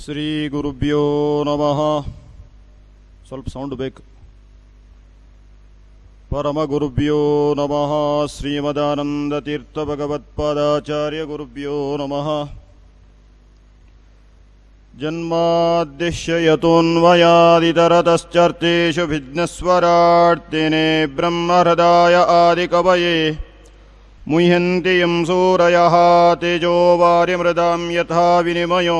श्रीगुरुभ्यो नमः स्वल्प सौण्ड् बेक् परमगुरुभ्यो नमः श्रीमदानन्दतीर्थभगवत्पादाचार्यगुरुभ्यो नमः जन्माद्दिश्यतोऽन्वयादितरतश्चर्तेषु विघ्नस्वरार्तिने ब्रह्महृदाय आदिकवये मुह्यन्ति यं सूरयः तेजो वार्यमृदां विनिमयो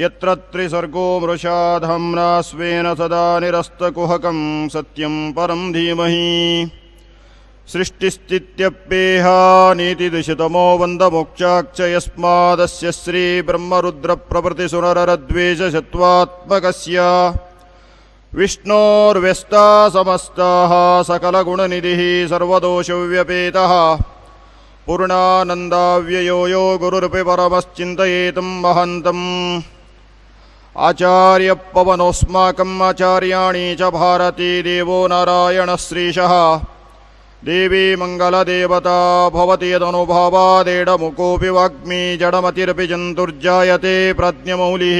यत्र त्रिसर्गो मृषा सदा निरस्तकुहकम् सत्यं परं धीमहि सृष्टिस्थित्यप्येहानीतिदिशतमो वन्दमोक्चाक्ष यस्मादस्य श्रीब्रह्मरुद्रप्रभृतिसुनरद्वेषशत्वात्मकस्य समस्ताः सकलगुणनिधिः सर्वदोषव्यपेतः पूर्णानन्दाव्ययो गुरुरपि परमश्चिन्तयेतुं महन्तम् आचार्य पवनोस्माक आचार्याणि च भारती देवो श्रीश देवी मङ्गलदेवता भवति यदनुभावादेडमुकोऽपि वाग्मी जडमतिरपि प्रज्ञमौलि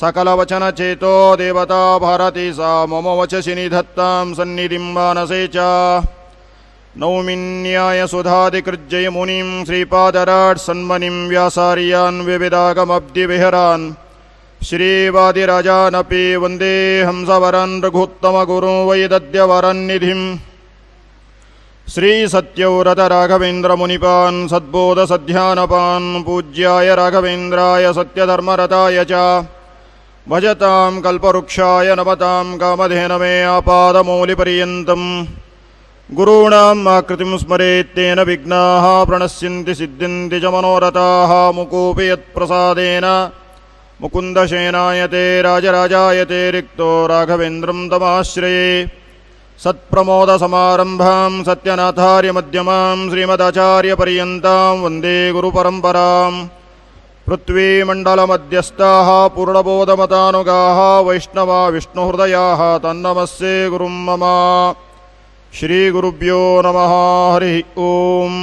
सकलवचन चेतो देवता भारती सा मम वचसी निधत्तां सन्निधिं वानसे च नौमिन्यायसुधाधिकृज्जयमुनिं श्रीपादराट् श्रीपादराट सन्मनी विविदागमब्धिविहरान् श्रीवादिरजानपि वन्दे हंसवरन् रघुत्तमगुरु वैदद्यवरन्निधिम् श्रीसत्यौ रतराघवेन्द्रमुनिपान् सद्बोधसध्यानपान् पूज्याय राघवेन्द्राय सत्यधर्मरताय च भजतां कल्पवृक्षाय नमताम् कामधेन आपादमौलिपर्यन्तम् गुरूणाम् आकृतिं स्मरेत्तेन विघ्नाः प्रणश्यन्ति सिद्ध्यन्ति च मनोरथाः मुकोऽपि यत्प्रसादेन मुकुन्दशेनायते राजराजायते रिक्तो राघवेन्द्रं तमाश्रये सत्प्रमोदसमारम्भां सत्यनाथार्यमध्यमां श्रीमदाचार्यपर्यन्तां वन्दे गुरुपरम्पराम् पृथ्वीमण्डलमध्यस्ताः पूर्णबोधमतानुगाः वैष्णवा विष्णुहृदयाः तन्नमस्ये गुरुं मम श्रीगुरुभ्यो नमः हरिः ओम्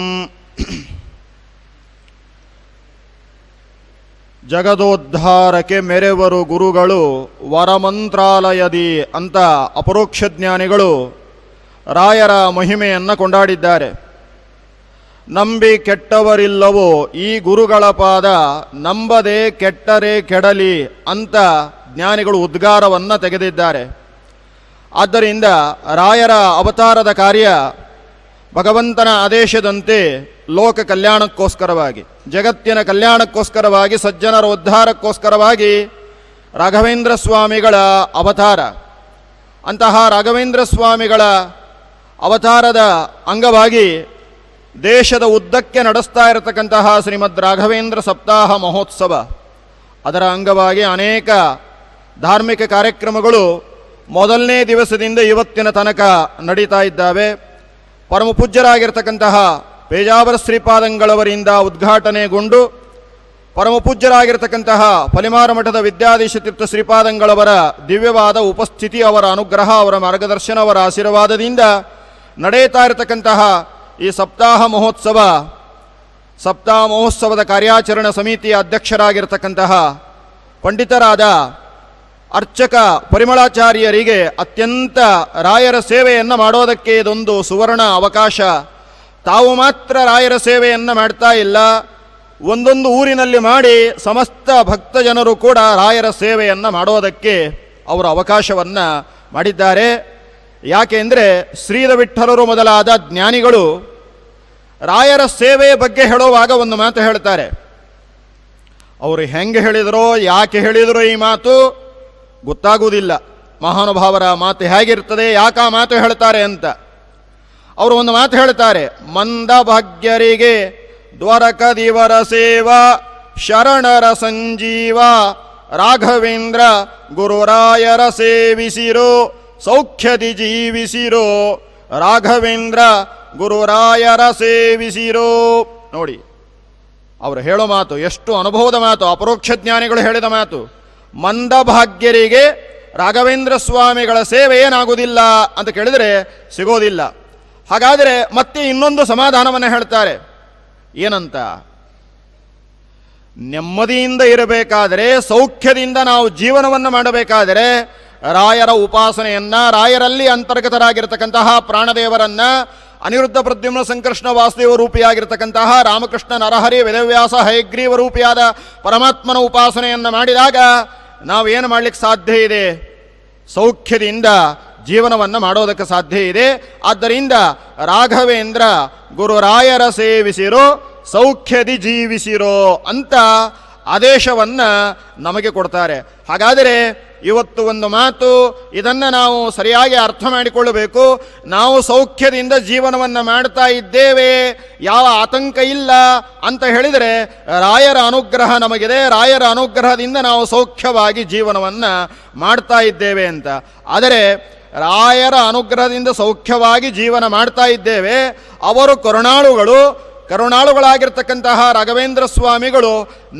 ಜಗದೋದ್ಧಾರಕ್ಕೆ ಮೆರೆವರು ಗುರುಗಳು ವರಮಂತ್ರಾಲಯದಿ ಅಂತ ಅಪರೋಕ್ಷ ಜ್ಞಾನಿಗಳು ರಾಯರ ಮಹಿಮೆಯನ್ನು ಕೊಂಡಾಡಿದ್ದಾರೆ ನಂಬಿ ಕೆಟ್ಟವರಿಲ್ಲವೋ ಈ ಗುರುಗಳ ಪಾದ ನಂಬದೆ ಕೆಟ್ಟರೆ ಕೆಡಲಿ ಅಂತ ಜ್ಞಾನಿಗಳು ಉದ್ಗಾರವನ್ನು ತೆಗೆದಿದ್ದಾರೆ ಆದ್ದರಿಂದ ರಾಯರ ಅವತಾರದ ಕಾರ್ಯ ಭಗವಂತನ ಆದೇಶದಂತೆ ಲೋಕ ಕಲ್ಯಾಣಕ್ಕೋಸ್ಕರವಾಗಿ ಜಗತ್ತಿನ ಕಲ್ಯಾಣಕ್ಕೋಸ್ಕರವಾಗಿ ಸಜ್ಜನರ ಉದ್ಧಾರಕ್ಕೋಸ್ಕರವಾಗಿ ರಾಘವೇಂದ್ರ ಸ್ವಾಮಿಗಳ ಅವತಾರ ಅಂತಹ ರಾಘವೇಂದ್ರ ಸ್ವಾಮಿಗಳ ಅವತಾರದ ಅಂಗವಾಗಿ ದೇಶದ ಉದ್ದಕ್ಕೆ ನಡೆಸ್ತಾ ಇರತಕ್ಕಂತಹ ಶ್ರೀಮದ್ ರಾಘವೇಂದ್ರ ಸಪ್ತಾಹ ಮಹೋತ್ಸವ ಅದರ ಅಂಗವಾಗಿ ಅನೇಕ ಧಾರ್ಮಿಕ ಕಾರ್ಯಕ್ರಮಗಳು ಮೊದಲನೇ ದಿವಸದಿಂದ ಇವತ್ತಿನ ತನಕ ನಡೀತಾ ಇದ್ದಾವೆ ಪರಮ ಪೂಜ್ಯರಾಗಿರ್ತಕ್ಕಂತಹ ಪೇಜಾವರ ಶ್ರೀಪಾದಂಗಳವರಿಂದ ಉದ್ಘಾಟನೆಗೊಂಡು ಪರಮ ಪೂಜ್ಯರಾಗಿರ್ತಕ್ಕಂತಹ ಫಲಿಮಾರ ಮಠದ ವಿದ್ಯಾಧೀಶ ತೀರ್ಥ ಶ್ರೀಪಾದಂಗಳವರ ದಿವ್ಯವಾದ ಉಪಸ್ಥಿತಿ ಅವರ ಅನುಗ್ರಹ ಅವರ ಮಾರ್ಗದರ್ಶನ ಅವರ ಆಶೀರ್ವಾದದಿಂದ ನಡೆಯುತ್ತಾ ಇರತಕ್ಕಂತಹ ಈ ಸಪ್ತಾಹ ಮಹೋತ್ಸವ ಸಪ್ತಾಹ ಮಹೋತ್ಸವದ ಕಾರ್ಯಾಚರಣಾ ಸಮಿತಿಯ ಅಧ್ಯಕ್ಷರಾಗಿರ್ತಕ್ಕಂತಹ ಪಂಡಿತರಾದ ಅರ್ಚಕ ಪರಿಮಳಾಚಾರ್ಯರಿಗೆ ಅತ್ಯಂತ ರಾಯರ ಸೇವೆಯನ್ನು ಮಾಡೋದಕ್ಕೆ ಇದೊಂದು ಸುವರ್ಣ ಅವಕಾಶ ತಾವು ಮಾತ್ರ ರಾಯರ ಸೇವೆಯನ್ನು ಮಾಡ್ತಾ ಇಲ್ಲ ಒಂದೊಂದು ಊರಿನಲ್ಲಿ ಮಾಡಿ ಸಮಸ್ತ ಭಕ್ತ ಜನರು ಕೂಡ ರಾಯರ ಸೇವೆಯನ್ನು ಮಾಡೋದಕ್ಕೆ ಅವರು ಅವಕಾಶವನ್ನು ಮಾಡಿದ್ದಾರೆ ಯಾಕೆಂದರೆ ಶ್ರೀದ ವಿಠಲರು ಮೊದಲಾದ ಜ್ಞಾನಿಗಳು ರಾಯರ ಸೇವೆ ಬಗ್ಗೆ ಹೇಳುವಾಗ ಒಂದು ಮಾತು ಹೇಳ್ತಾರೆ ಅವರು ಹೆಂಗೆ ಹೇಳಿದರೋ ಯಾಕೆ ಹೇಳಿದರೋ ಈ ಮಾತು ಗೊತ್ತಾಗುವುದಿಲ್ಲ ಮಹಾನುಭಾವರ ಮಾತು ಹೇಗಿರ್ತದೆ ಯಾಕ ಮಾತು ಹೇಳ್ತಾರೆ ಅಂತ ಅವರು ಒಂದು ಮಾತು ಹೇಳ್ತಾರೆ ಮಂದಭಾಗ್ಯರಿಗೆ ದಿವರ ಸೇವಾ ಶರಣರ ಸಂಜೀವ ರಾಘವೇಂದ್ರ ಗುರುರಾಯರ ಸೇವಿಸಿರೋ ಸೌಖ್ಯದಿ ಜೀವಿಸಿರೋ ರಾಘವೇಂದ್ರ ಗುರುರಾಯರ ಸೇವಿಸಿರೋ ನೋಡಿ ಅವರು ಹೇಳೋ ಮಾತು ಎಷ್ಟು ಅನುಭವದ ಮಾತು ಅಪರೋಕ್ಷ ಜ್ಞಾನಿಗಳು ಹೇಳಿದ ಮಾತು ಮಂದಭಾಗ್ಯರಿಗೆ ರಾಘವೇಂದ್ರ ಸ್ವಾಮಿಗಳ ಸೇವೆ ಏನಾಗುವುದಿಲ್ಲ ಅಂತ ಕೇಳಿದರೆ ಸಿಗೋದಿಲ್ಲ ಹಾಗಾದರೆ ಮತ್ತೆ ಇನ್ನೊಂದು ಸಮಾಧಾನವನ್ನು ಹೇಳ್ತಾರೆ ಏನಂತ ನೆಮ್ಮದಿಯಿಂದ ಇರಬೇಕಾದರೆ ಸೌಖ್ಯದಿಂದ ನಾವು ಜೀವನವನ್ನು ಮಾಡಬೇಕಾದರೆ ರಾಯರ ಉಪಾಸನೆಯನ್ನು ರಾಯರಲ್ಲಿ ಅಂತರ್ಗತರಾಗಿರ್ತಕ್ಕಂತಹ ಪ್ರಾಣದೇವರನ್ನು ಅನಿರುದ್ಧ ಪ್ರದ್ಯುಮ್ನ ಸಂಕೃಷ್ಣ ವಾಸುದೇವ ರೂಪಿಯಾಗಿರ್ತಕ್ಕಂತಹ ರಾಮಕೃಷ್ಣ ನರಹರಿ ವೇದವ್ಯಾಸ ಹಯಗ್ರೀವ ರೂಪಿಯಾದ ಪರಮಾತ್ಮನ ಉಪಾಸನೆಯನ್ನು ಮಾಡಿದಾಗ ನಾವೇನು ಮಾಡಲಿಕ್ಕೆ ಸಾಧ್ಯ ಇದೆ ಸೌಖ್ಯದಿಂದ ಜೀವನವನ್ನು ಮಾಡೋದಕ್ಕೆ ಸಾಧ್ಯ ಇದೆ ಆದ್ದರಿಂದ ರಾಘವೇಂದ್ರ ಗುರುರಾಯರ ಸೇವಿಸಿರೋ ಸೌಖ್ಯದಿ ಜೀವಿಸಿರೋ ಅಂತ ಆದೇಶವನ್ನು ನಮಗೆ ಕೊಡ್ತಾರೆ ಹಾಗಾದರೆ ಇವತ್ತು ಒಂದು ಮಾತು ಇದನ್ನು ನಾವು ಸರಿಯಾಗಿ ಅರ್ಥ ಮಾಡಿಕೊಳ್ಳಬೇಕು ನಾವು ಸೌಖ್ಯದಿಂದ ಜೀವನವನ್ನು ಮಾಡ್ತಾ ಇದ್ದೇವೆ ಯಾವ ಆತಂಕ ಇಲ್ಲ ಅಂತ ಹೇಳಿದರೆ ರಾಯರ ಅನುಗ್ರಹ ನಮಗಿದೆ ರಾಯರ ಅನುಗ್ರಹದಿಂದ ನಾವು ಸೌಖ್ಯವಾಗಿ ಜೀವನವನ್ನು ಮಾಡ್ತಾ ಇದ್ದೇವೆ ಅಂತ ಆದರೆ ರಾಯರ ಅನುಗ್ರಹದಿಂದ ಸೌಖ್ಯವಾಗಿ ಜೀವನ ಮಾಡ್ತಾ ಇದ್ದೇವೆ ಅವರು ಕರುಣಾಳುಗಳು ಕರುಣಾಳುಗಳಾಗಿರ್ತಕ್ಕಂತಹ ರಾಘವೇಂದ್ರ ಸ್ವಾಮಿಗಳು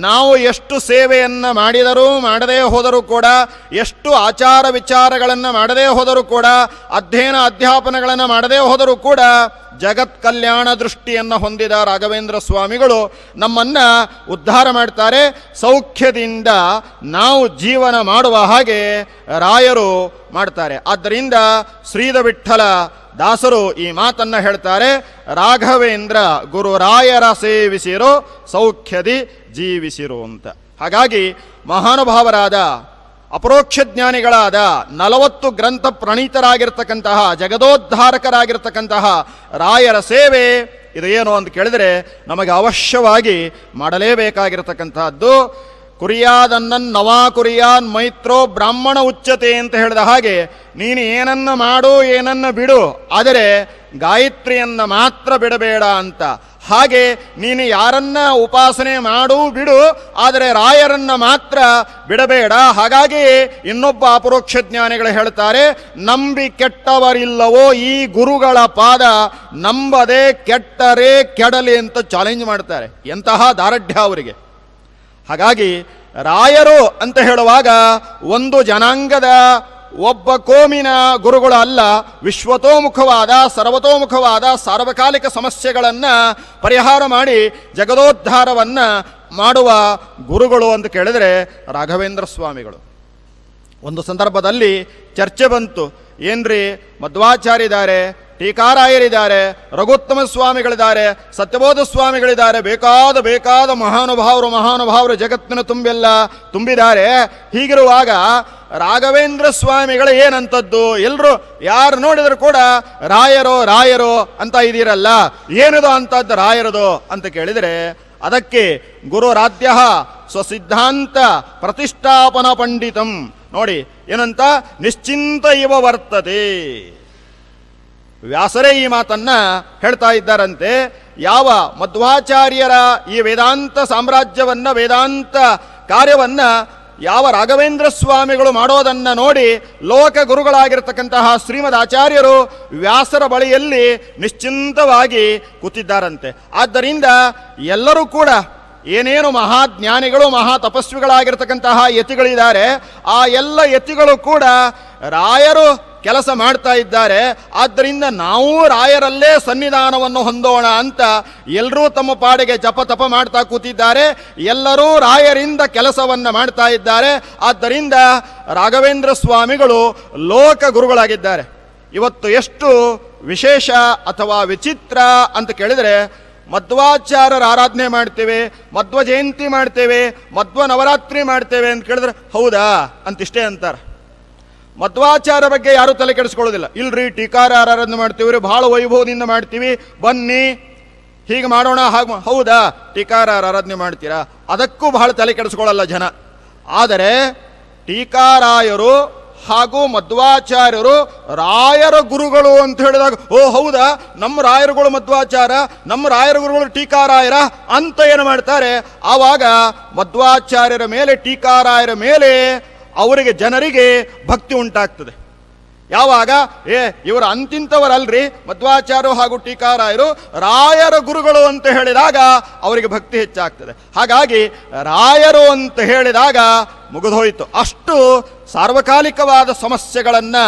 ನಾವು ಎಷ್ಟು ಸೇವೆಯನ್ನು ಮಾಡಿದರೂ ಮಾಡದೇ ಹೋದರೂ ಕೂಡ ಎಷ್ಟು ಆಚಾರ ವಿಚಾರಗಳನ್ನು ಮಾಡದೇ ಹೋದರೂ ಕೂಡ ಅಧ್ಯಯನ ಅಧ್ಯಾಪನಗಳನ್ನು ಮಾಡದೇ ಹೋದರೂ ಕೂಡ ಜಗತ್ ಕಲ್ಯಾಣ ದೃಷ್ಟಿಯನ್ನು ಹೊಂದಿದ ರಾಘವೇಂದ್ರ ಸ್ವಾಮಿಗಳು ನಮ್ಮನ್ನು ಉದ್ಧಾರ ಮಾಡ್ತಾರೆ ಸೌಖ್ಯದಿಂದ ನಾವು ಜೀವನ ಮಾಡುವ ಹಾಗೆ ರಾಯರು ಮಾಡ್ತಾರೆ ಆದ್ದರಿಂದ ಶ್ರೀದ ವಿಠಲ ದಾಸರು ಈ ಮಾತನ್ನು ಹೇಳ್ತಾರೆ ರಾಘವೇಂದ್ರ ಗುರುರಾಯರ ಸೇವಿಸಿರು ಸೌಖ್ಯದಿ ಜೀವಿಸಿರು ಅಂತ ಹಾಗಾಗಿ ಮಹಾನುಭಾವರಾದ ಅಪರೋಕ್ಷ ಜ್ಞಾನಿಗಳಾದ ನಲವತ್ತು ಗ್ರಂಥ ಪ್ರಣೀತರಾಗಿರ್ತಕ್ಕಂತಹ ಜಗದೋದ್ಧಾರಕರಾಗಿರ್ತಕ್ಕಂತಹ ರಾಯರ ಸೇವೆ ಇದು ಏನು ಅಂತ ಕೇಳಿದರೆ ನಮಗೆ ಅವಶ್ಯವಾಗಿ ಮಾಡಲೇಬೇಕಾಗಿರತಕ್ಕಂತಹದ್ದು ಕುರಿಯಾದನ್ನನ್ ನವಾ ಕುರಿಯಾದ್ ಮೈತ್ರೋ ಬ್ರಾಹ್ಮಣ ಉಚ್ಚತೆ ಅಂತ ಹೇಳಿದ ಹಾಗೆ ನೀನು ಏನನ್ನ ಮಾಡು ಏನನ್ನ ಬಿಡು ಆದರೆ ಗಾಯತ್ರಿಯನ್ನು ಮಾತ್ರ ಬಿಡಬೇಡ ಅಂತ ಹಾಗೆ ನೀನು ಯಾರನ್ನ ಉಪಾಸನೆ ಮಾಡು ಬಿಡು ಆದರೆ ರಾಯರನ್ನ ಮಾತ್ರ ಬಿಡಬೇಡ ಹಾಗಾಗಿ ಇನ್ನೊಬ್ಬ ಅಪರೋಕ್ಷ ಜ್ಞಾನಿಗಳು ಹೇಳ್ತಾರೆ ನಂಬಿ ಕೆಟ್ಟವರಿಲ್ಲವೋ ಈ ಗುರುಗಳ ಪಾದ ನಂಬದೆ ಕೆಟ್ಟರೆ ಕೆಡಲಿ ಅಂತ ಚಾಲೆಂಜ್ ಮಾಡ್ತಾರೆ ಎಂತಹ ದಾರಢ್ಯ ಅವರಿಗೆ ಹಾಗಾಗಿ ರಾಯರು ಅಂತ ಹೇಳುವಾಗ ಒಂದು ಜನಾಂಗದ ಒಬ್ಬ ಕೋಮಿನ ಗುರುಗಳು ಅಲ್ಲ ವಿಶ್ವತೋಮುಖವಾದ ಸರ್ವತೋಮುಖವಾದ ಸಾರ್ವಕಾಲಿಕ ಸಮಸ್ಯೆಗಳನ್ನು ಪರಿಹಾರ ಮಾಡಿ ಜಗದೋದ್ಧಾರವನ್ನು ಮಾಡುವ ಗುರುಗಳು ಅಂತ ಕೇಳಿದರೆ ರಾಘವೇಂದ್ರ ಸ್ವಾಮಿಗಳು ಒಂದು ಸಂದರ್ಭದಲ್ಲಿ ಚರ್ಚೆ ಬಂತು ಏನ್ರಿ ಮಧ್ವಾಚಾರ್ಯ ಟೀಕಾರಾಯರಿದ್ದಾರೆ ರಘುತ್ತಮ ಸ್ವಾಮಿಗಳಿದ್ದಾರೆ ಸತ್ಯಬೋಧ ಸ್ವಾಮಿಗಳಿದ್ದಾರೆ ಬೇಕಾದ ಬೇಕಾದ ಮಹಾನುಭಾವರು ಮಹಾನುಭಾವರು ಜಗತ್ತಿನ ತುಂಬೆಲ್ಲ ತುಂಬಿದ್ದಾರೆ ಹೀಗಿರುವಾಗ ರಾಘವೇಂದ್ರ ಸ್ವಾಮಿಗಳು ಏನಂತದ್ದು ಎಲ್ಲರೂ ಯಾರು ನೋಡಿದ್ರು ಕೂಡ ರಾಯರೋ ರಾಯರೋ ಅಂತ ಇದೀರಲ್ಲ ಏನದು ಅಂತದ್ದು ರಾಯರದು ಅಂತ ಕೇಳಿದರೆ ಅದಕ್ಕೆ ಗುರುರಾಧ್ಯ ಸ್ವಸಿದ್ಧಾಂತ ಪ್ರತಿಷ್ಠಾಪನಾ ಪಂಡಿತಂ ನೋಡಿ ಏನಂತ ನಿಶ್ಚಿಂತ ಇವ ವರ್ತದೆ ವ್ಯಾಸರೇ ಈ ಮಾತನ್ನ ಹೇಳ್ತಾ ಇದ್ದಾರಂತೆ ಯಾವ ಮಧ್ವಾಚಾರ್ಯರ ಈ ವೇದಾಂತ ಸಾಮ್ರಾಜ್ಯವನ್ನ ವೇದಾಂತ ಕಾರ್ಯವನ್ನ ಯಾವ ರಾಘವೇಂದ್ರ ಸ್ವಾಮಿಗಳು ಮಾಡೋದನ್ನ ನೋಡಿ ಲೋಕ ಗುರುಗಳಾಗಿರ್ತಕ್ಕಂತಹ ಶ್ರೀಮದ್ ಆಚಾರ್ಯರು ವ್ಯಾಸರ ಬಳಿಯಲ್ಲಿ ನಿಶ್ಚಿಂತವಾಗಿ ಕೂತಿದ್ದಾರಂತೆ ಆದ್ದರಿಂದ ಎಲ್ಲರೂ ಕೂಡ ಏನೇನು ಮಹಾಜ್ಞಾನಿಗಳು ಮಹಾ ತಪಸ್ವಿಗಳಾಗಿರ್ತಕ್ಕಂತಹ ಯತಿಗಳಿದ್ದಾರೆ ಆ ಎಲ್ಲ ಯತಿಗಳು ಕೂಡ ರಾಯರು ಕೆಲಸ ಮಾಡ್ತಾ ಇದ್ದಾರೆ ಆದ್ದರಿಂದ ನಾವು ರಾಯರಲ್ಲೇ ಸನ್ನಿಧಾನವನ್ನು ಹೊಂದೋಣ ಅಂತ ಎಲ್ಲರೂ ತಮ್ಮ ಪಾಡಿಗೆ ಜಪ ತಪ ಮಾಡ್ತಾ ಕೂತಿದ್ದಾರೆ ಎಲ್ಲರೂ ರಾಯರಿಂದ ಕೆಲಸವನ್ನು ಮಾಡ್ತಾ ಇದ್ದಾರೆ ಆದ್ದರಿಂದ ರಾಘವೇಂದ್ರ ಸ್ವಾಮಿಗಳು ಲೋಕ ಗುರುಗಳಾಗಿದ್ದಾರೆ ಇವತ್ತು ಎಷ್ಟು ವಿಶೇಷ ಅಥವಾ ವಿಚಿತ್ರ ಅಂತ ಕೇಳಿದರೆ ಮಧ್ವಾಚಾರ್ಯರ ಆರಾಧನೆ ಮಾಡ್ತೇವೆ ಮಧ್ವ ಜಯಂತಿ ಮಾಡ್ತೇವೆ ಮಧ್ವ ನವರಾತ್ರಿ ಮಾಡ್ತೇವೆ ಅಂತ ಕೇಳಿದ್ರೆ ಹೌದಾ ಅಂತಿಷ್ಟೇ ಅಂತಾರೆ ಮಧ್ವಾಚಾರ ಬಗ್ಗೆ ಯಾರೂ ತಲೆ ಕೆಡಿಸ್ಕೊಳ್ಳೋದಿಲ್ಲ ಇಲ್ರಿ ಟೀಕಾರ ಆರಾಧನೆ ಮಾಡ್ತೀವಿ ಭಾಳ ವೈಭವದಿಂದ ಮಾಡ್ತೀವಿ ಬನ್ನಿ ಹೀಗೆ ಮಾಡೋಣ ಹಾಗೆ ಹೌದಾ ಟೀಕಾರ ಆರಾಧನೆ ಮಾಡ್ತೀರಾ ಅದಕ್ಕೂ ಬಹಳ ತಲೆ ಕೆಡಿಸ್ಕೊಳ್ಳಲ್ಲ ಜನ ಆದರೆ ಟೀಕಾರಾಯರು ಹಾಗೂ ಮಧ್ವಾಚಾರ್ಯರು ರಾಯರ ಗುರುಗಳು ಅಂತ ಹೇಳಿದಾಗ ಓ ಹೌದಾ ನಮ್ಮ ರಾಯರುಗಳು ಮಧ್ವಾಚಾರ ನಮ್ಮ ರಾಯರ ಗುರುಗಳು ಟೀಕಾರಾಯರ ಅಂತ ಏನು ಮಾಡ್ತಾರೆ ಆವಾಗ ಮಧ್ವಾಚಾರ್ಯರ ಮೇಲೆ ಟೀಕಾರಾಯರ ಮೇಲೆ ಅವರಿಗೆ ಜನರಿಗೆ ಭಕ್ತಿ ಉಂಟಾಗ್ತದೆ ಯಾವಾಗ ಏ ಇವರು ಅಂತಿಂತವರಲ್ರಿ ಮಧ್ವಾಚಾರ್ಯರು ಹಾಗೂ ಟೀಕಾರಾಯರು ರಾಯರ ಗುರುಗಳು ಅಂತ ಹೇಳಿದಾಗ ಅವರಿಗೆ ಭಕ್ತಿ ಹೆಚ್ಚಾಗ್ತದೆ ಹಾಗಾಗಿ ರಾಯರು ಅಂತ ಹೇಳಿದಾಗ ಮುಗಿದೋಯಿತು ಅಷ್ಟು ಸಾರ್ವಕಾಲಿಕವಾದ ಸಮಸ್ಯೆಗಳನ್ನು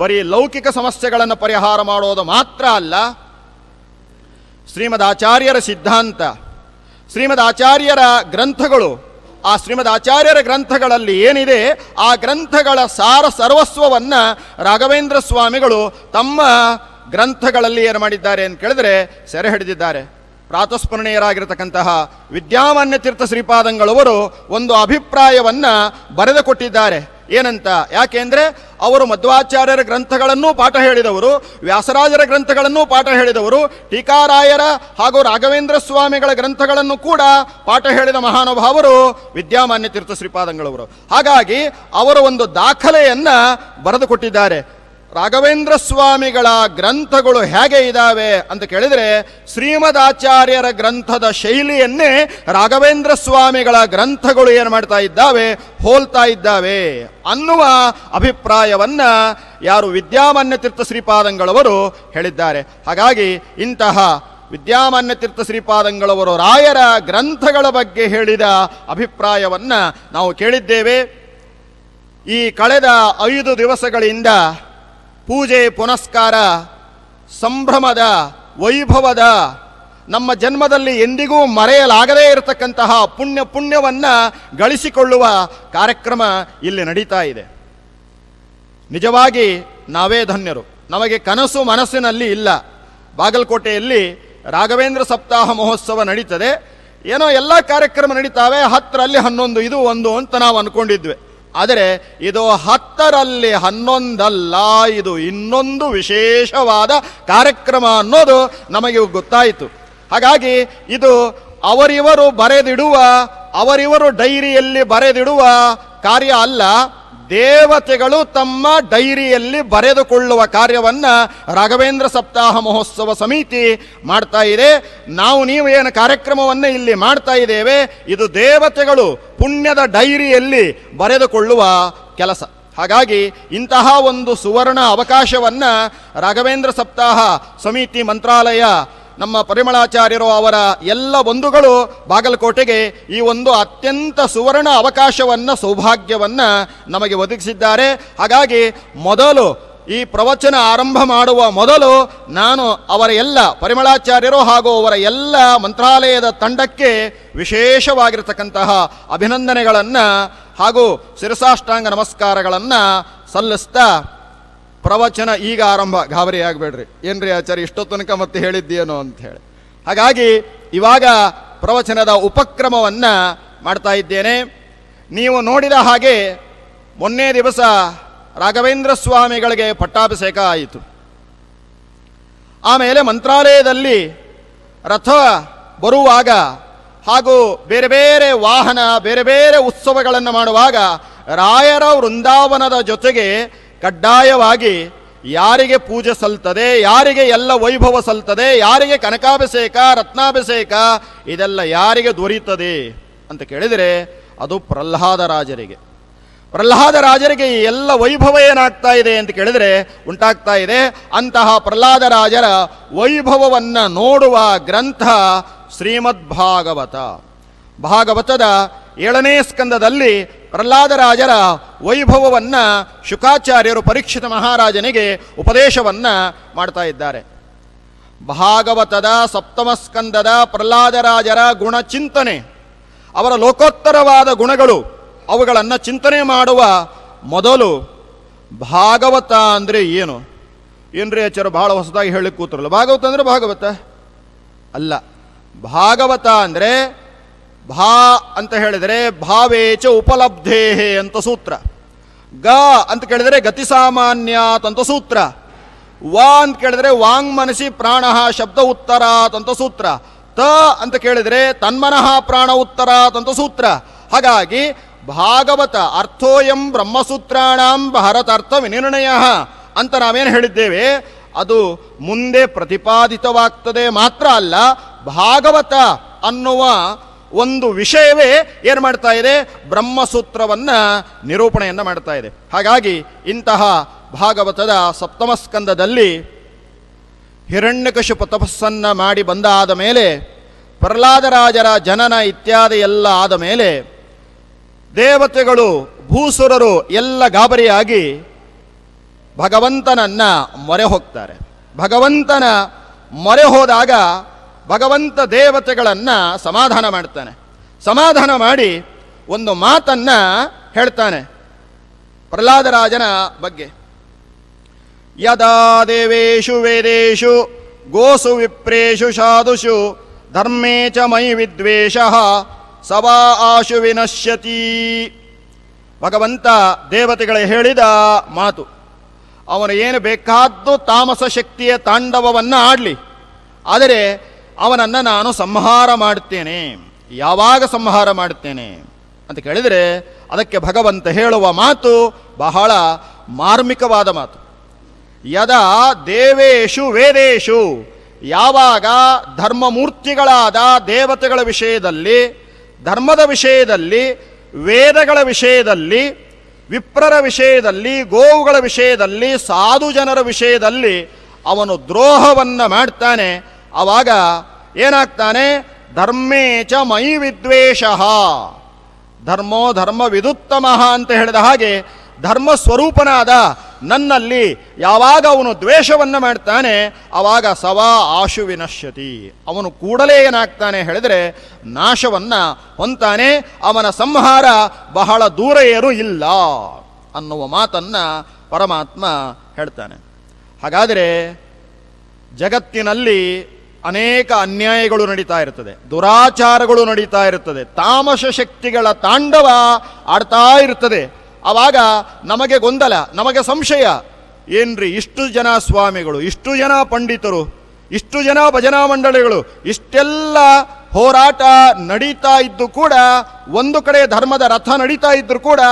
ಬರೀ ಲೌಕಿಕ ಸಮಸ್ಯೆಗಳನ್ನು ಪರಿಹಾರ ಮಾಡೋದು ಮಾತ್ರ ಅಲ್ಲ ಶ್ರೀಮದ್ ಆಚಾರ್ಯರ ಸಿದ್ಧಾಂತ ಶ್ರೀಮದ್ ಆಚಾರ್ಯರ ಗ್ರಂಥಗಳು ಆ ಶ್ರೀಮದ್ ಆಚಾರ್ಯರ ಗ್ರಂಥಗಳಲ್ಲಿ ಏನಿದೆ ಆ ಗ್ರಂಥಗಳ ಸಾರ ಸರ್ವಸ್ವವನ್ನು ರಾಘವೇಂದ್ರ ಸ್ವಾಮಿಗಳು ತಮ್ಮ ಗ್ರಂಥಗಳಲ್ಲಿ ಏನು ಮಾಡಿದ್ದಾರೆ ಅಂತ ಕೇಳಿದ್ರೆ ಸೆರೆ ಹಿಡಿದಿದ್ದಾರೆ ಪ್ರಾತಸ್ಮರಣೀಯರಾಗಿರತಕ್ಕಂತಹ ವಿದ್ಯಾಮಾನ್ಯ ತೀರ್ಥ ಶ್ರೀಪಾದಂಗಳವರು ಒಂದು ಅಭಿಪ್ರಾಯವನ್ನು ಬರೆದುಕೊಟ್ಟಿದ್ದಾರೆ ಏನಂತ ಯಾಕೆಂದರೆ ಅವರು ಮಧ್ವಾಚಾರ್ಯರ ಗ್ರಂಥಗಳನ್ನೂ ಪಾಠ ಹೇಳಿದವರು ವ್ಯಾಸರಾಜರ ಗ್ರಂಥಗಳನ್ನೂ ಪಾಠ ಹೇಳಿದವರು ಟೀಕಾರಾಯರ ಹಾಗೂ ರಾಘವೇಂದ್ರ ಸ್ವಾಮಿಗಳ ಗ್ರಂಥಗಳನ್ನು ಕೂಡ ಪಾಠ ಹೇಳಿದ ಮಹಾನುಭಾವರು ವಿದ್ಯಾಮಾನ್ಯ ತೀರ್ಥ ಶ್ರೀಪಾದಂಗಳವರು ಹಾಗಾಗಿ ಅವರು ಒಂದು ದಾಖಲೆಯನ್ನು ಬರೆದುಕೊಟ್ಟಿದ್ದಾರೆ ರಾಘವೇಂದ್ರ ಸ್ವಾಮಿಗಳ ಗ್ರಂಥಗಳು ಹೇಗೆ ಇದ್ದಾವೆ ಅಂತ ಕೇಳಿದರೆ ಶ್ರೀಮದಾಚಾರ್ಯರ ಗ್ರಂಥದ ಶೈಲಿಯನ್ನೇ ರಾಘವೇಂದ್ರ ಸ್ವಾಮಿಗಳ ಗ್ರಂಥಗಳು ಏನು ಮಾಡ್ತಾ ಇದ್ದಾವೆ ಹೋಲ್ತಾ ಇದ್ದಾವೆ ಅನ್ನುವ ಅಭಿಪ್ರಾಯವನ್ನು ಯಾರು ವಿದ್ಯಾಮಾನ್ಯ ತೀರ್ಥ ಶ್ರೀಪಾದಂಗಳವರು ಹೇಳಿದ್ದಾರೆ ಹಾಗಾಗಿ ಇಂತಹ ವಿದ್ಯಾಮಾನ್ಯ ತೀರ್ಥ ಶ್ರೀಪಾದಂಗಳವರು ರಾಯರ ಗ್ರಂಥಗಳ ಬಗ್ಗೆ ಹೇಳಿದ ಅಭಿಪ್ರಾಯವನ್ನು ನಾವು ಕೇಳಿದ್ದೇವೆ ಈ ಕಳೆದ ಐದು ದಿವಸಗಳಿಂದ ಪೂಜೆ ಪುನಸ್ಕಾರ ಸಂಭ್ರಮದ ವೈಭವದ ನಮ್ಮ ಜನ್ಮದಲ್ಲಿ ಎಂದಿಗೂ ಮರೆಯಲಾಗದೇ ಇರತಕ್ಕಂತಹ ಪುಣ್ಯ ಪುಣ್ಯವನ್ನು ಗಳಿಸಿಕೊಳ್ಳುವ ಕಾರ್ಯಕ್ರಮ ಇಲ್ಲಿ ನಡೀತಾ ಇದೆ ನಿಜವಾಗಿ ನಾವೇ ಧನ್ಯರು ನಮಗೆ ಕನಸು ಮನಸ್ಸಿನಲ್ಲಿ ಇಲ್ಲ ಬಾಗಲಕೋಟೆಯಲ್ಲಿ ರಾಘವೇಂದ್ರ ಸಪ್ತಾಹ ಮಹೋತ್ಸವ ನಡೀತದೆ ಏನೋ ಎಲ್ಲ ಕಾರ್ಯಕ್ರಮ ನಡೀತಾವೆ ಹತ್ತರಲ್ಲಿ ಹನ್ನೊಂದು ಇದು ಒಂದು ಅಂತ ನಾವು ಅಂದ್ಕೊಂಡಿದ್ವಿ ಆದರೆ ಇದು ಹತ್ತರಲ್ಲಿ ಹನ್ನೊಂದಲ್ಲ ಇದು ಇನ್ನೊಂದು ವಿಶೇಷವಾದ ಕಾರ್ಯಕ್ರಮ ಅನ್ನೋದು ನಮಗೆ ಗೊತ್ತಾಯಿತು ಹಾಗಾಗಿ ಇದು ಅವರಿವರು ಬರೆದಿಡುವ ಅವರಿವರು ಡೈರಿಯಲ್ಲಿ ಬರೆದಿಡುವ ಕಾರ್ಯ ಅಲ್ಲ ದೇವತೆಗಳು ತಮ್ಮ ಡೈರಿಯಲ್ಲಿ ಬರೆದುಕೊಳ್ಳುವ ಕಾರ್ಯವನ್ನು ರಾಘವೇಂದ್ರ ಸಪ್ತಾಹ ಮಹೋತ್ಸವ ಸಮಿತಿ ಮಾಡ್ತಾ ಇದೆ ನಾವು ನೀವು ಏನು ಕಾರ್ಯಕ್ರಮವನ್ನು ಇಲ್ಲಿ ಮಾಡ್ತಾ ಇದ್ದೇವೆ ಇದು ದೇವತೆಗಳು ಪುಣ್ಯದ ಡೈರಿಯಲ್ಲಿ ಬರೆದುಕೊಳ್ಳುವ ಕೆಲಸ ಹಾಗಾಗಿ ಇಂತಹ ಒಂದು ಸುವರ್ಣ ಅವಕಾಶವನ್ನು ರಾಘವೇಂದ್ರ ಸಪ್ತಾಹ ಸಮಿತಿ ಮಂತ್ರಾಲಯ ನಮ್ಮ ಪರಿಮಳಾಚಾರ್ಯರು ಅವರ ಎಲ್ಲ ಬಂಧುಗಳು ಬಾಗಲಕೋಟೆಗೆ ಈ ಒಂದು ಅತ್ಯಂತ ಸುವರ್ಣ ಅವಕಾಶವನ್ನು ಸೌಭಾಗ್ಯವನ್ನು ನಮಗೆ ಒದಗಿಸಿದ್ದಾರೆ ಹಾಗಾಗಿ ಮೊದಲು ಈ ಪ್ರವಚನ ಆರಂಭ ಮಾಡುವ ಮೊದಲು ನಾನು ಅವರ ಎಲ್ಲ ಪರಿಮಳಾಚಾರ್ಯರು ಹಾಗೂ ಅವರ ಎಲ್ಲ ಮಂತ್ರಾಲಯದ ತಂಡಕ್ಕೆ ವಿಶೇಷವಾಗಿರತಕ್ಕಂತಹ ಅಭಿನಂದನೆಗಳನ್ನು ಹಾಗೂ ಶಿರಸಾಷ್ಟಾಂಗ ನಮಸ್ಕಾರಗಳನ್ನು ಸಲ್ಲಿಸ್ತಾ ಪ್ರವಚನ ಈಗ ಆರಂಭ ಗಾಬರಿ ಆಗಬೇಡ್ರಿ ಏನ್ರಿ ಆಚಾರ್ಯ ತನಕ ಮತ್ತೆ ಹೇಳಿದ್ದೇನೋ ಅಂತ ಹೇಳಿ ಹಾಗಾಗಿ ಇವಾಗ ಪ್ರವಚನದ ಉಪಕ್ರಮವನ್ನ ಮಾಡ್ತಾ ಇದ್ದೇನೆ ನೀವು ನೋಡಿದ ಹಾಗೆ ಮೊನ್ನೆ ದಿವಸ ರಾಘವೇಂದ್ರ ಸ್ವಾಮಿಗಳಿಗೆ ಪಟ್ಟಾಭಿಷೇಕ ಆಯಿತು ಆಮೇಲೆ ಮಂತ್ರಾಲಯದಲ್ಲಿ ರಥ ಬರುವಾಗ ಹಾಗೂ ಬೇರೆ ಬೇರೆ ವಾಹನ ಬೇರೆ ಬೇರೆ ಉತ್ಸವಗಳನ್ನು ಮಾಡುವಾಗ ರಾಯರ ವೃಂದಾವನದ ಜೊತೆಗೆ ಕಡ್ಡಾಯವಾಗಿ ಯಾರಿಗೆ ಪೂಜೆ ಸಲ್ತದೆ ಯಾರಿಗೆ ಎಲ್ಲ ವೈಭವ ಸಲ್ತದೆ ಯಾರಿಗೆ ಕನಕಾಭಿಷೇಕ ರತ್ನಾಭಿಷೇಕ ಇದೆಲ್ಲ ಯಾರಿಗೆ ದೊರೀತದೆ ಅಂತ ಕೇಳಿದರೆ ಅದು ಪ್ರಹ್ಲಾದ ರಾಜರಿಗೆ ಈ ಎಲ್ಲ ವೈಭವ ಏನಾಗ್ತಾ ಇದೆ ಅಂತ ಕೇಳಿದರೆ ಉಂಟಾಗ್ತಾ ಇದೆ ಅಂತಹ ರಾಜರ ವೈಭವವನ್ನು ನೋಡುವ ಗ್ರಂಥ ಶ್ರೀಮದ್ಭಾಗವತ ಭಾಗವತದ ಏಳನೇ ಸ್ಕಂದದಲ್ಲಿ ಪ್ರಹ್ಲಾದರಾಜರ ವೈಭವವನ್ನು ಶುಕಾಚಾರ್ಯರು ಪರೀಕ್ಷಿತ ಮಹಾರಾಜನಿಗೆ ಉಪದೇಶವನ್ನು ಮಾಡ್ತಾ ಇದ್ದಾರೆ ಭಾಗವತದ ಸಪ್ತಮ ಸ್ಕಂದದ ಪ್ರಹ್ಲಾದರಾಜರ ಚಿಂತನೆ ಅವರ ಲೋಕೋತ್ತರವಾದ ಗುಣಗಳು ಅವುಗಳನ್ನು ಚಿಂತನೆ ಮಾಡುವ ಮೊದಲು ಭಾಗವತ ಅಂದರೆ ಏನು ಏನ್ರಿ ಆಚಾರ ಭಾಳ ಹೊಸದಾಗಿ ಹೇಳಿ ಕೂತಿರಲ್ಲ ಭಾಗವತ ಅಂದರೆ ಭಾಗವತ ಅಲ್ಲ ಭಾಗವತ ಅಂದರೆ ಭಾ ಅಂತ ಹೇಳಿದರೆ ಭಾವೇಚ ಉಪಲಬ್ಧೇ ಅಂತ ಸೂತ್ರ ಗ ಅಂತ ಕೇಳಿದರೆ ಗತಿ ಸಾಮಾನ್ಯಾತ್ ಅಂತ ಸೂತ್ರ ವಾ ಅಂತ ಕೇಳಿದರೆ ವಾಂಗ್ ಮನಸಿ ಪ್ರಾಣ ಶಬ್ದ ಉತ್ತರಾತ್ ಅಂತ ಸೂತ್ರ ತ ಅಂತ ಕೇಳಿದರೆ ತನ್ಮನಃ ಪ್ರಾಣ ಉತ್ತರಾತ್ ಅಂತ ಸೂತ್ರ ಹಾಗಾಗಿ ಭಾಗವತ ಅರ್ಥೋಯಂ ಬ್ರಹ್ಮಸೂತ್ರಾಣಾಂ ಭಾರತಾರ್ಥ ವಿನಿರ್ಣಯ ಅಂತ ನಾವೇನು ಹೇಳಿದ್ದೇವೆ ಅದು ಮುಂದೆ ಪ್ರತಿಪಾದಿತವಾಗ್ತದೆ ಮಾತ್ರ ಅಲ್ಲ ಭಾಗವತ ಅನ್ನುವ ಒಂದು ವಿಷಯವೇ ಏನು ಮಾಡ್ತಾ ಇದೆ ಬ್ರಹ್ಮಸೂತ್ರವನ್ನು ನಿರೂಪಣೆಯನ್ನು ಮಾಡ್ತಾ ಇದೆ ಹಾಗಾಗಿ ಇಂತಹ ಭಾಗವತದ ಸಪ್ತಮಸ್ಕಂದದಲ್ಲಿ ಹಿರಣ್ಯಕಶಿಪು ತಪಸ್ಸನ್ನು ಮಾಡಿ ಬಂದಾದ ಮೇಲೆ ಪ್ರಹ್ಲಾದರಾಜರ ಜನನ ಇತ್ಯಾದಿ ಎಲ್ಲ ಆದ ಮೇಲೆ ದೇವತೆಗಳು ಭೂಸುರರು ಎಲ್ಲ ಗಾಬರಿಯಾಗಿ ಭಗವಂತನನ್ನು ಮೊರೆ ಹೋಗ್ತಾರೆ ಭಗವಂತನ ಮೊರೆ ಹೋದಾಗ ಭಗವಂತ ದೇವತೆಗಳನ್ನು ಸಮಾಧಾನ ಮಾಡ್ತಾನೆ ಸಮಾಧಾನ ಮಾಡಿ ಒಂದು ಮಾತನ್ನು ಹೇಳ್ತಾನೆ ಪ್ರಹ್ಲಾದರಾಜನ ಬಗ್ಗೆ ಯದಾ ದೇವೇಶು ವೇದೇಶು ಗೋಸು ವಿಪ್ರೇಷು ಸಾಧುಷು ಧರ್ಮೇ ಚ ಮೈ ವಿದ್ವೇಷ ಸವಾ ಆಶು ವಿನಶ್ಯತಿ ಭಗವಂತ ದೇವತೆಗಳ ಹೇಳಿದ ಮಾತು ಅವನು ಏನು ಬೇಕಾದ್ದು ತಾಮಸ ಶಕ್ತಿಯ ತಾಂಡವವನ್ನು ಆಡಲಿ ಆದರೆ ಅವನನ್ನು ನಾನು ಸಂಹಾರ ಮಾಡ್ತೇನೆ ಯಾವಾಗ ಸಂಹಾರ ಮಾಡ್ತೇನೆ ಅಂತ ಕೇಳಿದರೆ ಅದಕ್ಕೆ ಭಗವಂತ ಹೇಳುವ ಮಾತು ಬಹಳ ಮಾರ್ಮಿಕವಾದ ಮಾತು ಯದ ದೇವೇಶು ವೇದೇಶು ಯಾವಾಗ ಧರ್ಮಮೂರ್ತಿಗಳಾದ ದೇವತೆಗಳ ವಿಷಯದಲ್ಲಿ ಧರ್ಮದ ವಿಷಯದಲ್ಲಿ ವೇದಗಳ ವಿಷಯದಲ್ಲಿ ವಿಪ್ರರ ವಿಷಯದಲ್ಲಿ ಗೋವುಗಳ ವಿಷಯದಲ್ಲಿ ಸಾಧು ಜನರ ವಿಷಯದಲ್ಲಿ ಅವನು ದ್ರೋಹವನ್ನು ಮಾಡ್ತಾನೆ ಆವಾಗ ಏನಾಗ್ತಾನೆ ಧರ್ಮೇ ಚ ಮೈ ವಿದ್ವೇಷ ಧರ್ಮೋ ಧರ್ಮ ವಿದುತ್ತಮ ಅಂತ ಹೇಳಿದ ಹಾಗೆ ಧರ್ಮ ಸ್ವರೂಪನಾದ ನನ್ನಲ್ಲಿ ಯಾವಾಗ ಅವನು ದ್ವೇಷವನ್ನು ಮಾಡ್ತಾನೆ ಆವಾಗ ಸವಾ ಆಶುವಿನಶ್ಯತಿ ಅವನು ಕೂಡಲೇ ಏನಾಗ್ತಾನೆ ಹೇಳಿದರೆ ನಾಶವನ್ನು ಹೊಂತಾನೆ ಅವನ ಸಂಹಾರ ಬಹಳ ದೂರ ಇಲ್ಲ ಅನ್ನುವ ಮಾತನ್ನು ಪರಮಾತ್ಮ ಹೇಳ್ತಾನೆ ಹಾಗಾದರೆ ಜಗತ್ತಿನಲ್ಲಿ ಅನೇಕ ಅನ್ಯಾಯಗಳು ನಡೀತಾ ಇರ್ತದೆ ದುರಾಚಾರಗಳು ನಡೀತಾ ಇರ್ತದೆ ತಾಮಸ ಶಕ್ತಿಗಳ ತಾಂಡವ ಆಡ್ತಾ ಇರ್ತದೆ ಆವಾಗ ನಮಗೆ ಗೊಂದಲ ನಮಗೆ ಸಂಶಯ ಏನ್ರಿ ಇಷ್ಟು ಜನ ಸ್ವಾಮಿಗಳು ಇಷ್ಟು ಜನ ಪಂಡಿತರು ಇಷ್ಟು ಜನ ಭಜನಾ ಮಂಡಳಿಗಳು ಇಷ್ಟೆಲ್ಲ ಹೋರಾಟ ನಡೀತಾ ಇದ್ದು ಕೂಡ ಒಂದು ಕಡೆ ಧರ್ಮದ ರಥ ನಡೀತಾ ಇದ್ದರೂ ಕೂಡ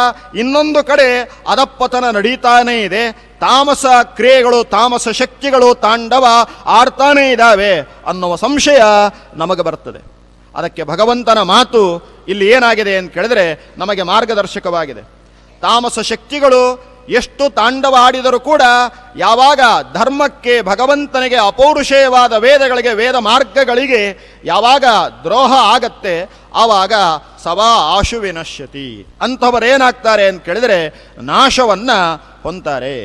ಇನ್ನೊಂದು ಕಡೆ ಅದಪ್ಪತನ ನಡೀತಾನೇ ಇದೆ ತಾಮಸ ಕ್ರಿಯೆಗಳು ತಾಮಸ ಶಕ್ತಿಗಳು ತಾಂಡವ ಆಡ್ತಾನೇ ಇದ್ದಾವೆ ಅನ್ನುವ ಸಂಶಯ ನಮಗೆ ಬರ್ತದೆ ಅದಕ್ಕೆ ಭಗವಂತನ ಮಾತು ಇಲ್ಲಿ ಏನಾಗಿದೆ ಅಂತ ಕೇಳಿದ್ರೆ ನಮಗೆ ಮಾರ್ಗದರ್ಶಕವಾಗಿದೆ ತಾಮಸ ಶಕ್ತಿಗಳು ಎಷ್ಟು ತಾಂಡವ ಆಡಿದರೂ ಕೂಡ ಯಾವಾಗ ಧರ್ಮಕ್ಕೆ ಭಗವಂತನಿಗೆ ಅಪೌರುಷೇಯವಾದ ವೇದಗಳಿಗೆ ವೇದ ಮಾರ್ಗಗಳಿಗೆ ಯಾವಾಗ ದ್ರೋಹ ಆಗತ್ತೆ ಆವಾಗ ಸವಾ ಆಶುವಿನಶ್ಯತಿ ಅಂಥವರೇನಾಗ್ತಾರೆ ಅಂತ ಕೇಳಿದರೆ ನಾಶವನ್ನು ಹೊಂತಾರೆ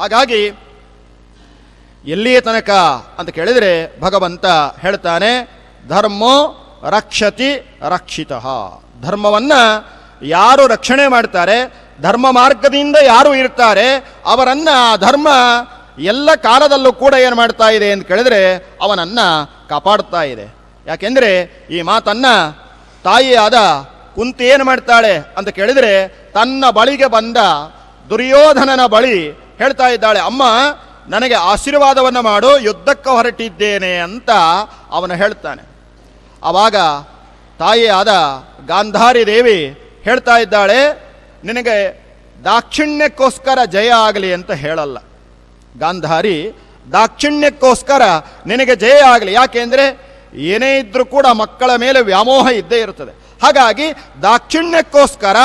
ಹಾಗಾಗಿ ಎಲ್ಲಿಯೇ ತನಕ ಅಂತ ಕೇಳಿದರೆ ಭಗವಂತ ಹೇಳ್ತಾನೆ ಧರ್ಮೋ ರಕ್ಷತಿ ರಕ್ಷಿತ ಧರ್ಮವನ್ನು ಯಾರು ರಕ್ಷಣೆ ಮಾಡ್ತಾರೆ ಧರ್ಮ ಮಾರ್ಗದಿಂದ ಯಾರು ಇರ್ತಾರೆ ಅವರನ್ನು ಧರ್ಮ ಎಲ್ಲ ಕಾಲದಲ್ಲೂ ಕೂಡ ಏನು ಮಾಡ್ತಾ ಇದೆ ಅಂತ ಕೇಳಿದರೆ ಅವನನ್ನು ಕಾಪಾಡ್ತಾ ಇದೆ ಯಾಕೆಂದರೆ ಈ ಮಾತನ್ನು ತಾಯಿಯಾದ ಕುಂತಿ ಏನು ಮಾಡ್ತಾಳೆ ಅಂತ ಕೇಳಿದರೆ ತನ್ನ ಬಳಿಗೆ ಬಂದ ದುರ್ಯೋಧನನ ಬಳಿ ಹೇಳ್ತಾ ಇದ್ದಾಳೆ ಅಮ್ಮ ನನಗೆ ಆಶೀರ್ವಾದವನ್ನು ಮಾಡು ಯುದ್ಧಕ್ಕೆ ಹೊರಟಿದ್ದೇನೆ ಅಂತ ಅವನು ಹೇಳ್ತಾನೆ ಆವಾಗ ಆದ ಗಾಂಧಾರಿ ದೇವಿ ಹೇಳ್ತಾ ಇದ್ದಾಳೆ ನಿನಗೆ ದಾಕ್ಷಿಣ್ಯಕ್ಕೋಸ್ಕರ ಜಯ ಆಗಲಿ ಅಂತ ಹೇಳಲ್ಲ ಗಾಂಧಾರಿ ದಾಕ್ಷಿಣ್ಯಕ್ಕೋಸ್ಕರ ನಿನಗೆ ಜಯ ಆಗಲಿ ಯಾಕೆಂದರೆ ಏನೇ ಇದ್ದರೂ ಕೂಡ ಮಕ್ಕಳ ಮೇಲೆ ವ್ಯಾಮೋಹ ಇದ್ದೇ ಇರುತ್ತದೆ ಹಾಗಾಗಿ ದಾಕ್ಷಿಣ್ಯಕ್ಕೋಸ್ಕರ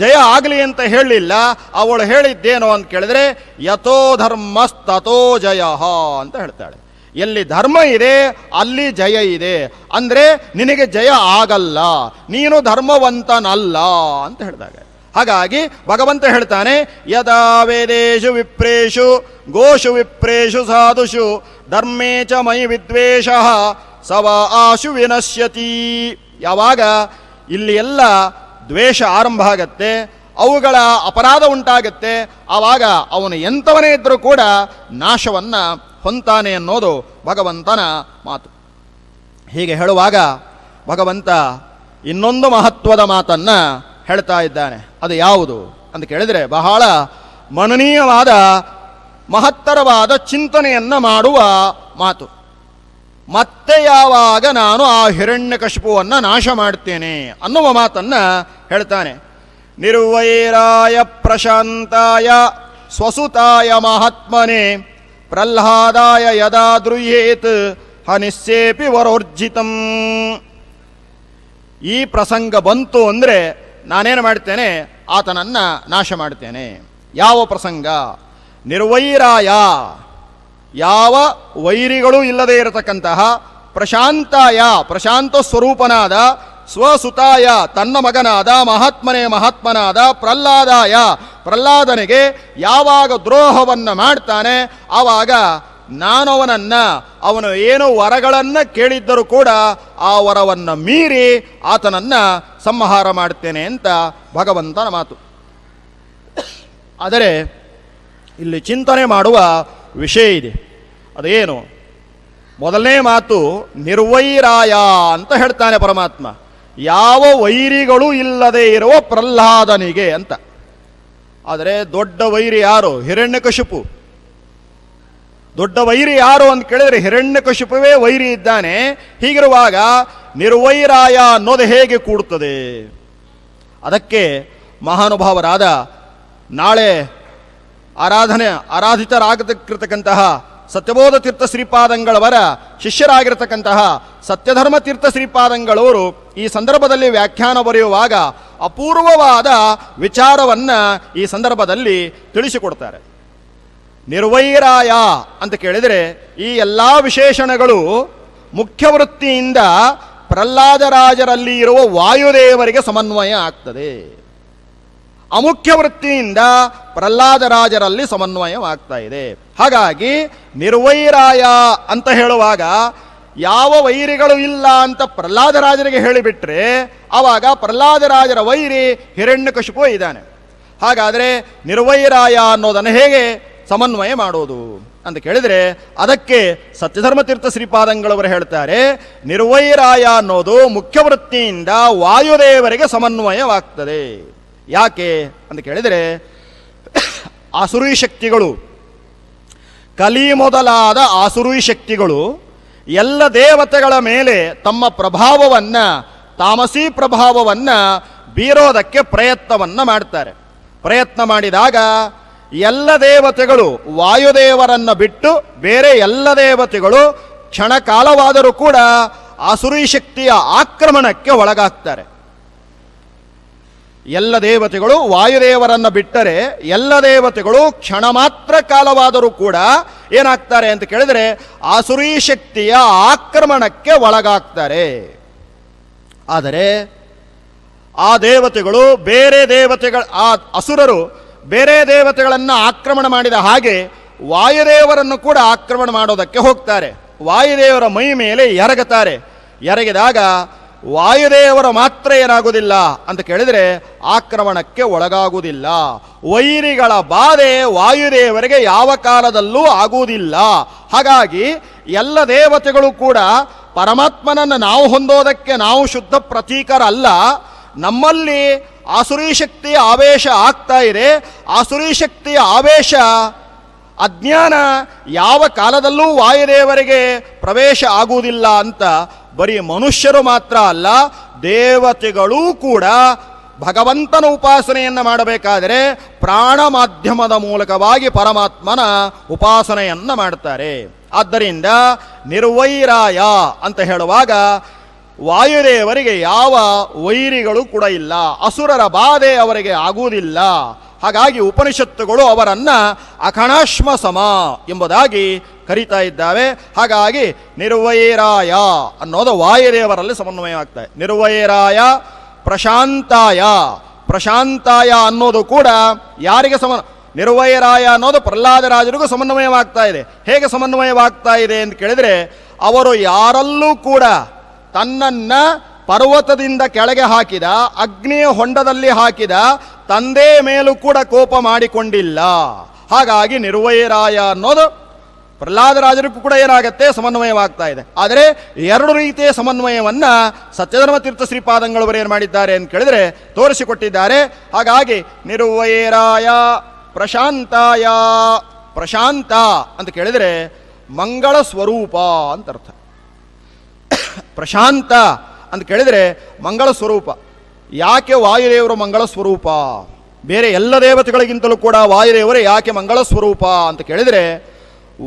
ಜಯ ಆಗಲಿ ಅಂತ ಹೇಳಲಿಲ್ಲ ಅವಳು ಹೇಳಿದ್ದೇನು ಅಂತ ಕೇಳಿದ್ರೆ ಯಥೋ ಧರ್ಮಸ್ತಥೋ ಜಯ ಅಂತ ಹೇಳ್ತಾಳೆ ಎಲ್ಲಿ ಧರ್ಮ ಇದೆ ಅಲ್ಲಿ ಜಯ ಇದೆ ಅಂದರೆ ನಿನಗೆ ಜಯ ಆಗಲ್ಲ ನೀನು ಧರ್ಮವಂತನಲ್ಲ ಅಂತ ಹೇಳಿದಾಗ ಹಾಗಾಗಿ ಭಗವಂತ ಹೇಳ್ತಾನೆ ಯದಾ ವೇದೇಶು ವಿಪ್ರೇಷು ಗೋಷು ವಿಪ್ರೇಷು ಸಾಧುಷು ಧರ್ಮೇಚ ಚ ಮಯಿ ವಿದ್ವೇಷ ಸವ ಆಶು ವಿನಶ್ಯತಿ ಯಾವಾಗ ಇಲ್ಲಿ ಎಲ್ಲ ದ್ವೇಷ ಆರಂಭ ಆಗತ್ತೆ ಅವುಗಳ ಅಪರಾಧ ಉಂಟಾಗತ್ತೆ ಆವಾಗ ಅವನು ಎಂಥವನೇ ಇದ್ದರೂ ಕೂಡ ನಾಶವನ್ನು ಹೊಂತಾನೆ ಅನ್ನೋದು ಭಗವಂತನ ಮಾತು ಹೀಗೆ ಹೇಳುವಾಗ ಭಗವಂತ ಇನ್ನೊಂದು ಮಹತ್ವದ ಮಾತನ್ನು ಹೇಳ್ತಾ ಇದ್ದಾನೆ ಅದು ಯಾವುದು ಅಂತ ಕೇಳಿದರೆ ಬಹಳ ಮನನೀಯವಾದ ಮಹತ್ತರವಾದ ಚಿಂತನೆಯನ್ನು ಮಾಡುವ ಮಾತು ಮತ್ತೆ ಯಾವಾಗ ನಾನು ಆ ಹಿರಣ್ಯಕಶಿಪುವನ್ನು ನಾಶ ಮಾಡ್ತೇನೆ ಅನ್ನುವ ಮಾತನ್ನು ಹೇಳ್ತಾನೆ ನಿರ್ವೈರಾಯ ಪ್ರಶಾಂತಾಯ ಸ್ವಸುತಾಯ ಮಹಾತ್ಮನೆ ಪ್ರಹ್ಲಾದಾಯ ಯದಾ ದೃಹ್ಯೇತ್ ಹನಿಸ್ಸೇಪಿ ವರೋರ್ಜಿತಂ ಈ ಪ್ರಸಂಗ ಬಂತು ಅಂದರೆ ನಾನೇನು ಮಾಡ್ತೇನೆ ಆತನನ್ನು ನಾಶ ಮಾಡ್ತೇನೆ ಯಾವ ಪ್ರಸಂಗ ನಿರ್ವೈರಾಯ ಯಾವ ವೈರಿಗಳೂ ಇಲ್ಲದೆ ಇರತಕ್ಕಂತಹ ಪ್ರಶಾಂತಾಯ ಪ್ರಶಾಂತ ಸ್ವರೂಪನಾದ ಸ್ವಸುತಾಯ ತನ್ನ ಮಗನಾದ ಮಹಾತ್ಮನೇ ಮಹಾತ್ಮನಾದ ಪ್ರಹ್ಲಾದಾಯ ಪ್ರಹ್ಲಾದನಿಗೆ ಯಾವಾಗ ದ್ರೋಹವನ್ನು ಮಾಡ್ತಾನೆ ಆವಾಗ ನಾನವನನ್ನ ಅವನು ಏನು ವರಗಳನ್ನು ಕೇಳಿದ್ದರೂ ಕೂಡ ಆ ವರವನ್ನು ಮೀರಿ ಆತನನ್ನು ಸಂಹಾರ ಮಾಡ್ತೇನೆ ಅಂತ ಭಗವಂತನ ಮಾತು ಆದರೆ ಇಲ್ಲಿ ಚಿಂತನೆ ಮಾಡುವ ವಿಷಯ ಇದೆ ಅದೇನು ಮೊದಲನೇ ಮಾತು ನಿರ್ವೈರಾಯ ಅಂತ ಹೇಳ್ತಾನೆ ಪರಮಾತ್ಮ ಯಾವ ವೈರಿಗಳು ಇಲ್ಲದೆ ಇರುವ ಪ್ರಹ್ಲಾದನಿಗೆ ಅಂತ ಆದರೆ ದೊಡ್ಡ ವೈರಿ ಯಾರು ಹಿರಣ್ಯಕಶಿಪು ದೊಡ್ಡ ವೈರಿ ಯಾರು ಅಂತ ಕೇಳಿದರೆ ಹಿರಣ್ಯಕಶಿಪುವೇ ವೈರಿ ಇದ್ದಾನೆ ಹೀಗಿರುವಾಗ ನಿರ್ವೈರಾಯ ಅನ್ನೋದು ಹೇಗೆ ಕೂಡುತ್ತದೆ ಅದಕ್ಕೆ ಮಹಾನುಭಾವರಾದ ನಾಳೆ ಆರಾಧನೆ ಆರಾಧಿತರಾಗತಕ್ಕಿರ್ತಕ್ಕಂತಹ ಸತ್ಯಬೋಧ ತೀರ್ಥ ಶ್ರೀಪಾದಂಗಳವರ ಶಿಷ್ಯರಾಗಿರತಕ್ಕಂತಹ ಸತ್ಯಧರ್ಮ ತೀರ್ಥ ಶ್ರೀಪಾದಂಗಳವರು ಈ ಸಂದರ್ಭದಲ್ಲಿ ವ್ಯಾಖ್ಯಾನ ಬರೆಯುವಾಗ ಅಪೂರ್ವವಾದ ವಿಚಾರವನ್ನು ಈ ಸಂದರ್ಭದಲ್ಲಿ ತಿಳಿಸಿಕೊಡ್ತಾರೆ ನಿರ್ವೈರಾಯ ಅಂತ ಕೇಳಿದರೆ ಈ ಎಲ್ಲ ವಿಶೇಷಣಗಳು ಮುಖ್ಯ ವೃತ್ತಿಯಿಂದ ಪ್ರಹ್ಲಾದರಾಜರಲ್ಲಿ ಇರುವ ವಾಯುದೇವರಿಗೆ ಸಮನ್ವಯ ಆಗ್ತದೆ ಅಮುಖ್ಯ ವೃತ್ತಿಯಿಂದ ಪ್ರಹ್ಲಾದರಾಜರಲ್ಲಿ ಸಮನ್ವಯವಾಗ್ತಾ ಇದೆ ಹಾಗಾಗಿ ನಿರ್ವೈರಾಯ ಅಂತ ಹೇಳುವಾಗ ಯಾವ ವೈರಿಗಳು ಇಲ್ಲ ಅಂತ ಪ್ರಹ್ಲಾದರಾಜರಿಗೆ ಹೇಳಿಬಿಟ್ರೆ ಆವಾಗ ಪ್ರಹ್ಲಾದರಾಜರ ವೈರಿ ಕಶುಪು ಇದ್ದಾನೆ ಹಾಗಾದರೆ ನಿರ್ವೈರಾಯ ಅನ್ನೋದನ್ನು ಹೇಗೆ ಸಮನ್ವಯ ಮಾಡೋದು ಅಂತ ಕೇಳಿದರೆ ಅದಕ್ಕೆ ಸತ್ಯಧರ್ಮತೀರ್ಥ ಶ್ರೀಪಾದಂಗಳವರು ಹೇಳ್ತಾರೆ ನಿರ್ವೈರಾಯ ಅನ್ನೋದು ಮುಖ್ಯ ವೃತ್ತಿಯಿಂದ ವಾಯುದೇವರಿಗೆ ಸಮನ್ವಯವಾಗ್ತದೆ ಯಾಕೆ ಅಂತ ಕೇಳಿದರೆ ಆಸುರಿ ಶಕ್ತಿಗಳು ಕಲಿ ಮೊದಲಾದ ಆಸುರಿ ಶಕ್ತಿಗಳು ಎಲ್ಲ ದೇವತೆಗಳ ಮೇಲೆ ತಮ್ಮ ಪ್ರಭಾವವನ್ನು ತಾಮಸಿ ಪ್ರಭಾವವನ್ನು ಬೀರೋದಕ್ಕೆ ಪ್ರಯತ್ನವನ್ನು ಮಾಡ್ತಾರೆ ಪ್ರಯತ್ನ ಮಾಡಿದಾಗ ಎಲ್ಲ ದೇವತೆಗಳು ವಾಯುದೇವರನ್ನು ಬಿಟ್ಟು ಬೇರೆ ಎಲ್ಲ ದೇವತೆಗಳು ಕ್ಷಣಕಾಲವಾದರೂ ಕೂಡ ಆಸುರಿ ಶಕ್ತಿಯ ಆಕ್ರಮಣಕ್ಕೆ ಒಳಗಾಗ್ತಾರೆ ಎಲ್ಲ ದೇವತೆಗಳು ವಾಯುದೇವರನ್ನು ಬಿಟ್ಟರೆ ಎಲ್ಲ ದೇವತೆಗಳು ಕ್ಷಣ ಮಾತ್ರ ಕಾಲವಾದರೂ ಕೂಡ ಏನಾಗ್ತಾರೆ ಅಂತ ಕೇಳಿದರೆ ಆಸುರಿ ಶಕ್ತಿಯ ಆಕ್ರಮಣಕ್ಕೆ ಒಳಗಾಗ್ತಾರೆ ಆದರೆ ಆ ದೇವತೆಗಳು ಬೇರೆ ದೇವತೆಗಳ ಆ ಅಸುರರು ಬೇರೆ ದೇವತೆಗಳನ್ನು ಆಕ್ರಮಣ ಮಾಡಿದ ಹಾಗೆ ವಾಯುದೇವರನ್ನು ಕೂಡ ಆಕ್ರಮಣ ಮಾಡೋದಕ್ಕೆ ಹೋಗ್ತಾರೆ ವಾಯುದೇವರ ಮೈ ಮೇಲೆ ಎರಗುತ್ತಾರೆ ಎರಗಿದಾಗ ವಾಯುದೇವರ ಮಾತ್ರ ಏನಾಗುವುದಿಲ್ಲ ಅಂತ ಕೇಳಿದರೆ ಆಕ್ರಮಣಕ್ಕೆ ಒಳಗಾಗುವುದಿಲ್ಲ ವೈರಿಗಳ ಬಾಧೆ ವಾಯುದೇವರಿಗೆ ಯಾವ ಕಾಲದಲ್ಲೂ ಆಗುವುದಿಲ್ಲ ಹಾಗಾಗಿ ಎಲ್ಲ ದೇವತೆಗಳು ಕೂಡ ಪರಮಾತ್ಮನನ್ನು ನಾವು ಹೊಂದೋದಕ್ಕೆ ನಾವು ಶುದ್ಧ ಪ್ರತೀಕರಲ್ಲ ನಮ್ಮಲ್ಲಿ ಆಸುರಿ ಶಕ್ತಿಯ ಆವೇಶ ಆಗ್ತಾ ಇದೆ ಆಸುರಿ ಶಕ್ತಿಯ ಆವೇಶ ಅಜ್ಞಾನ ಯಾವ ಕಾಲದಲ್ಲೂ ವಾಯುದೇವರಿಗೆ ಪ್ರವೇಶ ಆಗುವುದಿಲ್ಲ ಅಂತ ಬರೀ ಮನುಷ್ಯರು ಮಾತ್ರ ಅಲ್ಲ ದೇವತೆಗಳೂ ಕೂಡ ಭಗವಂತನ ಉಪಾಸನೆಯನ್ನು ಮಾಡಬೇಕಾದರೆ ಪ್ರಾಣ ಮಾಧ್ಯಮದ ಮೂಲಕವಾಗಿ ಪರಮಾತ್ಮನ ಉಪಾಸನೆಯನ್ನು ಮಾಡ್ತಾರೆ ಆದ್ದರಿಂದ ನಿರ್ವೈರಾಯ ಅಂತ ಹೇಳುವಾಗ ವಾಯುದೇವರಿಗೆ ಯಾವ ವೈರಿಗಳು ಕೂಡ ಇಲ್ಲ ಅಸುರರ ಬಾಧೆ ಅವರಿಗೆ ಆಗುವುದಿಲ್ಲ ಹಾಗಾಗಿ ಉಪನಿಷತ್ತುಗಳು ಅವರನ್ನು ಅಖಣಾಶ್ಮ ಸಮ ಎಂಬುದಾಗಿ ಕರಿತಾ ಇದ್ದಾವೆ ಹಾಗಾಗಿ ನಿರ್ವಯರಾಯ ಅನ್ನೋದು ವಾಯುದೇವರಲ್ಲಿ ಇದೆ ನಿರ್ವಯರಾಯ ಪ್ರಶಾಂತಾಯ ಪ್ರಶಾಂತಾಯ ಅನ್ನೋದು ಕೂಡ ಯಾರಿಗೆ ಸಮ ನಿರ್ವಯರಾಯ ಅನ್ನೋದು ಪ್ರಹ್ಲಾದರಾಜರಿಗೂ ಸಮನ್ವಯವಾಗ್ತಾ ಇದೆ ಹೇಗೆ ಸಮನ್ವಯವಾಗ್ತಾ ಇದೆ ಅಂತ ಕೇಳಿದರೆ ಅವರು ಯಾರಲ್ಲೂ ಕೂಡ ತನ್ನನ್ನು ಪರ್ವತದಿಂದ ಕೆಳಗೆ ಹಾಕಿದ ಅಗ್ನಿಯ ಹೊಂಡದಲ್ಲಿ ಹಾಕಿದ ತಂದೆ ಮೇಲೂ ಕೂಡ ಕೋಪ ಮಾಡಿಕೊಂಡಿಲ್ಲ ಹಾಗಾಗಿ ನಿರ್ವಯರಾಯ ಅನ್ನೋದು ಪ್ರಹ್ಲಾದರಾಜರಿಗೂ ಕೂಡ ಏನಾಗುತ್ತೆ ಸಮನ್ವಯವಾಗ್ತಾ ಇದೆ ಆದರೆ ಎರಡು ರೀತಿಯ ಸಮನ್ವಯವನ್ನು ಸತ್ಯಧರ್ಮ ತೀರ್ಥ ಶ್ರೀಪಾದಂಗಳವರು ಏನು ಮಾಡಿದ್ದಾರೆ ಅಂತ ಕೇಳಿದರೆ ತೋರಿಸಿಕೊಟ್ಟಿದ್ದಾರೆ ಹಾಗಾಗಿ ನಿರ್ವಯರಾಯ ಪ್ರಶಾಂತಾಯ ಪ್ರಶಾಂತ ಅಂತ ಕೇಳಿದರೆ ಮಂಗಳ ಸ್ವರೂಪ ಅಂತ ಅರ್ಥ ಪ್ರಶಾಂತ ಅಂತ ಕೇಳಿದರೆ ಮಂಗಳ ಸ್ವರೂಪ ಯಾಕೆ ವಾಯುದೇವರು ಮಂಗಳ ಸ್ವರೂಪ ಬೇರೆ ಎಲ್ಲ ದೇವತೆಗಳಿಗಿಂತಲೂ ಕೂಡ ವಾಯುದೇವರು ಯಾಕೆ ಮಂಗಳ ಸ್ವರೂಪ ಅಂತ ಕೇಳಿದರೆ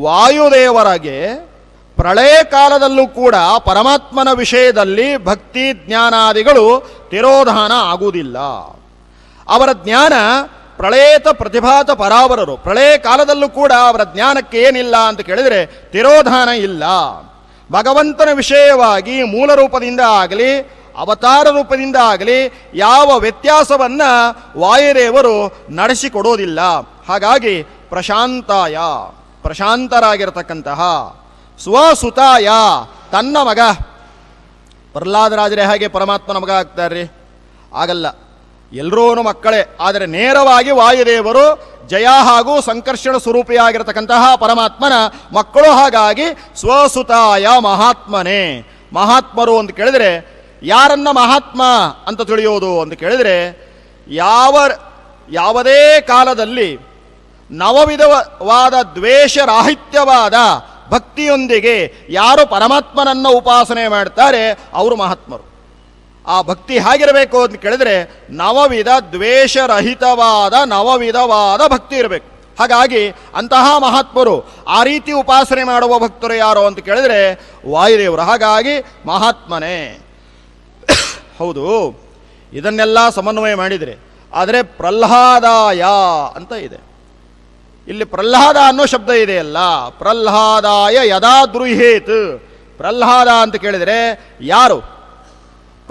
ವಾಯುದೇವರಿಗೆ ಪ್ರಳಯ ಕಾಲದಲ್ಲೂ ಕೂಡ ಪರಮಾತ್ಮನ ವಿಷಯದಲ್ಲಿ ಭಕ್ತಿ ಜ್ಞಾನಾದಿಗಳು ತಿರೋಧಾನ ಆಗುವುದಿಲ್ಲ ಅವರ ಜ್ಞಾನ ಪ್ರಳೇತ ಪ್ರತಿಭಾತ ಪರಾವರರು ಪ್ರಳಯ ಕಾಲದಲ್ಲೂ ಕೂಡ ಅವರ ಜ್ಞಾನಕ್ಕೆ ಏನಿಲ್ಲ ಅಂತ ಕೇಳಿದರೆ ತಿರೋಧಾನ ಇಲ್ಲ ಭಗವಂತನ ವಿಷಯವಾಗಿ ಮೂಲ ರೂಪದಿಂದ ಆಗಲಿ ಅವತಾರ ರೂಪದಿಂದ ಆಗಲಿ ಯಾವ ವ್ಯತ್ಯಾಸವನ್ನು ವಾಯುದೇವರು ನಡೆಸಿಕೊಡೋದಿಲ್ಲ ಹಾಗಾಗಿ ಪ್ರಶಾಂತಾಯ ಪ್ರಶಾಂತರಾಗಿರ್ತಕ್ಕಂತಹ ಸ್ವಸುತಾಯ ತನ್ನ ಮಗ ಪ್ರಹ್ಲಾದರಾಜರೇ ಹಾಗೆ ಪರಮಾತ್ಮನ ಮಗ ಆಗ್ತಾರ್ರಿ ಆಗಲ್ಲ ಎಲ್ಲರೂ ಮಕ್ಕಳೇ ಆದರೆ ನೇರವಾಗಿ ವಾಯುದೇವರು ಜಯ ಹಾಗೂ ಸಂಕರ್ಷಣ ಸ್ವರೂಪಿಯಾಗಿರತಕ್ಕಂತಹ ಪರಮಾತ್ಮನ ಮಕ್ಕಳು ಹಾಗಾಗಿ ಸ್ವಸುತಾಯ ಮಹಾತ್ಮನೇ ಮಹಾತ್ಮರು ಅಂತ ಕೇಳಿದರೆ ಯಾರನ್ನ ಮಹಾತ್ಮ ಅಂತ ತಿಳಿಯೋದು ಅಂತ ಕೇಳಿದರೆ ಯಾವ ಯಾವುದೇ ಕಾಲದಲ್ಲಿ ನವವಿಧವಾದ ದ್ವೇಷರಾಹಿತ್ಯವಾದ ಭಕ್ತಿಯೊಂದಿಗೆ ಯಾರು ಪರಮಾತ್ಮನನ್ನು ಉಪಾಸನೆ ಮಾಡ್ತಾರೆ ಅವರು ಮಹಾತ್ಮರು ಆ ಭಕ್ತಿ ಹೇಗಿರಬೇಕು ಅಂತ ಕೇಳಿದ್ರೆ ನವವಿಧ ದ್ವೇಷರಹಿತವಾದ ನವವಿಧವಾದ ಭಕ್ತಿ ಇರಬೇಕು ಹಾಗಾಗಿ ಅಂತಹ ಮಹಾತ್ಮರು ಆ ರೀತಿ ಉಪಾಸನೆ ಮಾಡುವ ಭಕ್ತರು ಯಾರು ಅಂತ ಕೇಳಿದ್ರೆ ವಾಯುದೇವರು ಹಾಗಾಗಿ ಮಹಾತ್ಮನೇ ಹೌದು ಇದನ್ನೆಲ್ಲ ಸಮನ್ವಯ ಮಾಡಿದರೆ ಆದರೆ ಪ್ರಹ್ಲಾದಾಯ ಅಂತ ಇದೆ ಇಲ್ಲಿ ಪ್ರಹ್ಲಾದ ಅನ್ನೋ ಶಬ್ದ ಇದೆಯಲ್ಲ ಪ್ರಹ್ಲಾದಾಯ ಯದಾ ದ್ರುಹೇತ್ ಪ್ರಹ್ಲಾದ ಅಂತ ಕೇಳಿದರೆ ಯಾರು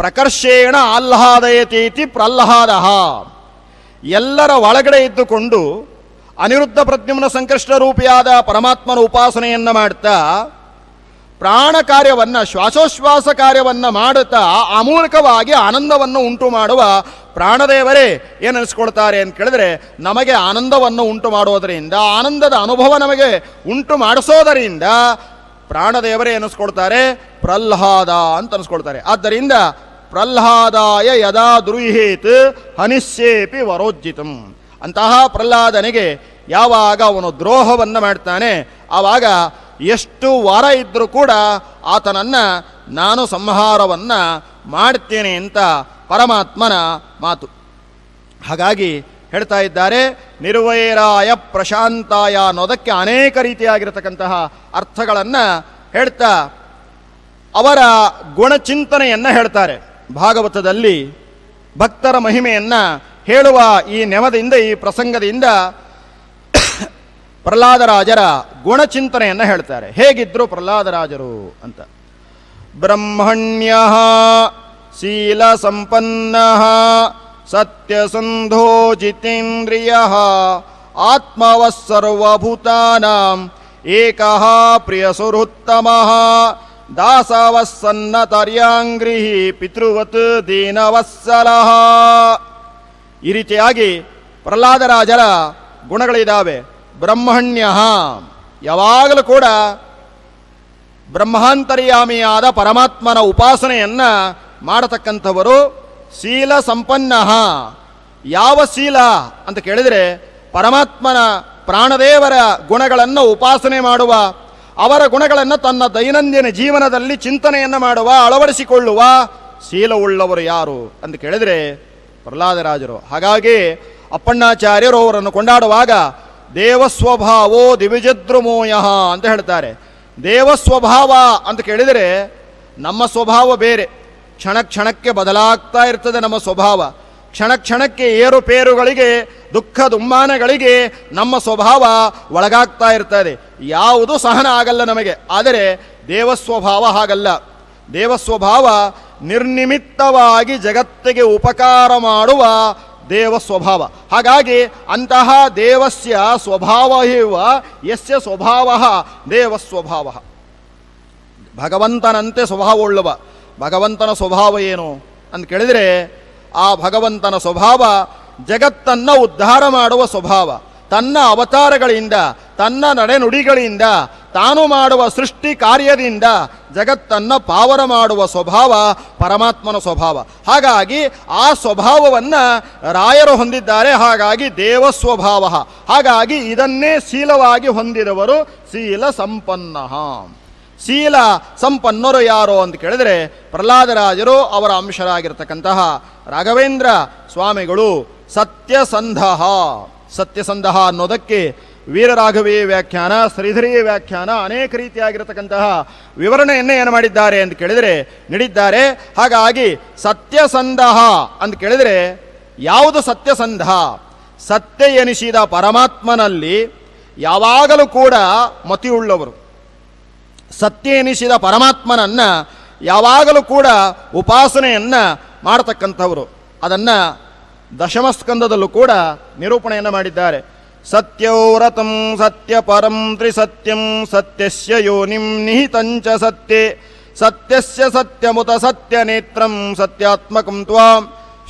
ಪ್ರಕರ್ಷೇಣ ಆಹ್ಲಾದಯತೀತಿ ಪ್ರಹ್ಲಾದ ಎಲ್ಲರ ಒಳಗಡೆ ಇದ್ದುಕೊಂಡು ಅನಿರುದ್ಧ ಪ್ರಜ್ಞಮನ ಸಂಕಷ್ಟ ರೂಪಿಯಾದ ಪರಮಾತ್ಮನ ಉಪಾಸನೆಯನ್ನು ಮಾಡ್ತಾ ಪ್ರಾಣ ಕಾರ್ಯವನ್ನು ಶ್ವಾಸೋಶ್ವಾಸ ಕಾರ್ಯವನ್ನು ಮಾಡುತ್ತಾ ಅಮೂಲಕವಾಗಿ ಆನಂದವನ್ನು ಉಂಟು ಮಾಡುವ ಪ್ರಾಣದೇವರೇ ಏನು ಅನಿಸ್ಕೊಳ್ತಾರೆ ಅಂತ ಕೇಳಿದ್ರೆ ನಮಗೆ ಆನಂದವನ್ನು ಉಂಟು ಮಾಡೋದರಿಂದ ಆನಂದದ ಅನುಭವ ನಮಗೆ ಉಂಟು ಮಾಡಿಸೋದರಿಂದ ಪ್ರಾಣದೇವರೇ ಅನಿಸ್ಕೊಳ್ತಾರೆ ಪ್ರಹ್ಲಾದ ಅಂತ ಅನಿಸ್ಕೊಳ್ತಾರೆ ಆದ್ದರಿಂದ ಪ್ರಹ್ಲಾದಾಯ ಯದಾ ದುರ್ಹೇತ್ ಹನಿಸ್ಸೇಪಿ ವರೋಜಿತಂ ಅಂತಹ ಪ್ರಹ್ಲಾದನಿಗೆ ಯಾವಾಗ ಅವನು ದ್ರೋಹವನ್ನು ಮಾಡ್ತಾನೆ ಆವಾಗ ಎಷ್ಟು ವಾರ ಇದ್ದರೂ ಕೂಡ ಆತನನ್ನು ನಾನು ಸಂಹಾರವನ್ನು ಮಾಡ್ತೇನೆ ಅಂತ ಪರಮಾತ್ಮನ ಮಾತು ಹಾಗಾಗಿ ಹೇಳ್ತಾ ಇದ್ದಾರೆ ನಿರ್ವೈರಾಯ ಪ್ರಶಾಂತಾಯ ಅನ್ನೋದಕ್ಕೆ ಅನೇಕ ರೀತಿಯಾಗಿರತಕ್ಕಂತಹ ಅರ್ಥಗಳನ್ನು ಹೇಳ್ತಾ ಅವರ ಗುಣಚಿಂತನೆಯನ್ನು ಹೇಳ್ತಾರೆ ಭಾಗವತದಲ್ಲಿ ಭಕ್ತರ ಮಹಿಮೆಯನ್ನು ಹೇಳುವ ಈ ನೆಮದಿಂದ ಈ ಪ್ರಸಂಗದಿಂದ ಪ್ರಹ್ಲಾದರಾಜರ ಗುಣಚಿಂತನೆಯನ್ನು ಹೇಳ್ತಾರೆ ಹೇಗಿದ್ರು ಪ್ರಹ್ಲಾದರಾಜರು ಅಂತ ಬ್ರಹ್ಮಣ್ಯ ಶೀಲ ಸಂಪನ್ನ ಸತ್ಯಸಂಧೋ ಜಿತೇಂದ್ರಿಯ ಆತ್ಮವಸ್ಸರ್ವಭೂತಾನಾಂ ಏಕಃ ಪ್ರಿಯ ದಾಸವಸ್ಸನ್ನ ತರ್ಯಾಂಗ್ರಿಹಿ ಪಿತೃವತ್ ದೀನವತ್ಸಲ ಈ ರೀತಿಯಾಗಿ ಪ್ರಹ್ಲಾದರಾಜರ ಗುಣಗಳಿದ್ದಾವೆ ಬ್ರಹ್ಮಣ್ಯ ಯಾವಾಗಲೂ ಕೂಡ ಬ್ರಹ್ಮಾಂತರ್ಯಾಮಿಯಾದ ಪರಮಾತ್ಮನ ಉಪಾಸನೆಯನ್ನು ಮಾಡತಕ್ಕಂಥವರು ಶೀಲ ಸಂಪನ್ನ ಯಾವ ಶೀಲ ಅಂತ ಕೇಳಿದರೆ ಪರಮಾತ್ಮನ ಪ್ರಾಣದೇವರ ಗುಣಗಳನ್ನು ಉಪಾಸನೆ ಮಾಡುವ ಅವರ ಗುಣಗಳನ್ನು ತನ್ನ ದೈನಂದಿನ ಜೀವನದಲ್ಲಿ ಚಿಂತನೆಯನ್ನು ಮಾಡುವ ಅಳವಡಿಸಿಕೊಳ್ಳುವ ಶೀಲವುಳ್ಳವರು ಯಾರು ಅಂತ ಕೇಳಿದರೆ ಪ್ರಹ್ಲಾದರಾಜರು ಹಾಗಾಗಿ ಅಪ್ಪಣ್ಣಾಚಾರ್ಯರು ಅವರನ್ನು ಕೊಂಡಾಡುವಾಗ ದೇವಸ್ವಭಾವೋ ದಿವಿಜದ್ರುಮೋಯ ಅಂತ ಹೇಳ್ತಾರೆ ದೇವಸ್ವಭಾವ ಅಂತ ಕೇಳಿದರೆ ನಮ್ಮ ಸ್ವಭಾವ ಬೇರೆ ಕ್ಷಣ ಕ್ಷಣಕ್ಕೆ ಬದಲಾಗ್ತಾ ಇರ್ತದೆ ನಮ್ಮ ಸ್ವಭಾವ ಕ್ಷಣ ಕ್ಷಣಕ್ಕೆ ಏರುಪೇರುಗಳಿಗೆ ದುಃಖ ದುಮ್ಮಾನಗಳಿಗೆ ನಮ್ಮ ಸ್ವಭಾವ ಒಳಗಾಗ್ತಾ ಇರ್ತದೆ ಯಾವುದು ಸಹನ ಆಗಲ್ಲ ನಮಗೆ ಆದರೆ ದೇವಸ್ವಭಾವ ಹಾಗಲ್ಲ ದೇವಸ್ವಭಾವ ನಿರ್ನಿಮಿತ್ತವಾಗಿ ಜಗತ್ತಿಗೆ ಉಪಕಾರ ಮಾಡುವ ದೇವ ಸ್ವಭಾವ ಹಾಗಾಗಿ ಅಂತಹ ದೇವಸ್ಯ ಸ್ವಭಾವ ಇವ ಯಸ್ಯ ಸ್ವಭಾವ ದೇವ ಸ್ವಭಾವ ಭಗವಂತನಂತೆ ಸ್ವಭಾವವುಳ್ಳವ ಭಗವಂತನ ಸ್ವಭಾವ ಏನು ಅಂತ ಕೇಳಿದರೆ ಆ ಭಗವಂತನ ಸ್ವಭಾವ ಜಗತ್ತನ್ನು ಉದ್ಧಾರ ಮಾಡುವ ಸ್ವಭಾವ ತನ್ನ ಅವತಾರಗಳಿಂದ ತನ್ನ ನಡೆನುಡಿಗಳಿಂದ ತಾನು ಮಾಡುವ ಸೃಷ್ಟಿ ಕಾರ್ಯದಿಂದ ಜಗತ್ತನ್ನು ಪಾವರ ಮಾಡುವ ಸ್ವಭಾವ ಪರಮಾತ್ಮನ ಸ್ವಭಾವ ಹಾಗಾಗಿ ಆ ಸ್ವಭಾವವನ್ನು ರಾಯರು ಹೊಂದಿದ್ದಾರೆ ಹಾಗಾಗಿ ದೇವ ಸ್ವಭಾವ ಹಾಗಾಗಿ ಇದನ್ನೇ ಶೀಲವಾಗಿ ಹೊಂದಿದವರು ಶೀಲ ಸಂಪನ್ನ ಶೀಲ ಸಂಪನ್ನರು ಯಾರು ಅಂತ ಕೇಳಿದರೆ ಪ್ರಹ್ಲಾದರಾಜರು ಅವರ ಅಂಶರಾಗಿರ್ತಕ್ಕಂತಹ ರಾಘವೇಂದ್ರ ಸ್ವಾಮಿಗಳು ಸತ್ಯಸಂಧ ಸತ್ಯಸಂಧ ಅನ್ನೋದಕ್ಕೆ ವೀರರಾಘವೇ ವ್ಯಾಖ್ಯಾನ ಶ್ರೀಧರಿಯ ವ್ಯಾಖ್ಯಾನ ಅನೇಕ ರೀತಿಯಾಗಿರತಕ್ಕಂತಹ ವಿವರಣೆಯನ್ನೇ ಏನು ಮಾಡಿದ್ದಾರೆ ಅಂತ ಕೇಳಿದರೆ ನೀಡಿದ್ದಾರೆ ಹಾಗಾಗಿ ಸತ್ಯಸಂಧ ಅಂತ ಕೇಳಿದರೆ ಯಾವುದು ಸತ್ಯಸಂಧ ಸತ್ಯ ಎನಿಸಿದ ಪರಮಾತ್ಮನಲ್ಲಿ ಯಾವಾಗಲೂ ಕೂಡ ಮತಿಯುಳ್ಳವರು ಸತ್ಯ ಎನಿಸಿದ ಪರಮಾತ್ಮನನ್ನು ಯಾವಾಗಲೂ ಕೂಡ ಉಪಾಸನೆಯನ್ನು ಮಾಡತಕ್ಕಂಥವರು ಅದನ್ನು ದಶಮಸ್ಕಂದದಲ್ಲೂ ಕೂಡ ನಿರೂಪಣೆಯನ್ನು ಮಾಡಿದ್ದಾರೆ ಸತ್ಯೌರತಂ ಸತ್ಯ ಪರಂ ತ್ರಿಸತ್ಯಂ ಸತ್ಯಸ್ಯ ಯೋನಿಂ ನಿಹಿತಂಚ ಸತ್ಯ ಸತ್ಯಸ್ಯ ಸತ್ಯಮುತ ಸತ್ಯ ನೇತ್ರಂ ಸತ್ಯಾತ್ಮಕಂ ತ್ವಾಂ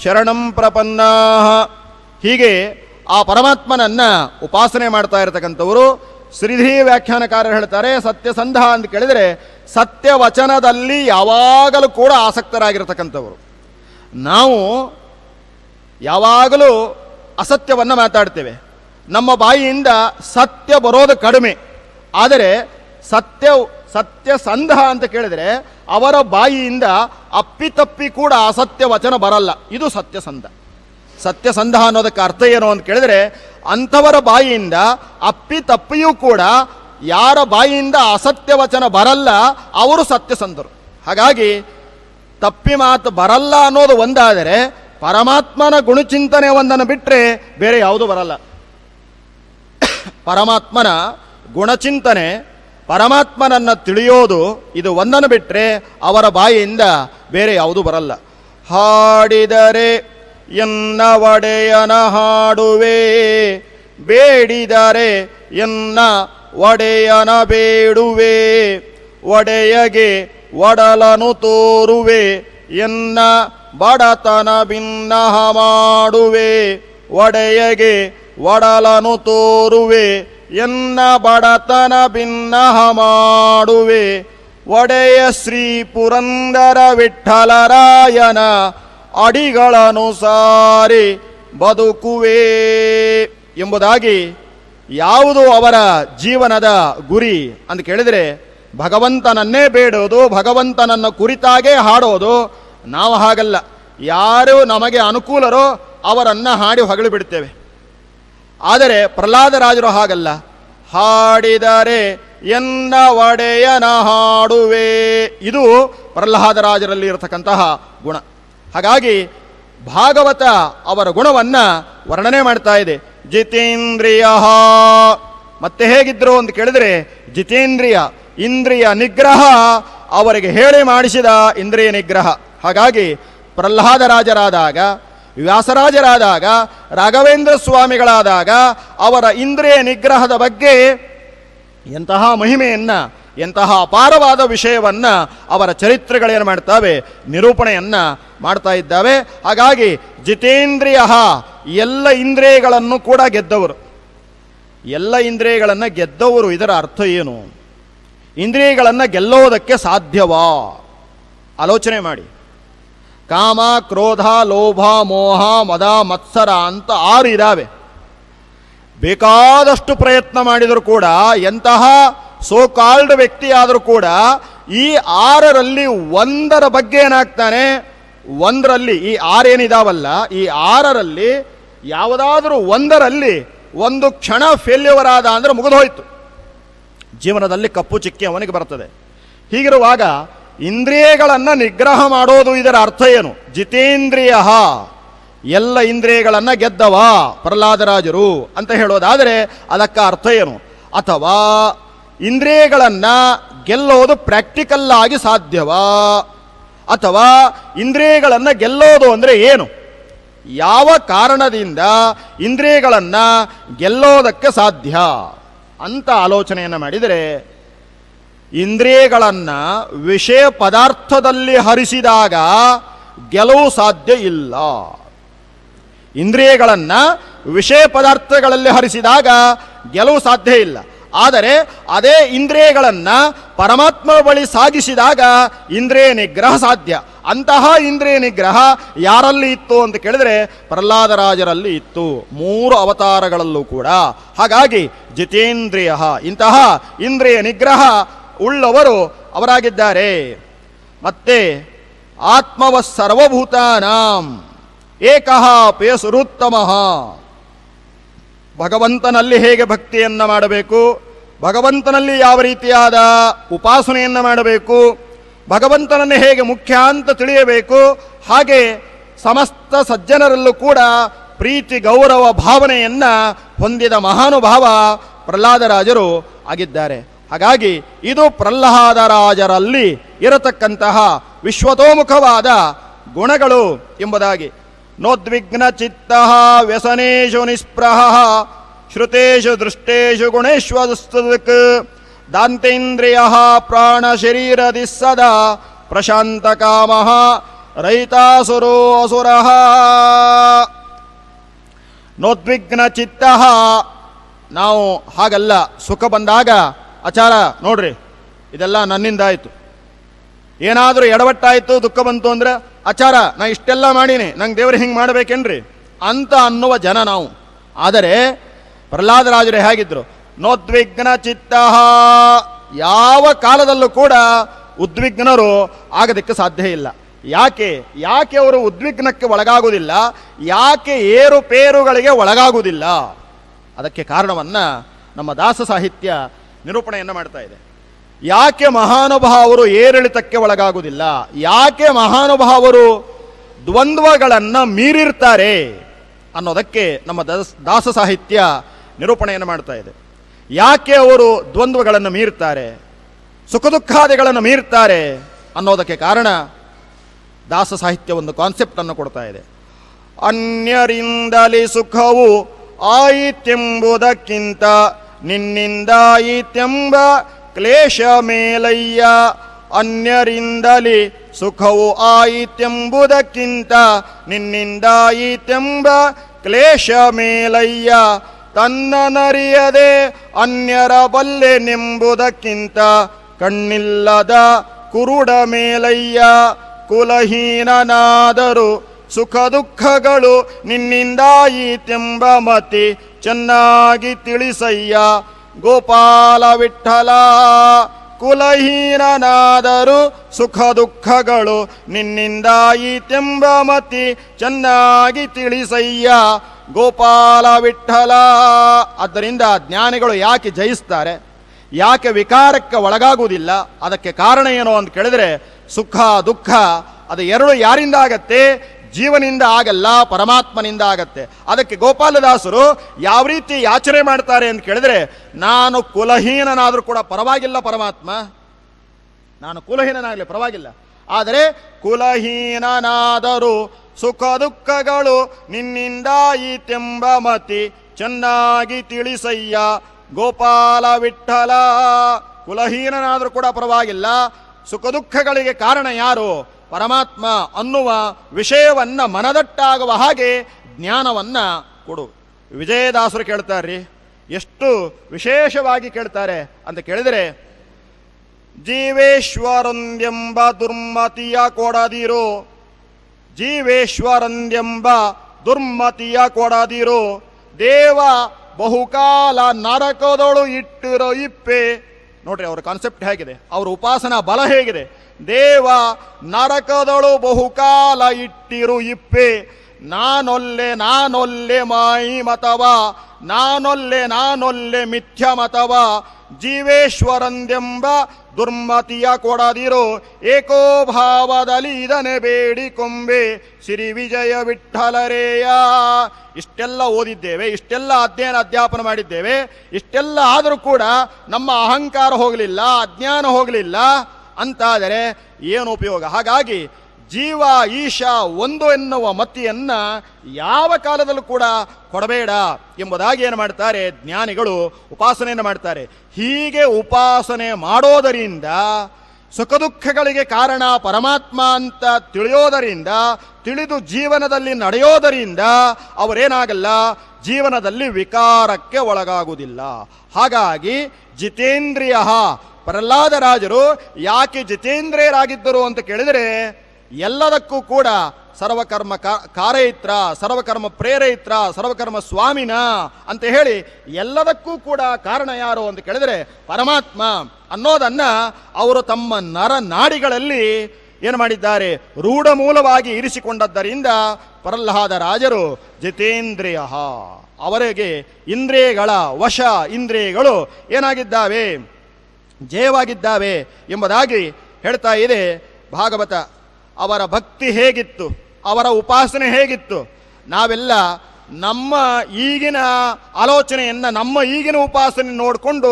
ಶರಣಂ ಪ್ರಪನ್ನ ಹೀಗೆ ಆ ಪರಮಾತ್ಮನನ್ನ ಉಪಾಸನೆ ಮಾಡ್ತಾ ಇರತಕ್ಕಂಥವರು ಶ್ರೀಧಿ ವ್ಯಾಖ್ಯಾನಕಾರರು ಹೇಳ್ತಾರೆ ಸತ್ಯಸಂಧ ಅಂತ ಕೇಳಿದರೆ ಸತ್ಯವಚನದಲ್ಲಿ ಯಾವಾಗಲೂ ಕೂಡ ಆಸಕ್ತರಾಗಿರ್ತಕ್ಕಂಥವರು ನಾವು ಯಾವಾಗಲೂ ಅಸತ್ಯವನ್ನು ಮಾತಾಡ್ತೇವೆ ನಮ್ಮ ಬಾಯಿಯಿಂದ ಸತ್ಯ ಬರೋದು ಕಡಿಮೆ ಆದರೆ ಸತ್ಯ ಸಂಧ ಅಂತ ಕೇಳಿದರೆ ಅವರ ಬಾಯಿಯಿಂದ ಅಪ್ಪಿತಪ್ಪಿ ಕೂಡ ಅಸತ್ಯ ವಚನ ಬರಲ್ಲ ಇದು ಸತ್ಯಸಂಧ ಸತ್ಯಸಂಧ ಅನ್ನೋದಕ್ಕೆ ಅರ್ಥ ಏನು ಅಂತ ಕೇಳಿದರೆ ಅಂಥವರ ಬಾಯಿಯಿಂದ ಅಪ್ಪಿತಪ್ಪಿಯೂ ಕೂಡ ಯಾರ ಬಾಯಿಯಿಂದ ಅಸತ್ಯ ವಚನ ಬರಲ್ಲ ಅವರು ಸತ್ಯಸಂಧರು ಹಾಗಾಗಿ ತಪ್ಪಿ ಮಾತು ಬರಲ್ಲ ಅನ್ನೋದು ಒಂದಾದರೆ ಪರಮಾತ್ಮನ ಗುಣಚಿಂತನೆ ಒಂದನ್ನು ಬಿಟ್ಟರೆ ಬೇರೆ ಯಾವುದು ಬರಲ್ಲ ಪರಮಾತ್ಮನ ಗುಣಚಿಂತನೆ ಪರಮಾತ್ಮನನ್ನು ತಿಳಿಯೋದು ಇದು ಒಂದನ್ನು ಬಿಟ್ಟರೆ ಅವರ ಬಾಯಿಯಿಂದ ಬೇರೆ ಯಾವುದು ಬರಲ್ಲ ಹಾಡಿದರೆ ಎನ್ನ ಒಡೆಯನ ಹಾಡುವೆ ಬೇಡಿದರೆ ಎನ್ನ ಒಡೆಯನ ಬೇಡುವೆ ಒಡೆಯಗೆ ಒಡಲನು ತೋರುವೆ ಎನ್ನ ಬಡತನ ಭಿನ್ನಹ ಮಾಡುವೆ ಒಡೆಯಗೆ ಒಡಲನು ತೋರುವೆ ಎನ್ನ ಬಡತನ ಭಿನ್ನಹ ಮಾಡುವೆ ಒಡೆಯ ಶ್ರೀ ಪುರಂದರ ವಿಠಲರಾಯನ ಅಡಿಗಳನ್ನು ಸಾರಿ ಬದುಕುವೆ ಎಂಬುದಾಗಿ ಯಾವುದು ಅವರ ಜೀವನದ ಗುರಿ ಅಂತ ಕೇಳಿದರೆ ಭಗವಂತನನ್ನೇ ಬೇಡೋದು ಭಗವಂತನನ್ನು ಕುರಿತಾಗೆ ಹಾಡೋದು ನಾವು ಹಾಗಲ್ಲ ಯಾರು ನಮಗೆ ಅನುಕೂಲರೋ ಅವರನ್ನು ಹಾಡಿ ಹೊಗಳು ಬಿಡ್ತೇವೆ ಆದರೆ ಪ್ರಹ್ಲಾದರಾಜರು ಹಾಗಲ್ಲ ಹಾಡಿದರೆ ಎನ್ನ ಒಡೆಯನ ಹಾಡುವೆ ಇದು ಪ್ರಹ್ಲಾದರಾಜರಲ್ಲಿ ಇರತಕ್ಕಂತಹ ಗುಣ ಹಾಗಾಗಿ ಭಾಗವತ ಅವರ ಗುಣವನ್ನು ವರ್ಣನೆ ಮಾಡ್ತಾ ಇದೆ ಜಿತೇಂದ್ರಿಯ ಮತ್ತೆ ಹೇಗಿದ್ರು ಅಂತ ಕೇಳಿದರೆ ಜಿತೇಂದ್ರಿಯ ಇಂದ್ರಿಯ ನಿಗ್ರಹ ಅವರಿಗೆ ಹೇಳಿ ಮಾಡಿಸಿದ ಇಂದ್ರಿಯ ನಿಗ್ರಹ ಹಾಗಾಗಿ ಪ್ರಹ್ಲಾದರಾಜರಾದಾಗ ವ್ಯಾಸರಾಜರಾದಾಗ ರಾಘವೇಂದ್ರ ಸ್ವಾಮಿಗಳಾದಾಗ ಅವರ ಇಂದ್ರಿಯ ನಿಗ್ರಹದ ಬಗ್ಗೆ ಎಂತಹ ಮಹಿಮೆಯನ್ನು ಎಂತಹ ಅಪಾರವಾದ ವಿಷಯವನ್ನು ಅವರ ಚರಿತ್ರೆಗಳೇನು ಮಾಡ್ತವೆ ನಿರೂಪಣೆಯನ್ನು ಮಾಡ್ತಾ ಇದ್ದಾವೆ ಹಾಗಾಗಿ ಜಿತೇಂದ್ರಿಯ ಎಲ್ಲ ಇಂದ್ರಿಯಗಳನ್ನು ಕೂಡ ಗೆದ್ದವರು ಎಲ್ಲ ಇಂದ್ರಿಯಗಳನ್ನು ಗೆದ್ದವರು ಇದರ ಅರ್ಥ ಏನು ಇಂದ್ರಿಯಗಳನ್ನು ಗೆಲ್ಲೋದಕ್ಕೆ ಸಾಧ್ಯವಾ ಆಲೋಚನೆ ಮಾಡಿ ಕಾಮ ಕ್ರೋಧ ಲೋಭ ಮೋಹ ಮದ ಮತ್ಸರ ಅಂತ ಆರು ಇದ್ದಾವೆ ಬೇಕಾದಷ್ಟು ಪ್ರಯತ್ನ ಮಾಡಿದರೂ ಕೂಡ ಎಂತಹ ಸೋಕಾಲ್ಡ್ ವ್ಯಕ್ತಿಯಾದರೂ ಕೂಡ ಈ ಆರರಲ್ಲಿ ಒಂದರ ಬಗ್ಗೆ ಏನಾಗ್ತಾನೆ ಒಂದರಲ್ಲಿ ಈ ಆರೇನಿದಾವಲ್ಲ ಈ ಆರರಲ್ಲಿ ಯಾವುದಾದ್ರೂ ಒಂದರಲ್ಲಿ ಒಂದು ಕ್ಷಣ ಫೇಲ್ಯೂವರ್ ಆದ ಅಂದರೆ ಹೋಯಿತು ಜೀವನದಲ್ಲಿ ಕಪ್ಪು ಚಿಕ್ಕಿ ಅವನಿಗೆ ಬರ್ತದೆ ಹೀಗಿರುವಾಗ ಇಂದ್ರಿಯಗಳನ್ನು ನಿಗ್ರಹ ಮಾಡೋದು ಇದರ ಅರ್ಥ ಏನು ಜಿತೇಂದ್ರಿಯ ಎಲ್ಲ ಇಂದ್ರಿಯಗಳನ್ನು ಗೆದ್ದವ ಪ್ರಹ್ಲಾದರಾಜರು ಅಂತ ಹೇಳೋದಾದರೆ ಅದಕ್ಕೆ ಅರ್ಥ ಏನು ಅಥವಾ ಇಂದ್ರಿಯಗಳನ್ನು ಗೆಲ್ಲೋದು ಪ್ರಾಕ್ಟಿಕಲ್ ಆಗಿ ಸಾಧ್ಯವಾ ಅಥವಾ ಇಂದ್ರಿಯಗಳನ್ನು ಗೆಲ್ಲೋದು ಅಂದರೆ ಏನು ಯಾವ ಕಾರಣದಿಂದ ಇಂದ್ರಿಯಗಳನ್ನು ಗೆಲ್ಲೋದಕ್ಕೆ ಸಾಧ್ಯ ಅಂತ ಆಲೋಚನೆಯನ್ನು ಮಾಡಿದರೆ ಇಂದ್ರಿಯಗಳನ್ನು ವಿಷಯ ಪದಾರ್ಥದಲ್ಲಿ ಹರಿಸಿದಾಗ ಗೆಲುವು ಸಾಧ್ಯ ಇಲ್ಲ ಇಂದ್ರಿಯಗಳನ್ನು ವಿಷಯ ಪದಾರ್ಥಗಳಲ್ಲಿ ಹರಿಸಿದಾಗ ಗೆಲುವು ಸಾಧ್ಯ ಇಲ್ಲ ಆದರೆ ಅದೇ ಇಂದ್ರಿಯಗಳನ್ನು ಪರಮಾತ್ಮ ಬಳಿ ಸಾಗಿಸಿದಾಗ ಇಂದ್ರಿಯ ನಿಗ್ರಹ ಸಾಧ್ಯ ಅಂತಹ ಇಂದ್ರಿಯ ನಿಗ್ರಹ ಯಾರಲ್ಲಿ ಇತ್ತು ಅಂತ ಕೇಳಿದರೆ ಪ್ರಹ್ಲಾದರಾಜರಲ್ಲಿ ಇತ್ತು ಮೂರು ಅವತಾರಗಳಲ್ಲೂ ಕೂಡ ಹಾಗಾಗಿ ಜಿತೇಂದ್ರಿಯ ಇಂತಹ ಇಂದ್ರಿಯ ನಿಗ್ರಹ ಉಳ್ಳವರು ಅವರಾಗಿದ್ದಾರೆ ಮತ್ತೆ ಆತ್ಮವ ಸರ್ವಭೂತಾನಾಂ ಏಕಃ ಪೇಸುರುತ್ತಮ ಭಗವಂತನಲ್ಲಿ ಹೇಗೆ ಭಕ್ತಿಯನ್ನು ಮಾಡಬೇಕು ಭಗವಂತನಲ್ಲಿ ಯಾವ ರೀತಿಯಾದ ಉಪಾಸನೆಯನ್ನು ಮಾಡಬೇಕು ಭಗವಂತನನ್ನು ಹೇಗೆ ಮುಖ್ಯ ಅಂತ ತಿಳಿಯಬೇಕು ಹಾಗೆ ಸಮಸ್ತ ಸಜ್ಜನರಲ್ಲೂ ಕೂಡ ಪ್ರೀತಿ ಗೌರವ ಭಾವನೆಯನ್ನು ಹೊಂದಿದ ಮಹಾನುಭಾವ ಪ್ರಹ್ಲಾದರಾಜರು ಆಗಿದ್ದಾರೆ ಹಾಗಾಗಿ ಇದು ರಾಜರಲ್ಲಿ ಇರತಕ್ಕಂತಹ ವಿಶ್ವತೋಮುಖವಾದ ಗುಣಗಳು ಎಂಬುದಾಗಿ ನೋದ್ವಿಗ್ನ ಚಿತ್ತ ವ್ಯಸನೇಶು ನಿಸ್ಪೃಹ ಶ್ರುತೇಶು ದೃಷ್ಟೇಶು ಗುಣೇಶ್ವಸ್ತದಕ್ ದಾಂತೇಂದ್ರಿಯ ಪ್ರಾಣ ಶರೀರ ದಿಸ್ಸದ ಪ್ರಶಾಂತ ಕಾಮ ರೈತಾಸುರೋ ಅಸುರ ನೋದ್ವಿಗ್ನ ಚಿತ್ತ ನಾವು ಹಾಗಲ್ಲ ಸುಖ ಬಂದಾಗ ಆಚಾರ ನೋಡ್ರಿ ಇದೆಲ್ಲ ನನ್ನಿಂದ ಆಯಿತು ಏನಾದರೂ ಎಡವಟ್ಟಾಯಿತು ದುಃಖ ಬಂತು ಅಂದರೆ ಆಚಾರ ನಾ ಇಷ್ಟೆಲ್ಲ ಮಾಡೀನಿ ನಂಗೆ ದೇವ್ರು ಹಿಂಗೆ ಮಾಡಬೇಕೇನ್ರಿ ಅಂತ ಅನ್ನುವ ಜನ ನಾವು ಆದರೆ ಪ್ರಹ್ಲಾದರಾಜರು ಹೇಗಿದ್ದರು ನೋದ್ವಿಗ್ನ ಚಿತ್ತ ಯಾವ ಕಾಲದಲ್ಲೂ ಕೂಡ ಉದ್ವಿಗ್ನರು ಆಗೋದಕ್ಕೆ ಸಾಧ್ಯ ಇಲ್ಲ ಯಾಕೆ ಯಾಕೆ ಅವರು ಉದ್ವಿಗ್ನಕ್ಕೆ ಒಳಗಾಗುವುದಿಲ್ಲ ಯಾಕೆ ಏರುಪೇರುಗಳಿಗೆ ಒಳಗಾಗುವುದಿಲ್ಲ ಅದಕ್ಕೆ ಕಾರಣವನ್ನು ನಮ್ಮ ದಾಸ ಸಾಹಿತ್ಯ ನಿರೂಪಣೆಯನ್ನು ಮಾಡ್ತಾ ಇದೆ ಯಾಕೆ ಮಹಾನುಭಾವರು ಏರಿಳಿತಕ್ಕೆ ಒಳಗಾಗುವುದಿಲ್ಲ ಯಾಕೆ ಮಹಾನುಭಾವರು ದ್ವಂದ್ವಗಳನ್ನು ಮೀರಿರ್ತಾರೆ ಅನ್ನೋದಕ್ಕೆ ನಮ್ಮ ದಾಸ ದಾಸ ಸಾಹಿತ್ಯ ನಿರೂಪಣೆಯನ್ನು ಮಾಡ್ತಾ ಇದೆ ಯಾಕೆ ಅವರು ದ್ವಂದ್ವಗಳನ್ನು ಮೀರ್ತಾರೆ ಸುಖ ದುಃಖಾದಿಗಳನ್ನು ಮೀರ್ತಾರೆ ಅನ್ನೋದಕ್ಕೆ ಕಾರಣ ದಾಸ ಸಾಹಿತ್ಯ ಒಂದು ಕಾನ್ಸೆಪ್ಟನ್ನು ಕೊಡ್ತಾ ಇದೆ ಅನ್ಯರಿಂದಲೇ ಸುಖವು ಆಯಿತೆಂಬುದಕ್ಕಿಂತ ನಿನ್ನಿಂದಾಯಿತೆಂಬ ಕ್ಲೇಶ ಮೇಲಯ್ಯ ಅನ್ಯರಿಂದಲೇ ಸುಖವು ಆಯಿತೆಂಬುದಕ್ಕಿಂತ ನಿನ್ನಿಂದಾಯಿತೆಂಬ ಕ್ಲೇಶ ಮೇಲಯ್ಯ ತನ್ನನರಿಯದೆ ಅನ್ಯರ ಬಲ್ಲೆನೆಂಬುದಕ್ಕಿಂತ ಕಣ್ಣಿಲ್ಲದ ಕುರುಡ ಮೇಲಯ್ಯ ಕುಲಹೀನನಾದರು ಸುಖ ದುಃಖಗಳು ನಿನ್ನಿಂದಾಯಿತೆಂಬ ಮತಿ ಚೆನ್ನಾಗಿ ತಿಳಿಸಯ್ಯ ಗೋಪಾಲ ವಿಠಲ ಕುಲಹೀನನಾದರೂ ಸುಖ ದುಃಖಗಳು ನಿನ್ನಿಂದಾಯಿತೆಂಬ ಮತಿ ಚೆನ್ನಾಗಿ ತಿಳಿಸಯ್ಯ ಗೋಪಾಲ ವಿಠಲ ಆದ್ದರಿಂದ ಜ್ಞಾನಿಗಳು ಯಾಕೆ ಜಯಿಸ್ತಾರೆ ಯಾಕೆ ವಿಕಾರಕ್ಕೆ ಒಳಗಾಗುವುದಿಲ್ಲ ಅದಕ್ಕೆ ಕಾರಣ ಏನು ಅಂತ ಕೇಳಿದರೆ ಸುಖ ದುಃಖ ಅದು ಎರಡು ಯಾರಿಂದ ಆಗತ್ತೆ ಜೀವನಿಂದ ಆಗಲ್ಲ ಪರಮಾತ್ಮನಿಂದ ಆಗತ್ತೆ ಅದಕ್ಕೆ ಗೋಪಾಲದಾಸರು ಯಾವ ರೀತಿ ಯಾಚನೆ ಮಾಡ್ತಾರೆ ಅಂತ ಕೇಳಿದ್ರೆ ನಾನು ಕುಲಹೀನನಾದರೂ ಕೂಡ ಪರವಾಗಿಲ್ಲ ಪರಮಾತ್ಮ ನಾನು ಕುಲಹೀನನಾಗಲಿ ಪರವಾಗಿಲ್ಲ ಆದರೆ ಕುಲಹೀನನಾದರೂ ಸುಖ ದುಃಖಗಳು ನಿನ್ನಿಂದ ಈತೆಂಬ ಮತಿ ಚೆನ್ನಾಗಿ ತಿಳಿಸಯ್ಯ ಗೋಪಾಲ ವಿಠಲ ಕುಲಹೀನನಾದರೂ ಕೂಡ ಪರವಾಗಿಲ್ಲ ಸುಖ ದುಃಖಗಳಿಗೆ ಕಾರಣ ಯಾರು ಪರಮಾತ್ಮ ಅನ್ನುವ ವಿಷಯವನ್ನು ಮನದಟ್ಟಾಗುವ ಹಾಗೆ ಜ್ಞಾನವನ್ನು ಕೊಡು ವಿಜಯದಾಸರು ಕೇಳ್ತಾರ್ರಿ ಎಷ್ಟು ವಿಶೇಷವಾಗಿ ಕೇಳ್ತಾರೆ ಅಂತ ಕೇಳಿದರೆ ಜೀವೇಶ್ವರಂದೆಂಬ ದುರ್ಮತಿಯ ಕೊಡದಿರು ಜೀವೇಶ್ವರಂದೆಂಬ ದುರ್ಮತಿಯ ಕೊಡದಿರು ದೇವ ಬಹುಕಾಲ ನರಕದೊಳು ಇಟ್ಟಿರೋ ಇಪ್ಪೆ ನೋಡ್ರಿ ಅವರ ಕಾನ್ಸೆಪ್ಟ್ ಹೇಗಿದೆ ಅವರ ಉಪಾಸನಾ ಬಲ ಹೇಗಿದೆ ದೇವ ನರಕದಳು ಬಹುಕಾಲ ಇಟ್ಟಿರು ಇಪ್ಪೆ ನಾನೊಲ್ಲೆ ನಾನೊಲ್ಲೆ ಮಾಯಿ ಮತವ ನಾನೊಲ್ಲೆ ನಾನೊಲ್ಲೆ ಮಿಥ್ಯ ಮತವ ಜೀವೇಶ್ವರಂದೆಂಬ ದುರ್ಮತಿಯ ಕೊಡದಿರು ಭಾವದಲ್ಲಿ ಇದನೆ ಬೇಡಿಕೊಂಬೆ ಶ್ರೀ ವಿಜಯ ವಿಠಲರೇಯ ಇಷ್ಟೆಲ್ಲ ಓದಿದ್ದೇವೆ ಇಷ್ಟೆಲ್ಲ ಅಧ್ಯಯನ ಅಧ್ಯಾಪನ ಮಾಡಿದ್ದೇವೆ ಇಷ್ಟೆಲ್ಲ ಆದರೂ ಕೂಡ ನಮ್ಮ ಅಹಂಕಾರ ಹೋಗಲಿಲ್ಲ ಅಜ್ಞಾನ ಹೋಗಲಿಲ್ಲ ಅಂತಾದರೆ ಏನು ಉಪಯೋಗ ಹಾಗಾಗಿ ಜೀವ ಈಶಾ ಒಂದು ಎನ್ನುವ ಮತಿಯನ್ನು ಯಾವ ಕಾಲದಲ್ಲೂ ಕೂಡ ಕೊಡಬೇಡ ಎಂಬುದಾಗಿ ಏನು ಮಾಡ್ತಾರೆ ಜ್ಞಾನಿಗಳು ಉಪಾಸನೆಯನ್ನು ಮಾಡ್ತಾರೆ ಹೀಗೆ ಉಪಾಸನೆ ಮಾಡೋದರಿಂದ ಸುಖ ದುಃಖಗಳಿಗೆ ಕಾರಣ ಪರಮಾತ್ಮ ಅಂತ ತಿಳಿಯೋದರಿಂದ ತಿಳಿದು ಜೀವನದಲ್ಲಿ ನಡೆಯೋದರಿಂದ ಅವರೇನಾಗಲ್ಲ ಜೀವನದಲ್ಲಿ ವಿಕಾರಕ್ಕೆ ಒಳಗಾಗುವುದಿಲ್ಲ ಹಾಗಾಗಿ ಜಿತೇಂದ್ರಿಯ ಪ್ರಹ್ಲಾದರಾಜರು ಯಾಕೆ ಜಿತೇಂದ್ರಿಯರಾಗಿದ್ದರು ಅಂತ ಕೇಳಿದರೆ ಎಲ್ಲದಕ್ಕೂ ಕೂಡ ಸರ್ವಕರ್ಮ ಕಾರಯಿತ್ರ ಸರ್ವಕರ್ಮ ಪ್ರೇರಯಿತ್ರ ಸರ್ವಕರ್ಮ ಸ್ವಾಮಿನ ಅಂತ ಹೇಳಿ ಎಲ್ಲದಕ್ಕೂ ಕೂಡ ಕಾರಣ ಯಾರು ಅಂತ ಕೇಳಿದರೆ ಪರಮಾತ್ಮ ಅನ್ನೋದನ್ನು ಅವರು ತಮ್ಮ ನರನಾಡಿಗಳಲ್ಲಿ ಏನು ಮಾಡಿದ್ದಾರೆ ರೂಢಮೂಲವಾಗಿ ಇರಿಸಿಕೊಂಡದ್ದರಿಂದ ಪ್ರಹ್ಲಾದ ರಾಜರು ಜಿತೇಂದ್ರಿಯ ಅವರಿಗೆ ಇಂದ್ರಿಯಗಳ ವಶ ಇಂದ್ರಿಯಗಳು ಏನಾಗಿದ್ದಾವೆ ಜಯವಾಗಿದ್ದಾವೆ ಎಂಬುದಾಗಿ ಹೇಳ್ತಾ ಇದೆ ಭಾಗವತ ಅವರ ಭಕ್ತಿ ಹೇಗಿತ್ತು ಅವರ ಉಪಾಸನೆ ಹೇಗಿತ್ತು ನಾವೆಲ್ಲ ನಮ್ಮ ಈಗಿನ ಆಲೋಚನೆಯನ್ನು ನಮ್ಮ ಈಗಿನ ಉಪಾಸನೆ ನೋಡಿಕೊಂಡು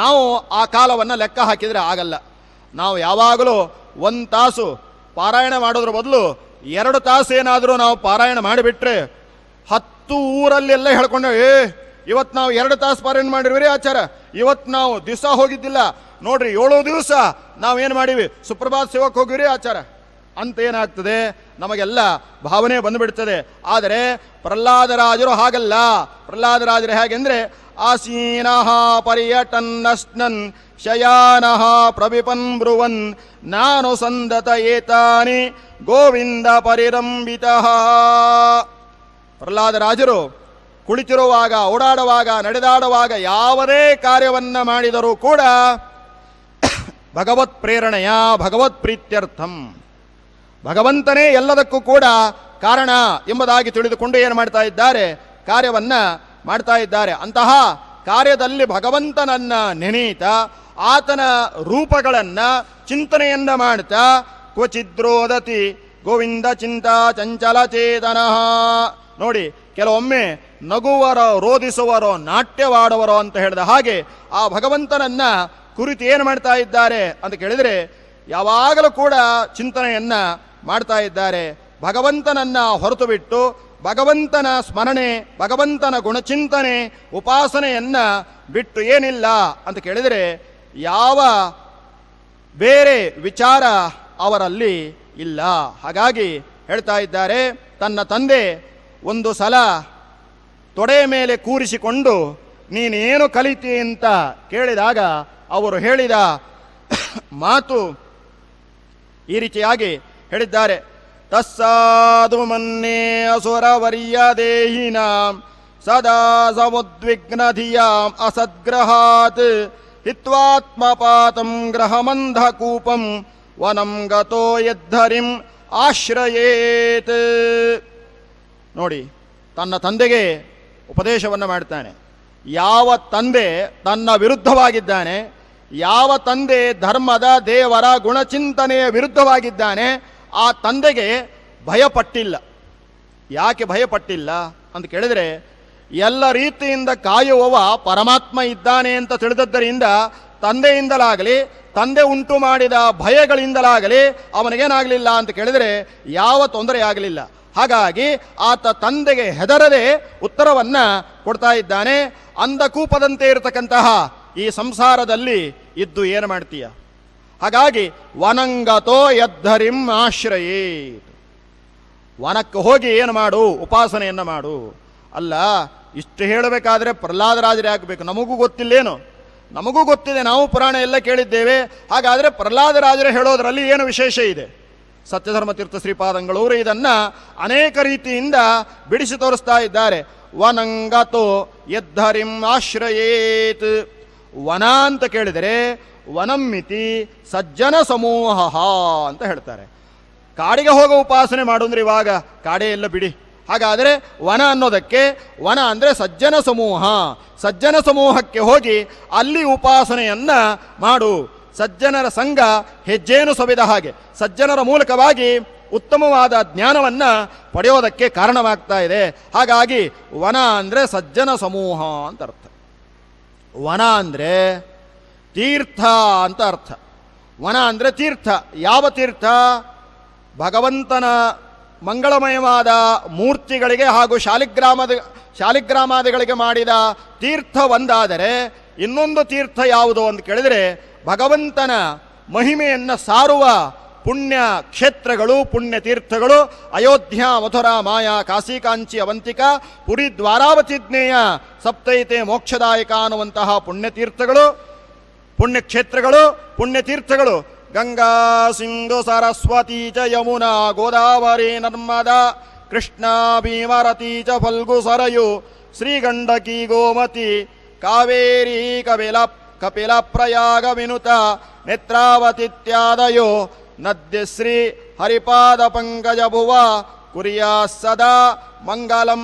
ನಾವು ಆ ಕಾಲವನ್ನು ಲೆಕ್ಕ ಹಾಕಿದರೆ ಆಗಲ್ಲ ನಾವು ಯಾವಾಗಲೂ ಒಂದು ತಾಸು ಪಾರಾಯಣ ಮಾಡೋದ್ರ ಬದಲು ಎರಡು ತಾಸು ಏನಾದರೂ ನಾವು ಪಾರಾಯಣ ಮಾಡಿಬಿಟ್ರೆ ಹತ್ತು ಊರಲ್ಲೆಲ್ಲ ಹೇಳ್ಕೊಂಡೆ ಏ ಇವತ್ತು ನಾವು ಎರಡು ತಾಸು ಪಾರಾಯಣ ರೀ ಆಚಾರ ಇವತ್ತು ನಾವು ದಿವಸ ಹೋಗಿದ್ದಿಲ್ಲ ನೋಡ್ರಿ ಏಳು ದಿವಸ ನಾವು ಏನು ಮಾಡೀವಿ ಸುಪ್ರಭಾತ್ ಸೇವಕ್ಕೆ ರೀ ಆಚಾರ ಅಂತ ಏನಾಗ್ತದೆ ನಮಗೆಲ್ಲ ಭಾವನೆ ಬಂದುಬಿಡ್ತದೆ ಆದರೆ ಪ್ರಹ್ಲಾದರಾಜರು ಹಾಗಲ್ಲ ಪ್ರಹ್ಲಾದರಾಜರು ಹೇಗೆಂದರೆ ಆಸೀನಃ ಪರ್ಯಟನ್ನಸ್ನನ್ ಶಯಾನಃ ಪ್ರಭಿಪನ್ ಬ್ರುವನ್ ನಾನು ಸಂದತ ಏತಾನಿ ಗೋವಿಂದ ಪರಿರಂಭಿತ ಪ್ರಹ್ಲಾದರಾಜರು ಕುಳಿತಿರುವಾಗ ಓಡಾಡುವಾಗ ನಡೆದಾಡುವಾಗ ಯಾವುದೇ ಕಾರ್ಯವನ್ನು ಮಾಡಿದರೂ ಕೂಡ ಭಗವತ್ ಪ್ರೇರಣೆಯ ಭಗವತ್ ಪ್ರೀತ್ಯರ್ಥಂ ಭಗವಂತನೇ ಎಲ್ಲದಕ್ಕೂ ಕೂಡ ಕಾರಣ ಎಂಬುದಾಗಿ ತಿಳಿದುಕೊಂಡು ಏನು ಮಾಡ್ತಾ ಇದ್ದಾರೆ ಕಾರ್ಯವನ್ನು ಮಾಡ್ತಾ ಇದ್ದಾರೆ ಅಂತಹ ಕಾರ್ಯದಲ್ಲಿ ಭಗವಂತನನ್ನ ನೆನೀತ ಆತನ ರೂಪಗಳನ್ನು ಚಿಂತನೆಯನ್ನ ಮಾಡ್ತಾ ಕ್ವಚಿದ್ರೋದತಿ ಗೋವಿಂದ ಚಿಂತಾ ಚಂಚಲ ಚೇತನ ನೋಡಿ ಕೆಲವೊಮ್ಮೆ ನಗುವರೋ ರೋಧಿಸುವರೋ ನಾಟ್ಯವಾಡುವರೋ ಅಂತ ಹೇಳಿದ ಹಾಗೆ ಆ ಭಗವಂತನನ್ನ ಕುರಿತು ಏನು ಮಾಡ್ತಾ ಇದ್ದಾರೆ ಅಂತ ಕೇಳಿದರೆ ಯಾವಾಗಲೂ ಕೂಡ ಚಿಂತನೆಯನ್ನು ಮಾಡ್ತಾ ಇದ್ದಾರೆ ಭಗವಂತನನ್ನ ಹೊರತು ಬಿಟ್ಟು ಭಗವಂತನ ಸ್ಮರಣೆ ಭಗವಂತನ ಗುಣಚಿಂತನೆ ಉಪಾಸನೆಯನ್ನ ಬಿಟ್ಟು ಏನಿಲ್ಲ ಅಂತ ಕೇಳಿದರೆ ಯಾವ ಬೇರೆ ವಿಚಾರ ಅವರಲ್ಲಿ ಇಲ್ಲ ಹಾಗಾಗಿ ಹೇಳ್ತಾ ಇದ್ದಾರೆ ತನ್ನ ತಂದೆ ಒಂದು ಸಲ ತೊಡೆ ಮೇಲೆ ಕೂರಿಸಿಕೊಂಡು ನೀನೇನು ಕಲಿತಿ ಅಂತ ಕೇಳಿದಾಗ ಅವರು ಹೇಳಿದ ಮಾತು ಈ ರೀತಿಯಾಗಿ ಹೇಳಿದ್ದಾರೆ ತಸ್ಸಾಧು ಮನ್ನೇ ಅಸುರವರ್ಯ ದೇಹಿನಾಂ ಸದಾ ಧಿಯಾಂ ಅಸದ್ಗ್ರಹಾತ್ ಹಿತ್ವಾತ್ಮಪಾತಂ ಗ್ರಹಮಂಧಕೂಪಂ ವನಂ ಗತೋ ಯದ್ಧರಿಂ ಆಶ್ರಯೇತ್ ನೋಡಿ ತನ್ನ ತಂದೆಗೆ ಉಪದೇಶವನ್ನು ಮಾಡ್ತಾನೆ ಯಾವ ತಂದೆ ತನ್ನ ವಿರುದ್ಧವಾಗಿದ್ದಾನೆ ಯಾವ ತಂದೆ ಧರ್ಮದ ದೇವರ ಗುಣಚಿಂತನೆಯ ವಿರುದ್ಧವಾಗಿದ್ದಾನೆ ಆ ತಂದೆಗೆ ಭಯಪಟ್ಟಿಲ್ಲ ಯಾಕೆ ಭಯಪಟ್ಟಿಲ್ಲ ಅಂತ ಕೇಳಿದರೆ ಎಲ್ಲ ರೀತಿಯಿಂದ ಕಾಯುವವ ಪರಮಾತ್ಮ ಇದ್ದಾನೆ ಅಂತ ತಿಳಿದದ್ದರಿಂದ ತಂದೆಯಿಂದಲಾಗಲಿ ತಂದೆ ಉಂಟು ಮಾಡಿದ ಭಯಗಳಿಂದಲಾಗಲಿ ಅವನಿಗೇನಾಗಲಿಲ್ಲ ಅಂತ ಕೇಳಿದರೆ ಯಾವ ತೊಂದರೆ ಆಗಲಿಲ್ಲ ಹಾಗಾಗಿ ಆತ ತಂದೆಗೆ ಹೆದರದೆ ಉತ್ತರವನ್ನು ಕೊಡ್ತಾ ಇದ್ದಾನೆ ಅಂಧಕೂಪದಂತೆ ಇರತಕ್ಕಂತಹ ಈ ಸಂಸಾರದಲ್ಲಿ ಇದ್ದು ಏನು ಮಾಡ್ತೀಯಾ ಹಾಗಾಗಿ ವನಂಗತೋ ಯದ್ಧರಿಂ ಆಶ್ರಯೇತ್ ವನಕ್ಕೆ ಹೋಗಿ ಏನು ಮಾಡು ಉಪಾಸನೆಯನ್ನು ಮಾಡು ಅಲ್ಲ ಇಷ್ಟು ಹೇಳಬೇಕಾದ್ರೆ ಪ್ರಹ್ಲಾದರಾಜರೇ ಆಗಬೇಕು ನಮಗೂ ಗೊತ್ತಿಲ್ಲೇನು ನಮಗೂ ಗೊತ್ತಿದೆ ನಾವು ಪುರಾಣ ಎಲ್ಲ ಕೇಳಿದ್ದೇವೆ ಹಾಗಾದರೆ ಪ್ರಹ್ಲಾದರಾಜರೇ ಹೇಳೋದರಲ್ಲಿ ಏನು ವಿಶೇಷ ಇದೆ ಸತ್ಯಧರ್ಮತೀರ್ಥ ಶ್ರೀಪಾದಂಗಳವರು ಇದನ್ನು ಅನೇಕ ರೀತಿಯಿಂದ ಬಿಡಿಸಿ ತೋರಿಸ್ತಾ ಇದ್ದಾರೆ ವನಂಗತೋ ಯದ್ಧರಿಂ ಆಶ್ರಯೇತ್ ವನ ಅಂತ ಕೇಳಿದರೆ ವನಮ್ಮಿತಿ ಸಜ್ಜನ ಸಮೂಹ ಅಂತ ಹೇಳ್ತಾರೆ ಕಾಡಿಗೆ ಹೋಗೋ ಉಪಾಸನೆ ಮಾಡುಂದ್ರೆ ಇವಾಗ ಕಾಡೇ ಎಲ್ಲ ಬಿಡಿ ಹಾಗಾದರೆ ವನ ಅನ್ನೋದಕ್ಕೆ ವನ ಅಂದರೆ ಸಜ್ಜನ ಸಮೂಹ ಸಜ್ಜನ ಸಮೂಹಕ್ಕೆ ಹೋಗಿ ಅಲ್ಲಿ ಉಪಾಸನೆಯನ್ನು ಮಾಡು ಸಜ್ಜನರ ಸಂಘ ಹೆಜ್ಜೇನು ಸವಿದ ಹಾಗೆ ಸಜ್ಜನರ ಮೂಲಕವಾಗಿ ಉತ್ತಮವಾದ ಜ್ಞಾನವನ್ನು ಪಡೆಯೋದಕ್ಕೆ ಕಾರಣವಾಗ್ತಾ ಇದೆ ಹಾಗಾಗಿ ವನ ಅಂದರೆ ಸಜ್ಜನ ಸಮೂಹ ಅಂತ ಅರ್ಥ ವನ ಅಂದರೆ ತೀರ್ಥ ಅಂತ ಅರ್ಥ ವನ ಅಂದರೆ ತೀರ್ಥ ಯಾವ ತೀರ್ಥ ಭಗವಂತನ ಮಂಗಳಮಯವಾದ ಮೂರ್ತಿಗಳಿಗೆ ಹಾಗೂ ಶಾಲಿಗ್ರಾಮದ ಶಾಲಿಗ್ರಾಮಾದಿಗಳಿಗೆ ಮಾಡಿದ ತೀರ್ಥ ಒಂದಾದರೆ ಇನ್ನೊಂದು ತೀರ್ಥ ಯಾವುದು ಅಂತ ಕೇಳಿದರೆ ಭಗವಂತನ ಮಹಿಮೆಯನ್ನು ಸಾರುವ ಪುಣ್ಯ ಕ್ಷೇತ್ರಗಳು ಪುಣ್ಯ ತೀರ್ಥಗಳು ಅಯೋಧ್ಯ ಮಥುರಾ ಮಾಯಾ ಕಾಶಿ ಕಾಂಚಿ ಅವಂತಿಕಾ ಪುರಿ ದ್ವಾರಾವತಿಜ್ಞೆಯ ಸಪ್ತೈತೆ ಮೋಕ್ಷದಾಯಕ ಅನ್ನುವಂತಹ ಪುಣ್ಯತೀರ್ಥಗಳು ಪುಣ್ಯಕ್ಷೇತ್ರಗಳು ಪುಣ್ಯತೀರ್ಥಗಳು ಗಂಗಾ ಸಿಂಧು ಸರಸ್ವತಿ ಚ ಯಮುನಾ ಗೋದಾವರಿ ನರ್ಮದಾ ಕೃಷ್ಣ ಭೀಮರತಿ ಚ ಫಲ್ಗು ಸರಯು ಶ್ರೀಗಂಡಕಿ ಗೋಮತಿ ಕಾವೇರಿ ಕಪಿಲ ಕಪಿಲ ಪ್ರಯಾಗ ವಿನುತ ನೇತ್ರಾವತಿತ್ಯಾದಯೋ ನದ್ಯಶ್ರೀ ಹರಿಪಾದ ಪಂಕಜ ಭುವ ಕುರಿಯಾ ಸದಾ ಮಂಗಲಂ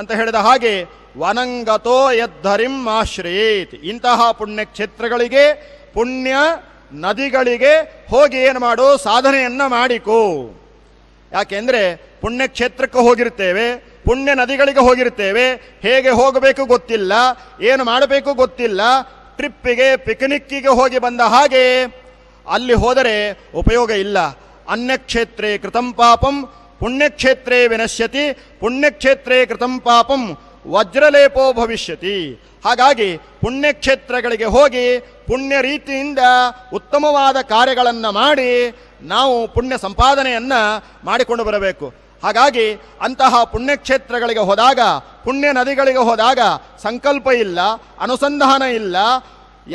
ಅಂತ ಹೇಳಿದ ಹಾಗೆ ವನಂಗತೋ ಯದ್ಧರಿಂ ಆಶ್ರಯೇತ್ ಇಂತಹ ಪುಣ್ಯಕ್ಷೇತ್ರಗಳಿಗೆ ಪುಣ್ಯ ನದಿಗಳಿಗೆ ಹೋಗಿ ಏನು ಮಾಡು ಸಾಧನೆಯನ್ನು ಮಾಡಿಕೋ ಯಾಕೆಂದರೆ ಪುಣ್ಯಕ್ಷೇತ್ರಕ್ಕೆ ಹೋಗಿರ್ತೇವೆ ಪುಣ್ಯ ನದಿಗಳಿಗೆ ಹೋಗಿರ್ತೇವೆ ಹೇಗೆ ಹೋಗಬೇಕು ಗೊತ್ತಿಲ್ಲ ಏನು ಮಾಡಬೇಕು ಗೊತ್ತಿಲ್ಲ ಟ್ರಿಪ್ಪಿಗೆ ಪಿಕ್ನಿಕ್ಕಿಗೆ ಹೋಗಿ ಬಂದ ಹಾಗೆ ಅಲ್ಲಿ ಹೋದರೆ ಉಪಯೋಗ ಇಲ್ಲ ಅನ್ಯಕ್ಷೇತ್ರೇ ಕೃತಂ ಪಾಪಂ ಪುಣ್ಯಕ್ಷೇತ್ರೇ ವಿನಶ್ಯತಿ ಪುಣ್ಯಕ್ಷೇತ್ರೇ ಕೃತಂ ಪಾಪಂ ವಜ್ರಲೇಪೋ ಭವಿಷ್ಯತಿ ಹಾಗಾಗಿ ಪುಣ್ಯಕ್ಷೇತ್ರಗಳಿಗೆ ಹೋಗಿ ಪುಣ್ಯ ರೀತಿಯಿಂದ ಉತ್ತಮವಾದ ಕಾರ್ಯಗಳನ್ನು ಮಾಡಿ ನಾವು ಪುಣ್ಯ ಸಂಪಾದನೆಯನ್ನು ಮಾಡಿಕೊಂಡು ಬರಬೇಕು ಹಾಗಾಗಿ ಅಂತಹ ಪುಣ್ಯಕ್ಷೇತ್ರಗಳಿಗೆ ಹೋದಾಗ ಪುಣ್ಯ ನದಿಗಳಿಗೆ ಹೋದಾಗ ಸಂಕಲ್ಪ ಇಲ್ಲ ಅನುಸಂಧಾನ ಇಲ್ಲ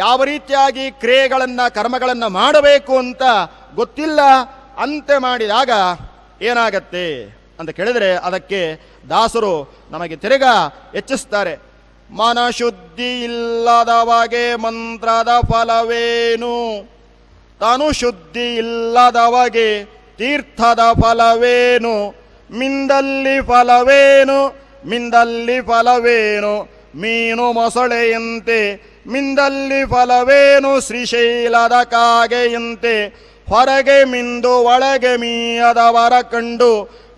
ಯಾವ ರೀತಿಯಾಗಿ ಕ್ರಿಯೆಗಳನ್ನು ಕರ್ಮಗಳನ್ನು ಮಾಡಬೇಕು ಅಂತ ಗೊತ್ತಿಲ್ಲ ಅಂತೆ ಮಾಡಿದಾಗ ಏನಾಗತ್ತೆ ಅಂತ ಕೇಳಿದರೆ ಅದಕ್ಕೆ ದಾಸರು ನಮಗೆ ತಿರುಗ ಹೆಚ್ಚಿಸ್ತಾರೆ ಮನಶುದ್ಧಿ ಇಲ್ಲದವಗೆ ಮಂತ್ರದ ಫಲವೇನು ತನು ಶುದ್ಧಿ ಇಲ್ಲದವಗೆ ತೀರ್ಥದ ಫಲವೇನು ಮಿಂದಲ್ಲಿ ಫಲವೇನು ಮಿಂದಲ್ಲಿ ಫಲವೇನು ಮೀನು ಮೊಸಳೆಯಂತೆ ಮಿಂದಲ್ಲಿ ಫಲವೇನು ಶ್ರೀಶೈಲದ ಕಾಗೆಯಂತೆ ಹೊರಗೆ ಮಿಂದು ಒಳಗೆ ಮೀಯದವರ ಕಂಡು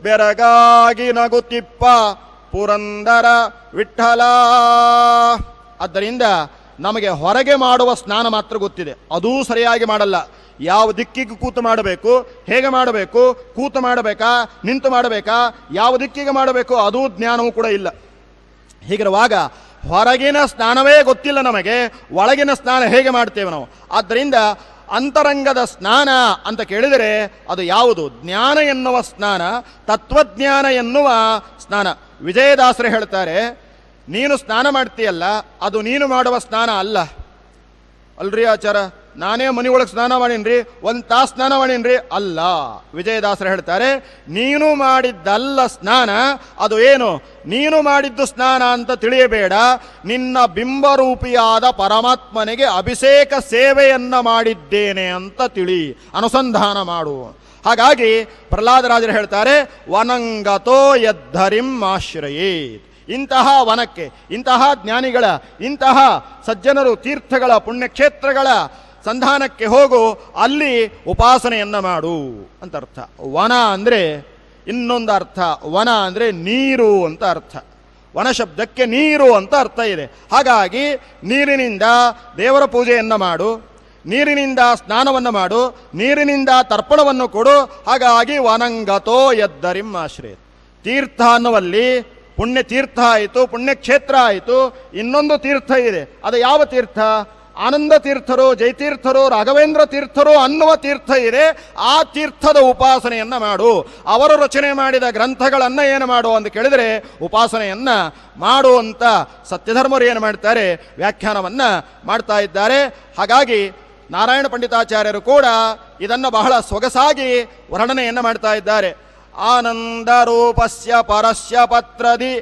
ಬೆರಗಾಗಿ ನಗುತ್ತಿಪ್ಪ ಪುರಂದರ ವಿಠಲ ಆದ್ದರಿಂದ ನಮಗೆ ಹೊರಗೆ ಮಾಡುವ ಸ್ನಾನ ಮಾತ್ರ ಗೊತ್ತಿದೆ ಅದೂ ಸರಿಯಾಗಿ ಮಾಡಲ್ಲ ಯಾವ ದಿಕ್ಕಿಗೆ ಕೂತು ಮಾಡಬೇಕು ಹೇಗೆ ಮಾಡಬೇಕು ಕೂತು ಮಾಡಬೇಕಾ ನಿಂತು ಮಾಡಬೇಕಾ ಯಾವ ದಿಕ್ಕಿಗೆ ಮಾಡಬೇಕು ಅದು ಜ್ಞಾನವೂ ಕೂಡ ಇಲ್ಲ ಹೀಗಿರುವಾಗ ಹೊರಗಿನ ಸ್ನಾನವೇ ಗೊತ್ತಿಲ್ಲ ನಮಗೆ ಒಳಗಿನ ಸ್ನಾನ ಹೇಗೆ ಮಾಡ್ತೇವೆ ನಾವು ಆದ್ದರಿಂದ ಅಂತರಂಗದ ಸ್ನಾನ ಅಂತ ಕೇಳಿದರೆ ಅದು ಯಾವುದು ಜ್ಞಾನ ಎನ್ನುವ ಸ್ನಾನ ತತ್ವಜ್ಞಾನ ಎನ್ನುವ ಸ್ನಾನ ವಿಜಯದಾಸರು ಹೇಳ್ತಾರೆ ನೀನು ಸ್ನಾನ ಮಾಡ್ತೀಯಲ್ಲ ಅದು ನೀನು ಮಾಡುವ ಸ್ನಾನ ಅಲ್ಲ ಅಲ್ರಿ ಆಚಾರ ನಾನೇ ಒಳಗೆ ಸ್ನಾನ ಮಾಡೀನ್ರಿ ಒಂದು ತಾಸು ಸ್ನಾನ ಮಾಡೀನ್ರಿ ಅಲ್ಲ ವಿಜಯದಾಸರು ಹೇಳ್ತಾರೆ ನೀನು ಮಾಡಿದ್ದಲ್ಲ ಸ್ನಾನ ಅದು ಏನು ನೀನು ಮಾಡಿದ್ದು ಸ್ನಾನ ಅಂತ ತಿಳಿಯಬೇಡ ನಿನ್ನ ಬಿಂಬರೂಪಿಯಾದ ಪರಮಾತ್ಮನಿಗೆ ಅಭಿಷೇಕ ಸೇವೆಯನ್ನು ಮಾಡಿದ್ದೇನೆ ಅಂತ ತಿಳಿ ಅನುಸಂಧಾನ ಮಾಡು ಹಾಗಾಗಿ ಪ್ರಹ್ಲಾದರಾಜರು ಹೇಳ್ತಾರೆ ವನಂಗತೋ ಯದ್ಧರಿಂ ಆಶ್ರಯೇತ್ ಇಂತಹ ವನಕ್ಕೆ ಇಂತಹ ಜ್ಞಾನಿಗಳ ಇಂತಹ ಸಜ್ಜನರು ತೀರ್ಥಗಳ ಪುಣ್ಯಕ್ಷೇತ್ರಗಳ ಸಂಧಾನಕ್ಕೆ ಹೋಗು ಅಲ್ಲಿ ಉಪಾಸನೆಯನ್ನು ಮಾಡು ಅಂತ ಅರ್ಥ ವನ ಅಂದರೆ ಇನ್ನೊಂದು ಅರ್ಥ ವನ ಅಂದರೆ ನೀರು ಅಂತ ಅರ್ಥ ವನ ಶಬ್ದಕ್ಕೆ ನೀರು ಅಂತ ಅರ್ಥ ಇದೆ ಹಾಗಾಗಿ ನೀರಿನಿಂದ ದೇವರ ಪೂಜೆಯನ್ನು ಮಾಡು ನೀರಿನಿಂದ ಸ್ನಾನವನ್ನು ಮಾಡು ನೀರಿನಿಂದ ತರ್ಪಣವನ್ನು ಕೊಡು ಹಾಗಾಗಿ ವನಂಗತೋ ಎದ್ದರಿಂ ಆಶ್ರಯ ತೀರ್ಥ ಅನ್ನುವಲ್ಲಿ ಪುಣ್ಯ ತೀರ್ಥ ಆಯಿತು ಪುಣ್ಯಕ್ಷೇತ್ರ ಆಯಿತು ಇನ್ನೊಂದು ತೀರ್ಥ ಇದೆ ಅದು ಯಾವ ತೀರ್ಥ ಆನಂದ ತೀರ್ಥರು ಜಯತೀರ್ಥರು ರಾಘವೇಂದ್ರ ತೀರ್ಥರು ಅನ್ನುವ ತೀರ್ಥ ಇದೆ ಆ ತೀರ್ಥದ ಉಪಾಸನೆಯನ್ನು ಮಾಡು ಅವರು ರಚನೆ ಮಾಡಿದ ಗ್ರಂಥಗಳನ್ನು ಏನು ಮಾಡು ಅಂತ ಕೇಳಿದರೆ ಉಪಾಸನೆಯನ್ನು ಮಾಡು ಅಂತ ಸತ್ಯಧರ್ಮರು ಏನು ಮಾಡ್ತಾರೆ ವ್ಯಾಖ್ಯಾನವನ್ನು ಮಾಡ್ತಾ ಇದ್ದಾರೆ ಹಾಗಾಗಿ ನಾರಾಯಣ ಪಂಡಿತಾಚಾರ್ಯರು ಕೂಡ ಇದನ್ನು ಬಹಳ ಸೊಗಸಾಗಿ ವರ್ಣನೆಯನ್ನು ಮಾಡ್ತಾ ಇದ್ದಾರೆ ಆನಂದರೂಪಸ್ಯ ಪರಸ್ಯ ಪತ್ರದಿ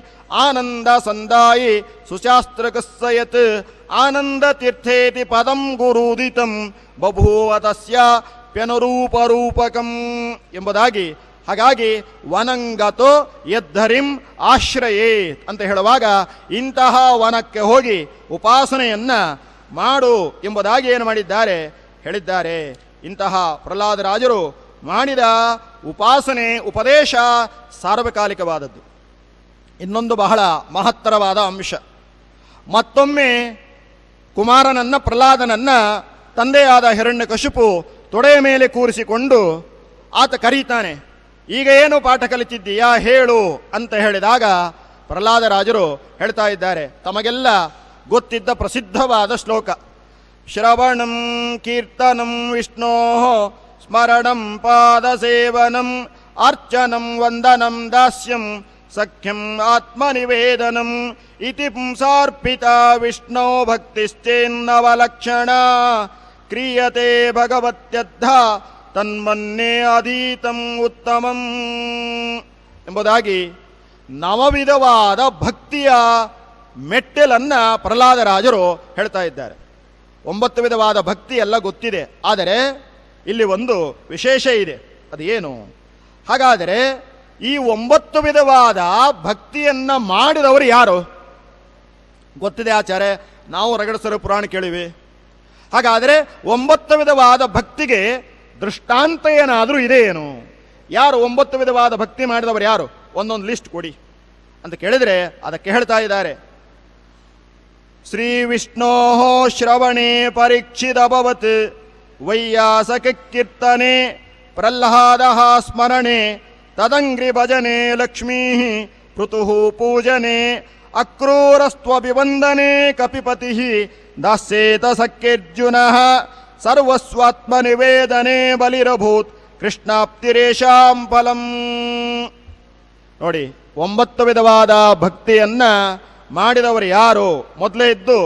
ಆನಂದ ಸಂದಾಯಿ ಸುಶಾಸ್ತ್ರಕಸ್ಸಯತ್ ಆನಂದ ತೀರ್ಥೇತಿ ಪದಂ ಗುರುದಿತಂ ಬಭೂವ ತಸ್ಯ ಎಂಬುದಾಗಿ ಹಾಗಾಗಿ ವನಂಗತೋ ಯದ್ಧರಿಂ ಆಶ್ರಯೇತ್ ಅಂತ ಹೇಳುವಾಗ ಇಂತಹ ವನಕ್ಕೆ ಹೋಗಿ ಉಪಾಸನೆಯನ್ನು ಮಾಡು ಎಂಬುದಾಗಿ ಏನು ಮಾಡಿದ್ದಾರೆ ಹೇಳಿದ್ದಾರೆ ಇಂತಹ ಪ್ರಹ್ಲಾದರಾಜರು ಮಾಡಿದ ಉಪಾಸನೆ ಉಪದೇಶ ಸಾರ್ವಕಾಲಿಕವಾದದ್ದು ಇನ್ನೊಂದು ಬಹಳ ಮಹತ್ತರವಾದ ಅಂಶ ಮತ್ತೊಮ್ಮೆ ಕುಮಾರನನ್ನ ಪ್ರಹ್ಲಾದನನ್ನ ತಂದೆಯಾದ ಕಶುಪು ತೊಡೆಯ ಮೇಲೆ ಕೂರಿಸಿಕೊಂಡು ಆತ ಕರೀತಾನೆ ಈಗ ಏನು ಪಾಠ ಕಲಿತಿದ್ದೀಯಾ ಹೇಳು ಅಂತ ಹೇಳಿದಾಗ ಪ್ರಹ್ಲಾದರಾಜರು ಹೇಳ್ತಾ ಇದ್ದಾರೆ ತಮಗೆಲ್ಲ ಗೊತ್ತಿದ್ದ ಪ್ರಸಿದ್ಧವಾದ ಶ್ಲೋಕ ಶ್ರವಣಂ ಕೀರ್ತನಂ ವಿಷ್ಣೋ ಪಾದ पादसेवनम् ಅರ್ಚನಂ ವಂದನಂ ದಾಸ್ಯಂ ಸಖ್ಯಂ ಆತ್ಮನಿವೇದನಂ ಇತಿ पुंसार्पिता ವಿಷ್ಣೋ ಭಕ್ತಿಶ್ಚೇನ್ನವಲಕ್ಷಣ ಕ್ರಿಯತೆ ಭಗವತ್ಯರ್ಥ ತನ್ಮನ್ನೇ ಅಧೀತಂ ಉತ್ತಮಂ ಎಂಬುದಾಗಿ ನವವಿಧವಾದ ಭಕ್ತಿಯ ಮೆಟ್ಟಲನ್ನು ಪ್ರಹ್ಲಾದರಾಜರು ಹೇಳ್ತಾ ಇದ್ದಾರೆ ಒಂಬತ್ತು ವಿಧವಾದ ಭಕ್ತಿ ಎಲ್ಲ ಗೊತ್ತಿದೆ ಆದರೆ ಇಲ್ಲಿ ಒಂದು ವಿಶೇಷ ಇದೆ ಅದು ಏನು ಹಾಗಾದರೆ ಈ ಒಂಬತ್ತು ವಿಧವಾದ ಭಕ್ತಿಯನ್ನು ಮಾಡಿದವರು ಯಾರು ಗೊತ್ತಿದೆ ಆಚಾರ್ಯ ನಾವು ರಗಡಸರು ಪುರಾಣ ಕೇಳಿವಿ ಹಾಗಾದರೆ ಒಂಬತ್ತು ವಿಧವಾದ ಭಕ್ತಿಗೆ ದೃಷ್ಟಾಂತ ಏನಾದರೂ ಇದೆ ಏನು ಯಾರು ಒಂಬತ್ತು ವಿಧವಾದ ಭಕ್ತಿ ಮಾಡಿದವರು ಯಾರು ಒಂದೊಂದು ಲಿಸ್ಟ್ ಕೊಡಿ ಅಂತ ಕೇಳಿದರೆ ಅದಕ್ಕೆ ಹೇಳ್ತಾ ಇದ್ದಾರೆ ಶ್ರೀ ವಿಷ್ಣೋ ಶ್ರವಣೇ ಪರೀಕ್ಷಿತ ಭವತ್ ಕೀರ್ತನೆ ಪ್ರಹ್ಲಾದ ಸ್ಮರಣೆ ತದಂಗ್ರಿ ಭಜನೆ ಲಕ್ಷ್ಮೀ ಪೃತು ಪೂಜನೆ ಅಕ್ರೂರಸ್ತ್ವಭಿವಂದನೆ ಕಪಿಪತಿ ದಾಸೇತ ಸಖ್ಯರ್ಜುನ ಸರ್ವಸ್ವಾತ್ಮ ನಿವೇದನೆ ಬಲಿರಭೂತ್ ಕೃಷ್ಣಾಪ್ತಿರೇಶಾಂ ಫಲಂ ನೋಡಿ ಒಂಬತ್ತು ವಿಧವಾದ ಭಕ್ತಿಯನ್ನ ಮಾಡಿದವರು ಯಾರು ಮೊದಲೇ ಇದ್ದು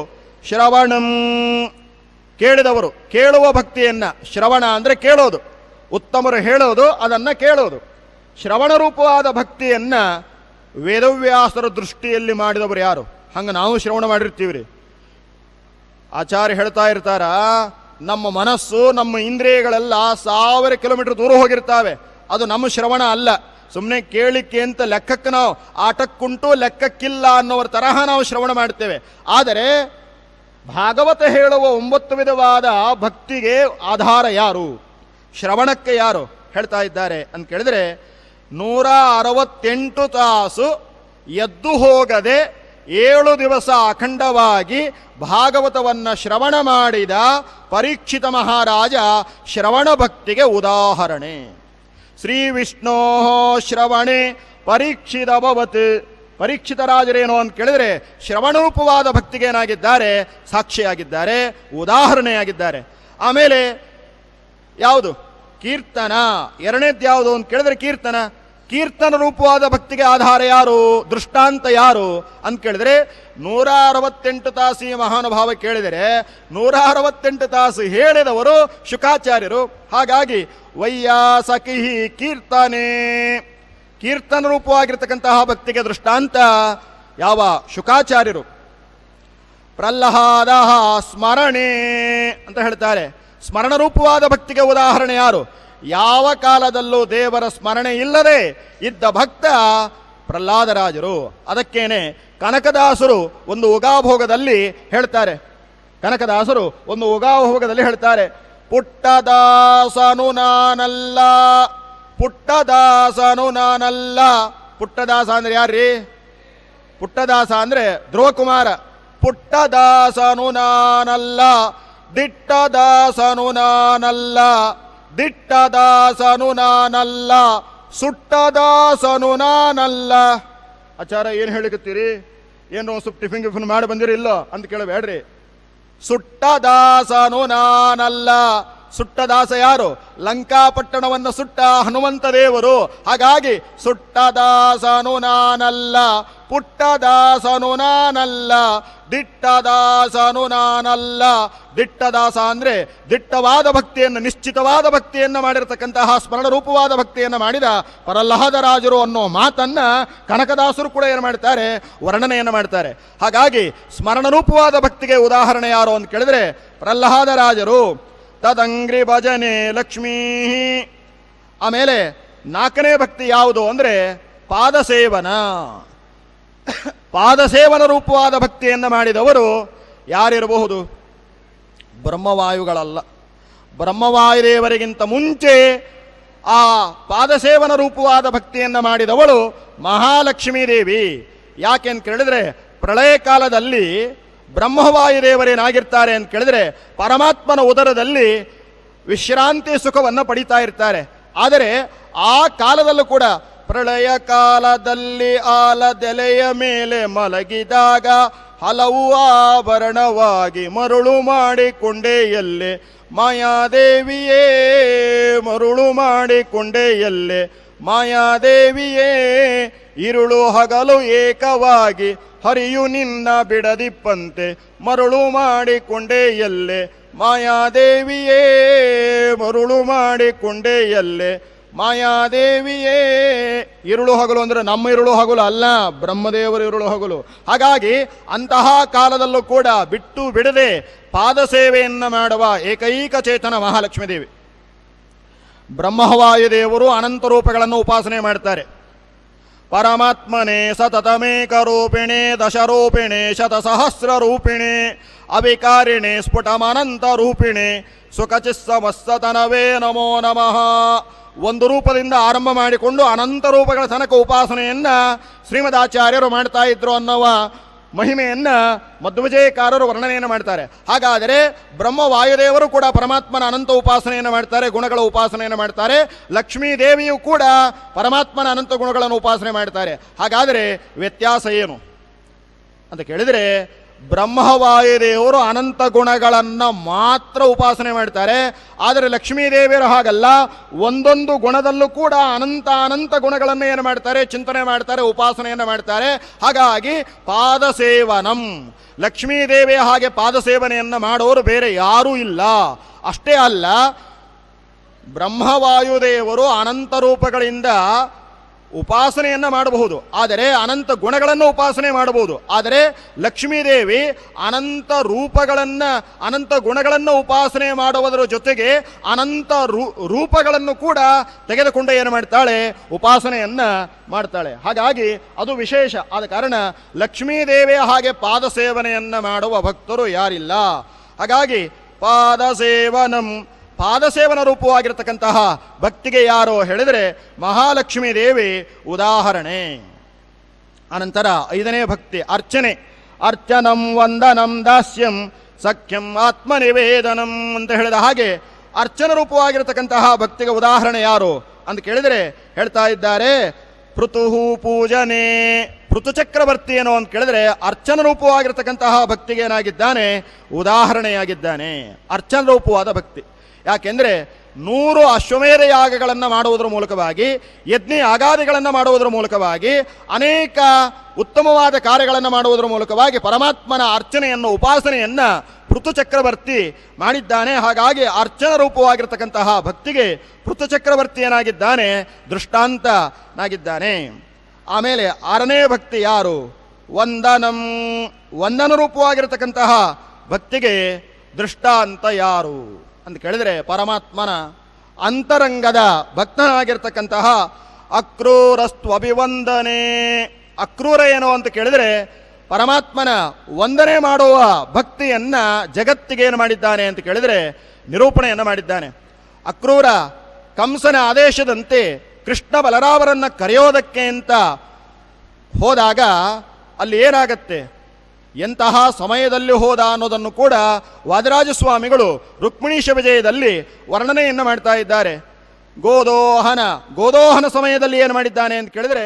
ಶ್ರವಣಂ ಕೇಳಿದವರು ಕೇಳುವ ಭಕ್ತಿಯನ್ನು ಶ್ರವಣ ಅಂದರೆ ಕೇಳೋದು ಉತ್ತಮರು ಹೇಳೋದು ಅದನ್ನು ಕೇಳೋದು ಶ್ರವಣ ರೂಪವಾದ ಭಕ್ತಿಯನ್ನು ವೇದವ್ಯಾಸರ ದೃಷ್ಟಿಯಲ್ಲಿ ಮಾಡಿದವರು ಯಾರು ಹಂಗೆ ನಾವು ಶ್ರವಣ ಮಾಡಿರ್ತೀವಿ ರೀ ಆಚಾರ್ಯ ಹೇಳ್ತಾ ಇರ್ತಾರ ನಮ್ಮ ಮನಸ್ಸು ನಮ್ಮ ಇಂದ್ರಿಯಗಳೆಲ್ಲ ಸಾವಿರ ಕಿಲೋಮೀಟರ್ ದೂರ ಹೋಗಿರ್ತಾವೆ ಅದು ನಮ್ಮ ಶ್ರವಣ ಅಲ್ಲ ಸುಮ್ಮನೆ ಕೇಳಿಕೆ ಅಂತ ಲೆಕ್ಕಕ್ಕೆ ನಾವು ಆಟಕ್ಕುಂಟು ಲೆಕ್ಕಕ್ಕಿಲ್ಲ ಅನ್ನೋರ ತರಹ ನಾವು ಶ್ರವಣ ಮಾಡ್ತೇವೆ ಆದರೆ ಭಾಗವತ ಹೇಳುವ ಒಂಬತ್ತು ವಿಧವಾದ ಭಕ್ತಿಗೆ ಆಧಾರ ಯಾರು ಶ್ರವಣಕ್ಕೆ ಯಾರು ಹೇಳ್ತಾ ಇದ್ದಾರೆ ಅಂತ ಕೇಳಿದರೆ ನೂರ ಅರವತ್ತೆಂಟು ತಾಸು ಎದ್ದು ಹೋಗದೆ ಏಳು ದಿವಸ ಅಖಂಡವಾಗಿ ಭಾಗವತವನ್ನು ಶ್ರವಣ ಮಾಡಿದ ಪರೀಕ್ಷಿತ ಮಹಾರಾಜ ಶ್ರವಣ ಭಕ್ತಿಗೆ ಉದಾಹರಣೆ ಶ್ರೀ ವಿಷ್ಣೋ ಶ್ರವಣೆ ಪರೀಕ್ಷಿತ ಭವತ್ ರಾಜರೇನೋ ಅಂತ ಕೇಳಿದರೆ ಶ್ರವಣೂಪವಾದ ಭಕ್ತಿಗೇನಾಗಿದ್ದಾರೆ ಸಾಕ್ಷಿಯಾಗಿದ್ದಾರೆ ಉದಾಹರಣೆಯಾಗಿದ್ದಾರೆ ಆಮೇಲೆ ಯಾವುದು ಕೀರ್ತನ ಎರಡನೇದು ಯಾವುದು ಅಂತ ಕೇಳಿದ್ರೆ ಕೀರ್ತನ ಕೀರ್ತನ ರೂಪವಾದ ಭಕ್ತಿಗೆ ಆಧಾರ ಯಾರು ದೃಷ್ಟಾಂತ ಯಾರು ಅಂತ ಕೇಳಿದರೆ ನೂರ ಅರವತ್ತೆಂಟು ತಾಸಿ ಮಹಾನುಭಾವ ಕೇಳಿದರೆ ನೂರ ಅರವತ್ತೆಂಟು ತಾಸು ಹೇಳಿದವರು ಶುಕಾಚಾರ್ಯರು ಹಾಗಾಗಿ ವೈಯಾಸಕಿಹಿ ಕೀರ್ತನೆ ಕೀರ್ತನ ರೂಪವಾಗಿರ್ತಕ್ಕಂತಹ ಭಕ್ತಿಗೆ ದೃಷ್ಟಾಂತ ಯಾವ ಶುಕಾಚಾರ್ಯರು ಪ್ರಲ್ಹಾದ ಸ್ಮರಣೆ ಅಂತ ಹೇಳ್ತಾರೆ ಸ್ಮರಣ ರೂಪವಾದ ಭಕ್ತಿಗೆ ಉದಾಹರಣೆ ಯಾರು ಯಾವ ಕಾಲದಲ್ಲೂ ದೇವರ ಸ್ಮರಣೆ ಇಲ್ಲದೆ ಇದ್ದ ಭಕ್ತ ಪ್ರಹ್ಲಾದರಾಜರು ಅದಕ್ಕೇನೆ ಕನಕದಾಸರು ಒಂದು ಉಗಾಭೋಗದಲ್ಲಿ ಹೇಳ್ತಾರೆ ಕನಕದಾಸರು ಒಂದು ಉಗಾಭೋಗದಲ್ಲಿ ಹೇಳ್ತಾರೆ ಪುಟ್ಟದಾಸನು ನಾನಲ್ಲ ಪುಟ್ಟದಾಸನು ನಾನಲ್ಲ ಪುಟ್ಟದಾಸ ಅಂದ್ರೆ ಯಾರ್ರೀ ಪುಟ್ಟದಾಸ ಅಂದ್ರೆ ಧ್ರುವ ಕುಮಾರ ಪುಟ್ಟದಾಸನು ನಾನಲ್ಲ ದಿಟ್ಟದಾಸನು ನಾನಲ್ಲ ದಿಟ್ಟದಾಸನು ನಾನಲ್ಲ ಸುಟ್ಟದಾಸನು ನಾನಲ್ಲ ಆಚಾರ ಏನು ಹೇಳಿಕತ್ತೀರಿ ಏನು ಸುಪ್ ಟಿಫಿನ್ ಗಿಫಿನ್ ಮಾಡಿ ಬಂದಿರಿ ಇಲ್ಲೋ ಅಂತ ಕೇಳಬೇಡ್ರಿ ಸುಟ್ಟದಾಸನು ನಾನಲ್ಲ ಸುಟ್ಟದಾಸ ಯಾರು ಲಂಕಾಪಟ್ಟಣವನ್ನು ಸುಟ್ಟ ಹನುಮಂತ ದೇವರು ಹಾಗಾಗಿ ಸುಟ್ಟ ದಾಸನು ನಾನಲ್ಲ ಪುಟ್ಟ ದಾಸನು ನಾನಲ್ಲ ದಿಟ್ಟದಾಸನು ನಾನಲ್ಲ ದಿಟ್ಟದಾಸ ಅಂದರೆ ದಿಟ್ಟವಾದ ಭಕ್ತಿಯನ್ನು ನಿಶ್ಚಿತವಾದ ಭಕ್ತಿಯನ್ನು ಮಾಡಿರತಕ್ಕಂತಹ ಸ್ಮರಣರೂಪವಾದ ಭಕ್ತಿಯನ್ನು ಮಾಡಿದ ರಾಜರು ಅನ್ನೋ ಮಾತನ್ನು ಕನಕದಾಸರು ಕೂಡ ಏನು ಮಾಡ್ತಾರೆ ವರ್ಣನೆಯನ್ನು ಮಾಡ್ತಾರೆ ಹಾಗಾಗಿ ಸ್ಮರಣರೂಪವಾದ ಭಕ್ತಿಗೆ ಉದಾಹರಣೆ ಯಾರು ಅಂತ ಕೇಳಿದ್ರೆ ರಾಜರು ತದಂಗ್ರಿ ಭಜನೆ ಲಕ್ಷ್ಮೀ ಆಮೇಲೆ ನಾಲ್ಕನೇ ಭಕ್ತಿ ಯಾವುದು ಅಂದರೆ ಪಾದಸೇವನ ಪಾದಸೇವನ ರೂಪವಾದ ಭಕ್ತಿಯನ್ನು ಮಾಡಿದವರು ಯಾರಿರಬಹುದು ಬ್ರಹ್ಮವಾಯುಗಳಲ್ಲ ಬ್ರಹ್ಮವಾಯುದೇವರಿಗಿಂತ ಮುಂಚೆ ಆ ಪಾದಸೇವನ ರೂಪವಾದ ಭಕ್ತಿಯನ್ನು ಮಾಡಿದವಳು ಮಹಾಲಕ್ಷ್ಮೀ ದೇವಿ ಯಾಕೆ ಅಂತ ಕೇಳಿದರೆ ಪ್ರಳಯ ಕಾಲದಲ್ಲಿ ಬ್ರಹ್ಮವಾಯುದೇವರೇನಾಗಿರ್ತಾರೆ ಅಂತ ಕೇಳಿದ್ರೆ ಪರಮಾತ್ಮನ ಉದರದಲ್ಲಿ ವಿಶ್ರಾಂತಿ ಸುಖವನ್ನು ಪಡಿತಾ ಇರ್ತಾರೆ ಆದರೆ ಆ ಕಾಲದಲ್ಲೂ ಕೂಡ ಪ್ರಳಯ ಕಾಲದಲ್ಲಿ ಆಲದೆಲೆಯ ಮೇಲೆ ಮಲಗಿದಾಗ ಹಲವು ಆಭರಣವಾಗಿ ಮರುಳು ಮಾಡಿಕೊಂಡೆಯಲ್ಲೇ ಮಾಯಾದೇವಿಯೇ ಮರುಳು ಮಾಡಿಕೊಂಡೆಯಲ್ಲೇ ಮಾಯಾದೇವಿಯೇ ಇರುಳು ಹಗಲು ಏಕವಾಗಿ ಹರಿಯು ನಿನ್ನ ಬಿಡದಿಪ್ಪಂತೆ ಮರುಳು ಮಾಡಿಕೊಂಡೇ ಎಲ್ಲೆ ಮಾಯಾದೇವಿಯೇ ಮರುಳು ಮಾಡಿಕೊಂಡೇ ಎಲ್ಲೆ ಮಾಯಾದೇವಿಯೇ ಇರುಳು ಹಗಲು ಅಂದರೆ ನಮ್ಮ ಇರುಳು ಹಗಲು ಅಲ್ಲ ಬ್ರಹ್ಮದೇವರು ಇರುಳು ಹಗಲು ಹಾಗಾಗಿ ಅಂತಹ ಕಾಲದಲ್ಲೂ ಕೂಡ ಬಿಟ್ಟು ಬಿಡದೆ ಪಾದ ಸೇವೆಯನ್ನು ಮಾಡುವ ಏಕೈಕ ಚೇತನ ದೇವಿ ಬ್ರಹ್ಮವಾಯುದೇವರು ಅನಂತ ರೂಪಗಳನ್ನು ಉಪಾಸನೆ ಮಾಡ್ತಾರೆ ಪರಮಾತ್ಮನೇ ಸತತಮೇಕರೂಪಿಣೆ ದಶರೂಪಿಣೆ ಶತಸಹಸ್ರರೂಪಿಣೆ ಅವಿಕಾರಿಣೆ ಸ್ಫುಟಮಾನಂತರೂಪಿಣೆ ಸುಖಚಿಸ್ಸಮಸ್ಸತನವೇ ನಮೋ ನಮಃ ಒಂದು ರೂಪದಿಂದ ಆರಂಭ ಮಾಡಿಕೊಂಡು ಅನಂತ ರೂಪಗಳ ತನಕ ಉಪಾಸನೆಯನ್ನು ಶ್ರೀಮದಾಚಾರ್ಯರು ಮಾಡ್ತಾ ಇದ್ರು ಅನ್ನುವ ಮಹಿಮೆಯನ್ನು ಮಧ್ವಜಯಕಾರರು ವರ್ಣನೆಯನ್ನು ಮಾಡ್ತಾರೆ ಹಾಗಾದರೆ ಬ್ರಹ್ಮ ವಾಯುದೇವರು ಕೂಡ ಪರಮಾತ್ಮನ ಅನಂತ ಉಪಾಸನೆಯನ್ನು ಮಾಡ್ತಾರೆ ಗುಣಗಳ ಉಪಾಸನೆಯನ್ನು ಮಾಡ್ತಾರೆ ಲಕ್ಷ್ಮೀ ದೇವಿಯು ಕೂಡ ಪರಮಾತ್ಮನ ಅನಂತ ಗುಣಗಳನ್ನು ಉಪಾಸನೆ ಮಾಡ್ತಾರೆ ಹಾಗಾದರೆ ವ್ಯತ್ಯಾಸ ಏನು ಅಂತ ಕೇಳಿದರೆ ಬ್ರಹ್ಮವಾಯುದೇವರು ಅನಂತ ಗುಣಗಳನ್ನು ಮಾತ್ರ ಉಪಾಸನೆ ಮಾಡ್ತಾರೆ ಆದರೆ ಲಕ್ಷ್ಮೀದೇವಿಯರು ಹಾಗಲ್ಲ ಒಂದೊಂದು ಗುಣದಲ್ಲೂ ಕೂಡ ಅನಂತ ಅನಂತ ಗುಣಗಳನ್ನು ಏನು ಮಾಡ್ತಾರೆ ಚಿಂತನೆ ಮಾಡ್ತಾರೆ ಉಪಾಸನೆಯನ್ನು ಮಾಡ್ತಾರೆ ಹಾಗಾಗಿ ಪಾದಸೇವನಂ ಲಕ್ಷ್ಮೀದೇವಿಯ ಹಾಗೆ ಪಾದಸೇವನೆಯನ್ನು ಮಾಡೋರು ಬೇರೆ ಯಾರೂ ಇಲ್ಲ ಅಷ್ಟೇ ಅಲ್ಲ ಬ್ರಹ್ಮವಾಯುದೇವರು ಅನಂತ ರೂಪಗಳಿಂದ ಉಪಾಸನೆಯನ್ನು ಮಾಡಬಹುದು ಆದರೆ ಅನಂತ ಗುಣಗಳನ್ನು ಉಪಾಸನೆ ಮಾಡಬಹುದು ಆದರೆ ಲಕ್ಷ್ಮೀದೇವಿ ಅನಂತ ರೂಪಗಳನ್ನು ಅನಂತ ಗುಣಗಳನ್ನು ಉಪಾಸನೆ ಮಾಡುವುದರ ಜೊತೆಗೆ ಅನಂತ ರೂಪಗಳನ್ನು ಕೂಡ ತೆಗೆದುಕೊಂಡು ಏನು ಮಾಡ್ತಾಳೆ ಉಪಾಸನೆಯನ್ನು ಮಾಡ್ತಾಳೆ ಹಾಗಾಗಿ ಅದು ವಿಶೇಷ ಆದ ಕಾರಣ ಲಕ್ಷ್ಮೀದೇವಿಯ ಹಾಗೆ ಪಾದ ಸೇವನೆಯನ್ನು ಮಾಡುವ ಭಕ್ತರು ಯಾರಿಲ್ಲ ಹಾಗಾಗಿ ಪಾದ ಸೇವನಂ ಪಾದಸೇವನ ರೂಪವಾಗಿರತಕ್ಕಂತಹ ಭಕ್ತಿಗೆ ಯಾರೋ ಹೇಳಿದರೆ ಮಹಾಲಕ್ಷ್ಮೀ ದೇವಿ ಉದಾಹರಣೆ ಅನಂತರ ಐದನೇ ಭಕ್ತಿ ಅರ್ಚನೆ ಅರ್ಚನಂ ವಂದನಂ ದಾಸ್ಯಂ ಸಖ್ಯಂ ಆತ್ಮ ನಿವೇದನಂ ಅಂತ ಹೇಳಿದ ಹಾಗೆ ಅರ್ಚನ ರೂಪವಾಗಿರತಕ್ಕಂತಹ ಭಕ್ತಿಗೆ ಉದಾಹರಣೆ ಯಾರು ಅಂತ ಕೇಳಿದರೆ ಹೇಳ್ತಾ ಇದ್ದಾರೆ ಪೃತುಹು ಪೂಜನೆ ಚಕ್ರವರ್ತಿ ಏನೋ ಅಂತ ಕೇಳಿದ್ರೆ ಅರ್ಚನ ರೂಪವಾಗಿರತಕ್ಕಂತಹ ಭಕ್ತಿಗೆ ಏನಾಗಿದ್ದಾನೆ ಉದಾಹರಣೆಯಾಗಿದ್ದಾನೆ ಅರ್ಚನ ರೂಪವಾದ ಭಕ್ತಿ ಯಾಕೆಂದರೆ ನೂರು ಅಶ್ವಮೇಧ ಯಾಗಗಳನ್ನು ಮಾಡುವುದರ ಮೂಲಕವಾಗಿ ಯಜ್ಞ ಯಾಗಾದಿಗಳನ್ನು ಮಾಡುವುದರ ಮೂಲಕವಾಗಿ ಅನೇಕ ಉತ್ತಮವಾದ ಕಾರ್ಯಗಳನ್ನು ಮಾಡುವುದರ ಮೂಲಕವಾಗಿ ಪರಮಾತ್ಮನ ಅರ್ಚನೆಯನ್ನು ಉಪಾಸನೆಯನ್ನು ಋತುಚಕ್ರವರ್ತಿ ಮಾಡಿದ್ದಾನೆ ಹಾಗಾಗಿ ಅರ್ಚನ ರೂಪವಾಗಿರತಕ್ಕಂತಹ ಭಕ್ತಿಗೆ ಪೃಥು ದೃಷ್ಟಾಂತನಾಗಿದ್ದಾನೆ ಆಮೇಲೆ ಆರನೇ ಭಕ್ತಿ ಯಾರು ವಂದನಂ ವಂದನ ರೂಪವಾಗಿರತಕ್ಕಂತಹ ಭಕ್ತಿಗೆ ದೃಷ್ಟಾಂತ ಯಾರು ಅಂತ ಕೇಳಿದರೆ ಪರಮಾತ್ಮನ ಅಂತರಂಗದ ಭಕ್ತನಾಗಿರ್ತಕ್ಕಂತಹ ಅಭಿವಂದನೆ ಅಕ್ರೂರ ಏನು ಅಂತ ಕೇಳಿದರೆ ಪರಮಾತ್ಮನ ವಂದನೆ ಮಾಡುವ ಭಕ್ತಿಯನ್ನು ಜಗತ್ತಿಗೆ ಏನು ಮಾಡಿದ್ದಾನೆ ಅಂತ ಕೇಳಿದರೆ ನಿರೂಪಣೆಯನ್ನು ಮಾಡಿದ್ದಾನೆ ಅಕ್ರೂರ ಕಂಸನ ಆದೇಶದಂತೆ ಕೃಷ್ಣ ಬಲರಾವರನ್ನ ಕರೆಯೋದಕ್ಕೆ ಅಂತ ಹೋದಾಗ ಅಲ್ಲಿ ಏನಾಗತ್ತೆ ಎಂತಹ ಸಮಯದಲ್ಲಿ ಹೋದ ಅನ್ನೋದನ್ನು ಕೂಡ ವಾದರಾಜಸ್ವಾಮಿಗಳು ರುಕ್ಮಿಣೀಶ ವಿಜಯದಲ್ಲಿ ವರ್ಣನೆಯನ್ನು ಮಾಡ್ತಾ ಇದ್ದಾರೆ ಗೋದೋಹನ ಗೋದೋಹನ ಸಮಯದಲ್ಲಿ ಏನು ಮಾಡಿದ್ದಾನೆ ಅಂತ ಕೇಳಿದರೆ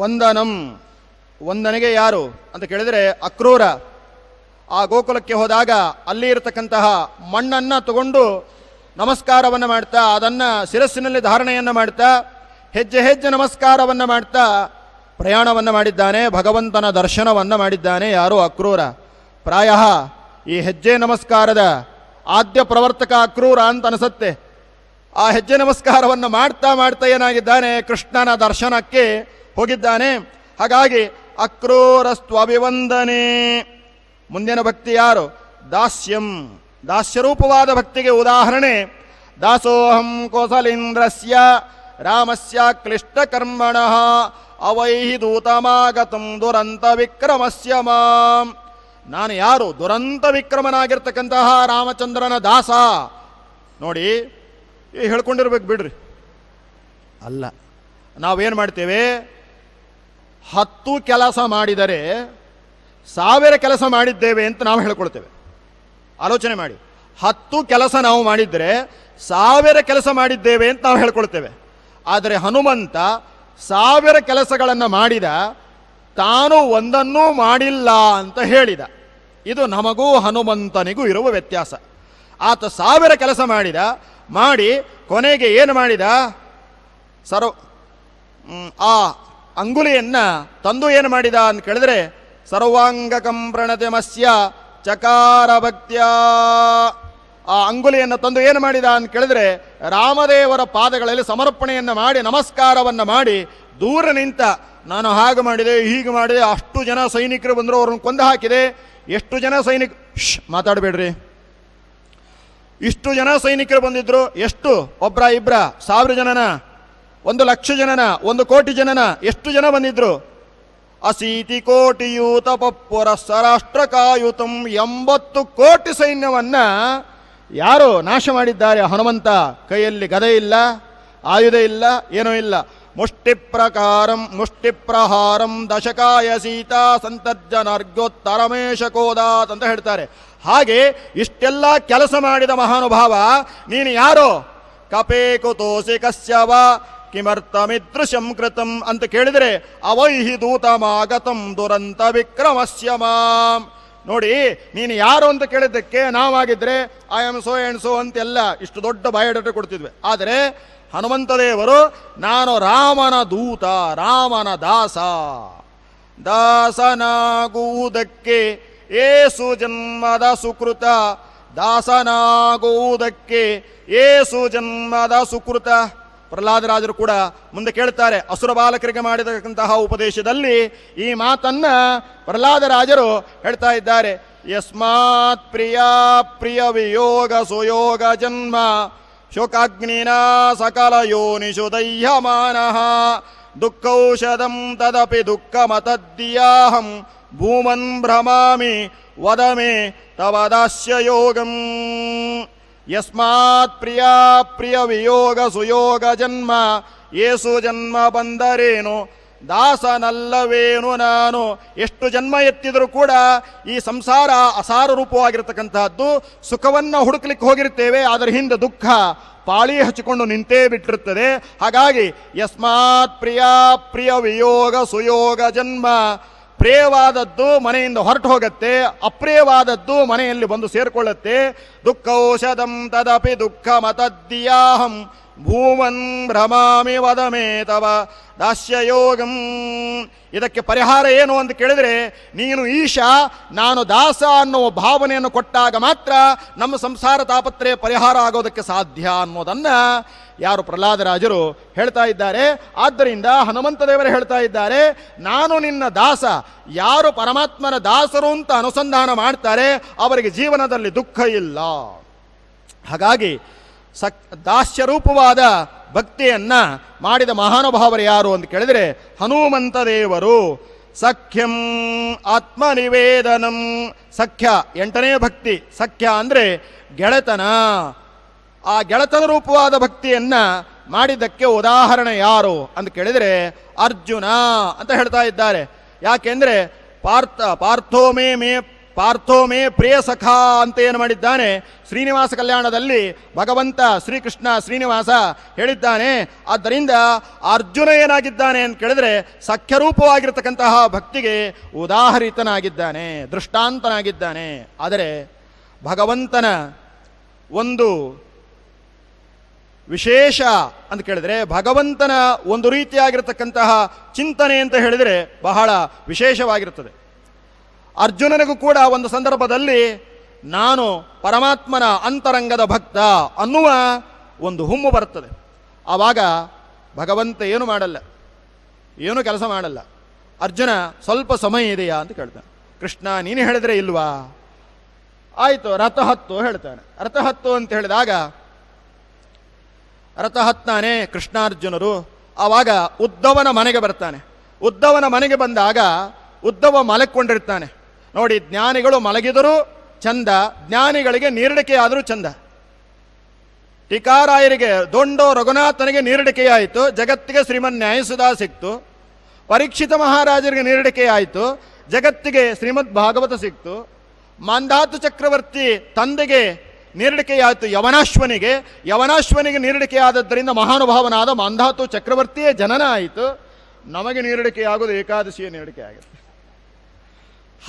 ವಂದನಂ ವಂದನೆಗೆ ಯಾರು ಅಂತ ಕೇಳಿದರೆ ಅಕ್ರೂರ ಆ ಗೋಕುಲಕ್ಕೆ ಹೋದಾಗ ಅಲ್ಲಿ ಇರತಕ್ಕಂತಹ ಮಣ್ಣನ್ನು ತಗೊಂಡು ನಮಸ್ಕಾರವನ್ನು ಮಾಡ್ತಾ ಅದನ್ನು ಶಿರಸ್ಸಿನಲ್ಲಿ ಧಾರಣೆಯನ್ನು ಮಾಡ್ತಾ ಹೆಜ್ಜೆ ಹೆಜ್ಜೆ ನಮಸ್ಕಾರವನ್ನು ಮಾಡ್ತಾ ಪ್ರಯಾಣವನ್ನು ಮಾಡಿದ್ದಾನೆ ಭಗವಂತನ ದರ್ಶನವನ್ನು ಮಾಡಿದ್ದಾನೆ ಯಾರು ಅಕ್ರೂರ ಪ್ರಾಯ ಈ ಹೆಜ್ಜೆ ನಮಸ್ಕಾರದ ಆದ್ಯ ಪ್ರವರ್ತಕ ಅಕ್ರೂರ ಅಂತ ಅನಿಸತ್ತೆ ಆ ಹೆಜ್ಜೆ ನಮಸ್ಕಾರವನ್ನು ಮಾಡ್ತಾ ಮಾಡ್ತಾ ಏನಾಗಿದ್ದಾನೆ ಕೃಷ್ಣನ ದರ್ಶನಕ್ಕೆ ಹೋಗಿದ್ದಾನೆ ಹಾಗಾಗಿ ಅಕ್ರೂರಸ್ತು ಅಭಿವಂದನೆ ಮುಂದಿನ ಭಕ್ತಿ ಯಾರು ದಾಸ್ಯಂ ದಾಸ್ಯರೂಪವಾದ ಭಕ್ತಿಗೆ ಉದಾಹರಣೆ ದಾಸೋಹಂ ಕೋಸಲೀಂದ್ರಸ್ಯ ರಾಮಸ್ಯ ಕ್ಲಿಷ್ಟಕರ್ಮಣ ಅವೈಹಿ ದೂತಮಾಗತಂ ದುರಂತ ವಿಕ್ರಮಸ್ಯ ಮಾಂ ನಾನು ಯಾರು ದುರಂತ ವಿಕ್ರಮನಾಗಿರ್ತಕ್ಕಂತಹ ರಾಮಚಂದ್ರನ ದಾಸ ನೋಡಿ ಹೇಳ್ಕೊಂಡಿರ್ಬೇಕು ಬಿಡ್ರಿ ಅಲ್ಲ ನಾವೇನು ಮಾಡ್ತೇವೆ ಹತ್ತು ಕೆಲಸ ಮಾಡಿದರೆ ಸಾವಿರ ಕೆಲಸ ಮಾಡಿದ್ದೇವೆ ಅಂತ ನಾವು ಹೇಳ್ಕೊಳ್ತೇವೆ ಆಲೋಚನೆ ಮಾಡಿ ಹತ್ತು ಕೆಲಸ ನಾವು ಮಾಡಿದರೆ ಸಾವಿರ ಕೆಲಸ ಮಾಡಿದ್ದೇವೆ ಅಂತ ನಾವು ಹೇಳ್ಕೊಳ್ತೇವೆ ಆದರೆ ಹನುಮಂತ ಸಾವಿರ ಕೆಲಸಗಳನ್ನು ಮಾಡಿದ ತಾನು ಒಂದನ್ನೂ ಮಾಡಿಲ್ಲ ಅಂತ ಹೇಳಿದ ಇದು ನಮಗೂ ಹನುಮಂತನಿಗೂ ಇರುವ ವ್ಯತ್ಯಾಸ ಆತ ಸಾವಿರ ಕೆಲಸ ಮಾಡಿದ ಮಾಡಿ ಕೊನೆಗೆ ಏನು ಮಾಡಿದ ಸರ್ವ ಆ ಅಂಗುಲಿಯನ್ನು ತಂದು ಏನು ಮಾಡಿದ ಅಂತ ಕೇಳಿದ್ರೆ ಕಂಪ್ರಣತೆ ಮಸ್ಯ ಚಕಾರ ಭಕ್ತ್ಯ ಆ ಅಂಗುಲಿಯನ್ನು ತಂದು ಏನು ಮಾಡಿದ ಅಂತ ಕೇಳಿದ್ರೆ ರಾಮದೇವರ ಪಾದಗಳಲ್ಲಿ ಸಮರ್ಪಣೆಯನ್ನು ಮಾಡಿ ನಮಸ್ಕಾರವನ್ನು ಮಾಡಿ ದೂರ ನಿಂತ ನಾನು ಹಾಗೆ ಮಾಡಿದೆ ಹೀಗೆ ಮಾಡಿದೆ ಅಷ್ಟು ಜನ ಸೈನಿಕರು ಬಂದರು ಅವ್ರನ್ನ ಕೊಂದು ಹಾಕಿದೆ ಎಷ್ಟು ಜನ ಸೈನಿಕ ಶ್ ಮಾತಾಡಬೇಡ್ರಿ ಇಷ್ಟು ಜನ ಸೈನಿಕರು ಬಂದಿದ್ರು ಎಷ್ಟು ಒಬ್ರ ಇಬ್ರ ಸಾವಿರ ಜನನ ಒಂದು ಲಕ್ಷ ಜನನ ಒಂದು ಕೋಟಿ ಜನನ ಎಷ್ಟು ಜನ ಬಂದಿದ್ರು ಅಸೀತಿ ಕೋಟಿಯೂತ ಪಪ್ಪುರ ಸರಾಷ್ಟ್ರ ಕಾಯುತಂ ಎಂಬತ್ತು ಕೋಟಿ ಸೈನ್ಯವನ್ನ ಯಾರು ನಾಶ ಮಾಡಿದ್ದಾರೆ ಹನುಮಂತ ಕೈಯಲ್ಲಿ ಗದೆ ಇಲ್ಲ ಆಯುಧ ಇಲ್ಲ ಏನೂ ಇಲ್ಲ ಮುಷ್ಟಿ ಮುಷ್ಟಿಪ್ರಹಾರಂ ದಶಕಾಯ ಸೀತಾ ಸಂತರ್ಜನರ್ಗೋತ್ತರಮೇಶ ಕೋದಾತ್ ಅಂತ ಹೇಳ್ತಾರೆ ಹಾಗೆ ಇಷ್ಟೆಲ್ಲ ಕೆಲಸ ಮಾಡಿದ ಮಹಾನುಭಾವ ನೀನು ಯಾರೋ ಕಪೇ ಕುತೋಸಿ ಕಸ್ಯವ ಕಿಮರ್ಥಮಿದೃಶಂ ಕೃತಂ ಅಂತ ಕೇಳಿದರೆ ಅವೈಹಿ ಮಾಗತಂ ದುರಂತ ವಿಕ್ರಮಸ್ಯ ಮಾಂ ನೋಡಿ ನೀನು ಯಾರು ಅಂತ ಕೇಳಿದ್ದಕ್ಕೆ ನಾವಾಗಿದ್ರೆ I am so and so ಅಂತೆಲ್ಲ ಇಷ್ಟು ದೊಡ್ಡ ಬಯೋಡೇಟಾ ಕೊಡ್ತಿದ್ವಿ ಆದರೆ ಹನುಮಂತ ದೇವರು ನಾನು ರಾಮನ ದೂತ ರಾಮನ ದಾಸ ದಾಸನಾಗುವುದಕ್ಕೆ ಏಸು ಜನ್ಮದ ಸುಕೃತ ದಾಸನಾಗುವುದಕ್ಕೆ ಏಸು ಜನ್ಮದ ಸುಕೃತ ಪ್ರಹ್ಲಾದರಾಜರು ಕೂಡ ಮುಂದೆ ಕೇಳ್ತಾರೆ ಅಸುರ ಬಾಲಕರಿಗೆ ಮಾಡಿದಕ್ಕಂತಹ ಉಪದೇಶದಲ್ಲಿ ಈ ಮಾತನ್ನ ಪ್ರಹ್ಲಾದರಾಜರು ಹೇಳ್ತಾ ಇದ್ದಾರೆ ಯಸ್ಮಾತ್ ಪ್ರಿಯ ಪ್ರಿಯ ವಿಯೋಗ ಸುಯೋಗ ಜನ್ಮ ಶೋಕಾಗ್ನಿನ ಸಕಲ ಯೋನಿಷು ದಹ್ಯಮಾನಃ ದುಃಖೌಷಧಂ ತದಪಿ ದುಃಖಮತದ್ದಿಯಾಹಂ ಭೂಮನ್ ಭ್ರಮಾಮಿ ವದಮೇ ತವದಾಸ್ಯ ಯೋಗಂ ಯಸ್ಮಾತ್ ಪ್ರಿಯ ಪ್ರಿಯ ವಿಯೋಗ ಸುಯೋಗ ಜನ್ಮ ಏಸು ಜನ್ಮ ಬಂದರೇನು ದಾಸನಲ್ಲವೇನು ನಾನು ಎಷ್ಟು ಜನ್ಮ ಎತ್ತಿದರೂ ಕೂಡ ಈ ಸಂಸಾರ ಅಸಾರ ರೂಪವಾಗಿರತಕ್ಕಂತಹದ್ದು ಸುಖವನ್ನು ಹುಡುಕ್ಲಿಕ್ಕೆ ಹೋಗಿರುತ್ತೇವೆ ಅದರ ಹಿಂದೆ ದುಃಖ ಪಾಳಿ ಹಚ್ಚಿಕೊಂಡು ನಿಂತೇ ಬಿಟ್ಟಿರುತ್ತದೆ ಹಾಗಾಗಿ ಯಸ್ಮಾತ್ ಪ್ರಿಯ ಪ್ರಿಯ ವಿಯೋಗ ಸುಯೋಗ ಜನ್ಮ ಪ್ರಿಯವಾದದ್ದು ಮನೆಯಿಂದ ಹೊರಟು ಹೋಗುತ್ತೆ ಅಪ್ರಿಯವಾದದ್ದು ಮನೆಯಲ್ಲಿ ಬಂದು ಸೇರಿಕೊಳ್ಳುತ್ತೆ ಔಷಧಂ ತದಪಿ ದುಃಖ ಮತದ್ದಿಯಾಹಂ ಭೂಮನ್ ಭ್ರಮಾಮಿ ವದಮೇ ತವ ದಾಸ್ಯಯೋಗಂ ಇದಕ್ಕೆ ಪರಿಹಾರ ಏನು ಅಂತ ಕೇಳಿದರೆ ನೀನು ಈಶ ನಾನು ದಾಸ ಅನ್ನುವ ಭಾವನೆಯನ್ನು ಕೊಟ್ಟಾಗ ಮಾತ್ರ ನಮ್ಮ ಸಂಸಾರ ತಾಪತ್ರೆಯ ಪರಿಹಾರ ಆಗೋದಕ್ಕೆ ಸಾಧ್ಯ ಅನ್ನೋದನ್ನು ಯಾರು ಪ್ರಹ್ಲಾದರಾಜರು ಹೇಳ್ತಾ ಇದ್ದಾರೆ ಆದ್ದರಿಂದ ಹನುಮಂತ ಹೇಳ್ತಾ ಇದ್ದಾರೆ ನಾನು ನಿನ್ನ ದಾಸ ಯಾರು ಪರಮಾತ್ಮನ ದಾಸರು ಅಂತ ಅನುಸಂಧಾನ ಮಾಡ್ತಾರೆ ಅವರಿಗೆ ಜೀವನದಲ್ಲಿ ದುಃಖ ಇಲ್ಲ ಹಾಗಾಗಿ ಸಕ್ ದಾಸ್ಯರೂಪವಾದ ಭಕ್ತಿಯನ್ನು ಮಾಡಿದ ಮಹಾನುಭಾವರು ಯಾರು ಅಂತ ಕೇಳಿದರೆ ಹನುಮಂತ ದೇವರು ಸಖ್ಯಂ ಆತ್ಮನಿವೇದನಂ ಸಖ್ಯ ಎಂಟನೇ ಭಕ್ತಿ ಸಖ್ಯ ಅಂದರೆ ಗೆಳೆತನ ಆ ಗೆಳೆತನ ರೂಪವಾದ ಭಕ್ತಿಯನ್ನು ಮಾಡಿದ್ದಕ್ಕೆ ಉದಾಹರಣೆ ಯಾರು ಅಂತ ಕೇಳಿದರೆ ಅರ್ಜುನ ಅಂತ ಹೇಳ್ತಾ ಇದ್ದಾರೆ ಯಾಕೆಂದರೆ ಪಾರ್ಥ ಪಾರ್ಥೋಮೇ ಮೇ ಪಾರ್ಥೋಮೇ ಪ್ರಿಯ ಸಖಾ ಅಂತ ಏನು ಮಾಡಿದ್ದಾನೆ ಶ್ರೀನಿವಾಸ ಕಲ್ಯಾಣದಲ್ಲಿ ಭಗವಂತ ಶ್ರೀಕೃಷ್ಣ ಶ್ರೀನಿವಾಸ ಹೇಳಿದ್ದಾನೆ ಆದ್ದರಿಂದ ಅರ್ಜುನ ಏನಾಗಿದ್ದಾನೆ ಅಂತ ಕೇಳಿದ್ರೆ ಸಖ್ಯರೂಪವಾಗಿರ್ತಕ್ಕಂತಹ ಭಕ್ತಿಗೆ ಉದಾಹರಿತನಾಗಿದ್ದಾನೆ ದೃಷ್ಟಾಂತನಾಗಿದ್ದಾನೆ ಆದರೆ ಭಗವಂತನ ಒಂದು ವಿಶೇಷ ಅಂತ ಕೇಳಿದ್ರೆ ಭಗವಂತನ ಒಂದು ರೀತಿಯಾಗಿರತಕ್ಕಂತಹ ಚಿಂತನೆ ಅಂತ ಹೇಳಿದರೆ ಬಹಳ ವಿಶೇಷವಾಗಿರುತ್ತದೆ ಅರ್ಜುನನಿಗೂ ಕೂಡ ಒಂದು ಸಂದರ್ಭದಲ್ಲಿ ನಾನು ಪರಮಾತ್ಮನ ಅಂತರಂಗದ ಭಕ್ತ ಅನ್ನುವ ಒಂದು ಹುಮ್ಮು ಬರುತ್ತದೆ ಆವಾಗ ಭಗವಂತ ಏನು ಮಾಡಲ್ಲ ಏನು ಕೆಲಸ ಮಾಡಲ್ಲ ಅರ್ಜುನ ಸ್ವಲ್ಪ ಸಮಯ ಇದೆಯಾ ಅಂತ ಕೇಳ್ತಾನೆ ಕೃಷ್ಣ ನೀನು ಹೇಳಿದ್ರೆ ಇಲ್ವಾ ಆಯಿತು ರಥ ಹತ್ತು ಹೇಳ್ತಾನೆ ರಥ ಹತ್ತು ಅಂತ ಹೇಳಿದಾಗ ರಥ ಹತ್ತಾನೆ ಕೃಷ್ಣಾರ್ಜುನರು ಆವಾಗ ಉದ್ದವನ ಮನೆಗೆ ಬರ್ತಾನೆ ಉದ್ದವನ ಮನೆಗೆ ಬಂದಾಗ ಉದ್ದವ ಮಲಕ್ಕೊಂಡಿರ್ತಾನೆ ನೋಡಿ ಜ್ಞಾನಿಗಳು ಮಲಗಿದರೂ ಚಂದ ಜ್ಞಾನಿಗಳಿಗೆ ನೀರಡಿಕೆಯಾದರೂ ಚಂದ ಟಿಕಾರಾಯರಿಗೆ ದೊಂಡೋ ರಘುನಾಥನಿಗೆ ನೀರಡಿಕೆಯಾಯಿತು ಜಗತ್ತಿಗೆ ಶ್ರೀಮನ್ ನ್ಯಾಯಸುಧಾ ಸಿಕ್ತು ಪರೀಕ್ಷಿತ ಮಹಾರಾಜರಿಗೆ ನೀರಡಿಕೆಯಾಯಿತು ಜಗತ್ತಿಗೆ ಶ್ರೀಮದ್ ಭಾಗವತ ಸಿಕ್ತು ಮಾಂಧಾತು ಚಕ್ರವರ್ತಿ ತಂದೆಗೆ ನೀರಡಿಕೆಯಾಯಿತು ಯವನಾಶ್ವನಿಗೆ ಯವನಾಶ್ವನಿಗೆ ನೀರಡಿಕೆಯಾದದ್ದರಿಂದ ಮಹಾನುಭಾವನಾದ ಮಾಂಧಾತು ಚಕ್ರವರ್ತಿಯೇ ಜನನ ಆಯಿತು ನಮಗೆ ನೀರಡಿಕೆಯಾಗೋದು ಏಕಾದಶಿಯ ನೀರಡಿಕೆ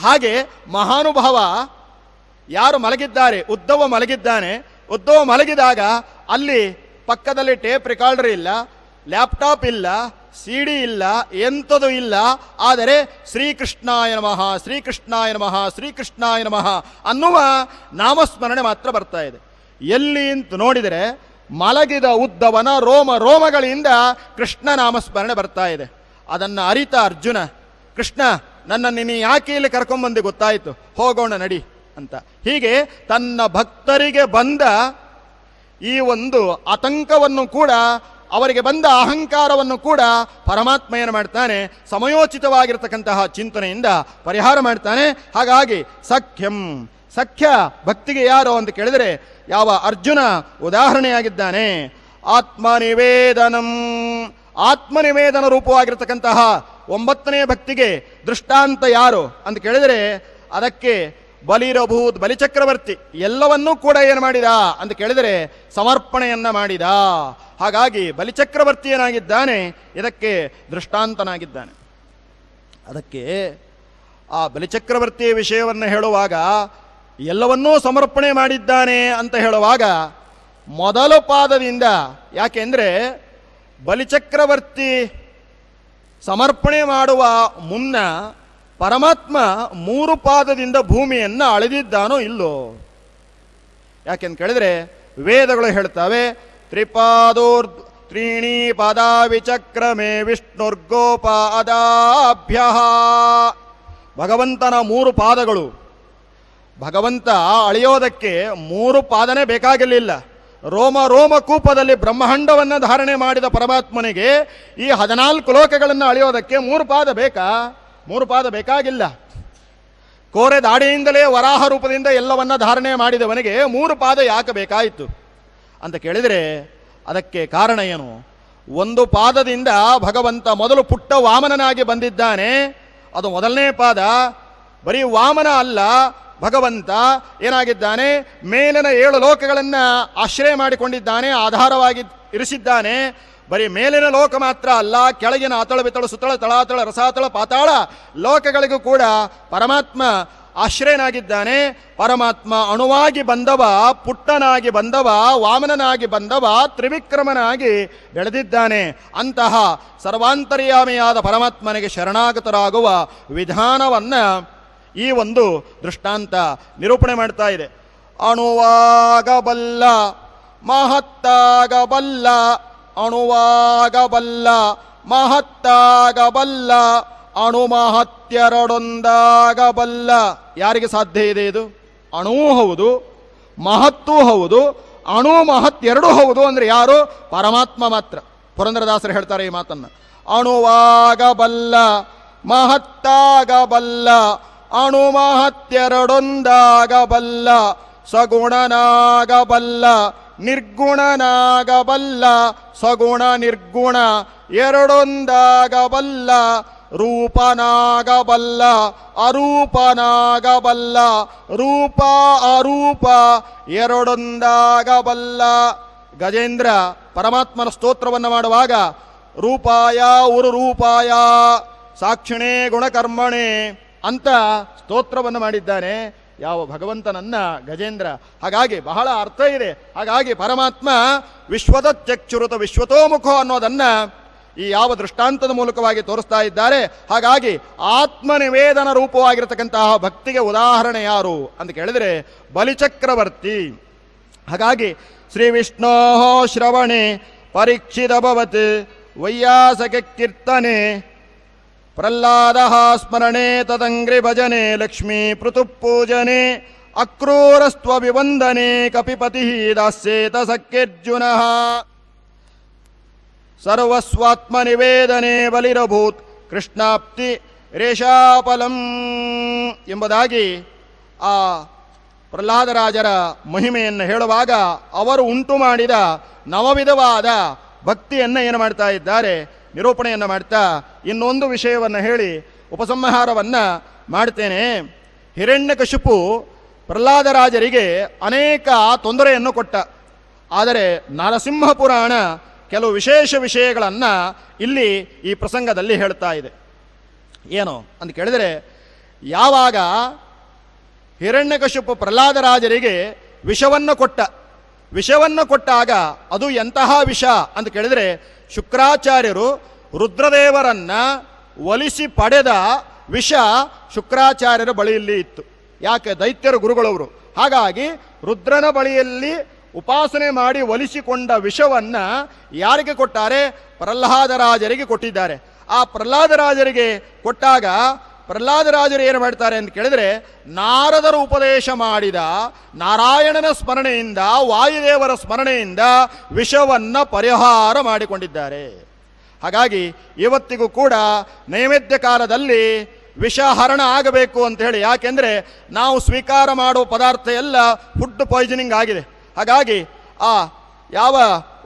ಹಾಗೆ ಮಹಾನುಭಾವ ಯಾರು ಮಲಗಿದ್ದಾರೆ ಉದ್ದವ ಮಲಗಿದ್ದಾನೆ ಉದ್ದವ ಮಲಗಿದಾಗ ಅಲ್ಲಿ ಪಕ್ಕದಲ್ಲಿ ಟೇಪ್ ರೆಕಾರ್ಡರ್ ಇಲ್ಲ ಲ್ಯಾಪ್ಟಾಪ್ ಇಲ್ಲ ಸಿ ಡಿ ಇಲ್ಲ ಎಂಥದು ಇಲ್ಲ ಆದರೆ ಶ್ರೀಕೃಷ್ಣಾಯ ನಮಃ ಶ್ರೀಕೃಷ್ಣಾಯ ನಮಃ ಶ್ರೀಕೃಷ್ಣಾಯ ನಮಃ ಅನ್ನುವ ನಾಮಸ್ಮರಣೆ ಮಾತ್ರ ಬರ್ತಾ ಇದೆ ಎಲ್ಲಿ ಅಂತ ನೋಡಿದರೆ ಮಲಗಿದ ಉದ್ದವನ ರೋಮ ರೋಮಗಳಿಂದ ಕೃಷ್ಣ ನಾಮಸ್ಮರಣೆ ಬರ್ತಾ ಇದೆ ಅದನ್ನು ಅರಿತ ಅರ್ಜುನ ಕೃಷ್ಣ ನನ್ನನ್ನು ನೀ ಯಾಕೆ ಇಲ್ಲಿ ಕರ್ಕೊಂಬಂದು ಗೊತ್ತಾಯಿತು ಹೋಗೋಣ ನಡಿ ಅಂತ ಹೀಗೆ ತನ್ನ ಭಕ್ತರಿಗೆ ಬಂದ ಈ ಒಂದು ಆತಂಕವನ್ನು ಕೂಡ ಅವರಿಗೆ ಬಂದ ಅಹಂಕಾರವನ್ನು ಕೂಡ ಪರಮಾತ್ಮ ಏನು ಮಾಡ್ತಾನೆ ಸಮಯೋಚಿತವಾಗಿರ್ತಕ್ಕಂತಹ ಚಿಂತನೆಯಿಂದ ಪರಿಹಾರ ಮಾಡ್ತಾನೆ ಹಾಗಾಗಿ ಸಖ್ಯಂ ಸಖ್ಯ ಭಕ್ತಿಗೆ ಯಾರು ಅಂತ ಕೇಳಿದರೆ ಯಾವ ಅರ್ಜುನ ಉದಾಹರಣೆಯಾಗಿದ್ದಾನೆ ಆತ್ಮನಿವೇದನಂ ಆತ್ಮನಿವೇದನ ರೂಪವಾಗಿರತಕ್ಕಂತಹ ಒಂಬತ್ತನೇ ಭಕ್ತಿಗೆ ದೃಷ್ಟಾಂತ ಯಾರು ಅಂತ ಕೇಳಿದರೆ ಅದಕ್ಕೆ ಬಲಿರಭೂತ್ ಬಲಿಚಕ್ರವರ್ತಿ ಎಲ್ಲವನ್ನೂ ಕೂಡ ಏನು ಮಾಡಿದ ಅಂತ ಕೇಳಿದರೆ ಸಮರ್ಪಣೆಯನ್ನು ಮಾಡಿದ ಹಾಗಾಗಿ ಬಲಿಚಕ್ರವರ್ತಿ ಏನಾಗಿದ್ದಾನೆ ಇದಕ್ಕೆ ದೃಷ್ಟಾಂತನಾಗಿದ್ದಾನೆ ಅದಕ್ಕೆ ಆ ಬಲಿಚಕ್ರವರ್ತಿಯ ವಿಷಯವನ್ನು ಹೇಳುವಾಗ ಎಲ್ಲವನ್ನೂ ಸಮರ್ಪಣೆ ಮಾಡಿದ್ದಾನೆ ಅಂತ ಹೇಳುವಾಗ ಮೊದಲ ಪಾದದಿಂದ ಯಾಕೆಂದರೆ ಬಲಿಚಕ್ರವರ್ತಿ ಸಮರ್ಪಣೆ ಮಾಡುವ ಮುನ್ನ ಪರಮಾತ್ಮ ಮೂರು ಪಾದದಿಂದ ಭೂಮಿಯನ್ನು ಅಳೆದಿದ್ದಾನೋ ಇಲ್ಲೋ ಯಾಕೆಂತ ಕೇಳಿದ್ರೆ ವೇದಗಳು ಹೇಳ್ತವೆ ತ್ರಿಪಾದೋರ್ ತ್ರೀಣಿ ವಿಚಕ್ರಮೇ ವಿಷ್ಣುರ್ಗೋಪಾದಾಭ್ಯ ಭಗವಂತನ ಮೂರು ಪಾದಗಳು ಭಗವಂತ ಅಳೆಯೋದಕ್ಕೆ ಮೂರು ಪಾದನೇ ಬೇಕಾಗಿರಲಿಲ್ಲ ರೋಮ ಕೂಪದಲ್ಲಿ ಬ್ರಹ್ಮಾಂಡವನ್ನು ಧಾರಣೆ ಮಾಡಿದ ಪರಮಾತ್ಮನಿಗೆ ಈ ಹದಿನಾಲ್ಕು ಲೋಕಗಳನ್ನು ಅಳೆಯೋದಕ್ಕೆ ಮೂರು ಪಾದ ಬೇಕಾ ಮೂರು ಪಾದ ಬೇಕಾಗಿಲ್ಲ ಕೋರೆ ದಾಡಿಯಿಂದಲೇ ವರಾಹ ರೂಪದಿಂದ ಎಲ್ಲವನ್ನ ಧಾರಣೆ ಮಾಡಿದವನಿಗೆ ಮೂರು ಪಾದ ಯಾಕೆ ಬೇಕಾಯಿತು ಅಂತ ಕೇಳಿದರೆ ಅದಕ್ಕೆ ಕಾರಣ ಏನು ಒಂದು ಪಾದದಿಂದ ಭಗವಂತ ಮೊದಲು ಪುಟ್ಟ ವಾಮನನಾಗಿ ಬಂದಿದ್ದಾನೆ ಅದು ಮೊದಲನೇ ಪಾದ ಬರೀ ವಾಮನ ಅಲ್ಲ ಭಗವಂತ ಏನಾಗಿದ್ದಾನೆ ಮೇಲಿನ ಏಳು ಲೋಕಗಳನ್ನು ಆಶ್ರಯ ಮಾಡಿಕೊಂಡಿದ್ದಾನೆ ಆಧಾರವಾಗಿ ಇರಿಸಿದ್ದಾನೆ ಬರೀ ಮೇಲಿನ ಲೋಕ ಮಾತ್ರ ಅಲ್ಲ ಕೆಳಗಿನ ಆತಳ ಬಿತಳು ಸುತ್ತಳ ತಳಾತಳ ರಸಾತಳ ಪಾತಾಳ ಲೋಕಗಳಿಗೂ ಕೂಡ ಪರಮಾತ್ಮ ಆಶ್ರಯನಾಗಿದ್ದಾನೆ ಪರಮಾತ್ಮ ಅಣುವಾಗಿ ಬಂದವ ಪುಟ್ಟನಾಗಿ ಬಂದವ ವಾಮನನಾಗಿ ಬಂದವ ತ್ರಿವಿಕ್ರಮನಾಗಿ ಬೆಳೆದಿದ್ದಾನೆ ಅಂತಹ ಸರ್ವಾಂತರ್ಯಾಮಿಯಾದ ಪರಮಾತ್ಮನಿಗೆ ಶರಣಾಗತರಾಗುವ ವಿಧಾನವನ್ನು ಈ ಒಂದು ದೃಷ್ಟಾಂತ ನಿರೂಪಣೆ ಮಾಡ್ತಾ ಇದೆ ಅಣುವಾಗಬಲ್ಲ ಮಹತ್ತಾಗಬಲ್ಲ ಅಣುವಾಗಬಲ್ಲ ಮಹತ್ತಾಗಬಲ್ಲ ಅಣು ಅಣುಮಹತ್ಯರಡೊಂದಾಗಬಲ್ಲ ಯಾರಿಗೆ ಸಾಧ್ಯ ಇದೆ ಇದು ಅಣುವೂ ಹೌದು ಮಹತ್ತೂ ಹೌದು ಅಣು ಮಹತ್ ಹೌದು ಅಂದರೆ ಯಾರು ಪರಮಾತ್ಮ ಮಾತ್ರ ಪುರಂದ್ರದಾಸರು ಹೇಳ್ತಾರೆ ಈ ಮಾತನ್ನು ಅಣುವಾಗಬಲ್ಲ ಮಹತ್ತಾಗಬಲ್ಲ ಅಣು ಮಹತ್ಯರಡೊಂದಾಗಬಲ್ಲ ಸಗುಣನಾಗಬಲ್ಲ ನಿರ್ಗುಣನಾಗಬಲ್ಲ ಸಗುಣ ನಿರ್ಗುಣ ಎರಡೊಂದಾಗಬಲ್ಲ ರೂಪನಾಗಬಲ್ಲ ಅರೂಪನಾಗಬಲ್ಲ ರೂಪ ಅರೂಪ ಎರಡೊಂದಾಗಬಲ್ಲ ಗಜೇಂದ್ರ ಪರಮಾತ್ಮನ ಸ್ತೋತ್ರವನ್ನು ಮಾಡುವಾಗ ರೂಪಾಯ ಉರು ರೂಪಾಯ ಸಾಕ್ಷಿಣೇ ಗುಣಕರ್ಮಣೆ ಅಂತ ಸ್ತೋತ್ರವನ್ನು ಮಾಡಿದ್ದಾನೆ ಯಾವ ಭಗವಂತನನ್ನ ಗಜೇಂದ್ರ ಹಾಗಾಗಿ ಬಹಳ ಅರ್ಥ ಇದೆ ಹಾಗಾಗಿ ಪರಮಾತ್ಮ ವಿಶ್ವದ ಚಕ್ಷುರುತ ವಿಶ್ವತೋಮುಖ ಅನ್ನೋದನ್ನು ಈ ಯಾವ ದೃಷ್ಟಾಂತದ ಮೂಲಕವಾಗಿ ತೋರಿಸ್ತಾ ಇದ್ದಾರೆ ಹಾಗಾಗಿ ಆತ್ಮ ನಿವೇದನ ರೂಪವಾಗಿರತಕ್ಕಂತಹ ಭಕ್ತಿಗೆ ಉದಾಹರಣೆ ಯಾರು ಅಂತ ಕೇಳಿದರೆ ಬಲಿಚಕ್ರವರ್ತಿ ಹಾಗಾಗಿ ಶ್ರೀ ವಿಷ್ಣೋ ಶ್ರವಣೆ ಪರೀಕ್ಷಿತ ಭವತ್ ವೈಯಾಸಕ ಕೀರ್ತನೆ ಪ್ರಹ್ಲಾದಃ ಸ್ಮರಣೆ ಭಜನೆ ಲಕ್ಷ್ಮೀ ಪೃಥುಪೂಜನೆ ಅಕ್ರೂರಸ್ತ್ವಭಿವಂದನೆ ಕಪಿಪತಿ ದಾಸ್ಯೇತ ಸಖ್ಯರ್ಜುನ ಸರ್ವಸ್ವಾತ್ಮ ನಿವೇದನೆ ಬಲಿರಭೂತ್ ಕೃಷ್ಣಾಪ್ತಿ ರೇಷಾಪಲಂ ಎಂಬುದಾಗಿ ಆ ಪ್ರಹ್ಲಾದರಾಜರ ಮಹಿಮೆಯನ್ನು ಹೇಳುವಾಗ ಅವರು ಉಂಟು ಮಾಡಿದ ನವವಿಧವಾದ ಭಕ್ತಿಯನ್ನು ಏನು ಮಾಡ್ತಾ ಇದ್ದಾರೆ ನಿರೂಪಣೆಯನ್ನು ಮಾಡ್ತಾ ಇನ್ನೊಂದು ವಿಷಯವನ್ನು ಹೇಳಿ ಉಪಸಂಹಾರವನ್ನು ಮಾಡ್ತೇನೆ ಹಿರಣ್ಯಕಶಿಪು ಪ್ರಹ್ಲಾದರಾಜರಿಗೆ ಅನೇಕ ತೊಂದರೆಯನ್ನು ಕೊಟ್ಟ ಆದರೆ ನರಸಿಂಹ ಪುರಾಣ ಕೆಲವು ವಿಶೇಷ ವಿಷಯಗಳನ್ನು ಇಲ್ಲಿ ಈ ಪ್ರಸಂಗದಲ್ಲಿ ಹೇಳ್ತಾ ಇದೆ ಏನು ಅಂತ ಕೇಳಿದರೆ ಯಾವಾಗ ಹಿರಣ್ಯಕಶಿಪು ಪ್ರಹ್ಲಾದರಾಜರಿಗೆ ವಿಷವನ್ನು ಕೊಟ್ಟ ವಿಷವನ್ನು ಕೊಟ್ಟಾಗ ಅದು ಎಂತಹ ವಿಷ ಅಂತ ಕೇಳಿದರೆ ಶುಕ್ರಾಚಾರ್ಯರು ರುದ್ರದೇವರನ್ನು ಒಲಿಸಿ ಪಡೆದ ವಿಷ ಶುಕ್ರಾಚಾರ್ಯರ ಬಳಿಯಲ್ಲಿ ಇತ್ತು ಯಾಕೆ ದೈತ್ಯರು ಗುರುಗಳವರು ಹಾಗಾಗಿ ರುದ್ರನ ಬಳಿಯಲ್ಲಿ ಉಪಾಸನೆ ಮಾಡಿ ಒಲಿಸಿಕೊಂಡ ವಿಷವನ್ನು ಯಾರಿಗೆ ಕೊಟ್ಟಾರೆ ಪ್ರಹ್ಲಾದರಾಜರಿಗೆ ಕೊಟ್ಟಿದ್ದಾರೆ ಆ ಪ್ರಹ್ಲಾದರಾಜರಿಗೆ ಕೊಟ್ಟಾಗ ಪ್ರಹ್ಲಾದರಾಜರು ಏನು ಮಾಡ್ತಾರೆ ಅಂತ ಕೇಳಿದರೆ ನಾರದರು ಉಪದೇಶ ಮಾಡಿದ ನಾರಾಯಣನ ಸ್ಮರಣೆಯಿಂದ ವಾಯುದೇವರ ಸ್ಮರಣೆಯಿಂದ ವಿಷವನ್ನು ಪರಿಹಾರ ಮಾಡಿಕೊಂಡಿದ್ದಾರೆ ಹಾಗಾಗಿ ಇವತ್ತಿಗೂ ಕೂಡ ನೈವೇದ್ಯ ಕಾಲದಲ್ಲಿ ವಿಷಹರಣ ಆಗಬೇಕು ಅಂತ ಹೇಳಿ ಯಾಕೆಂದರೆ ನಾವು ಸ್ವೀಕಾರ ಮಾಡುವ ಪದಾರ್ಥ ಎಲ್ಲ ಫುಡ್ ಪಾಯ್ಸನಿಂಗ್ ಆಗಿದೆ ಹಾಗಾಗಿ ಆ ಯಾವ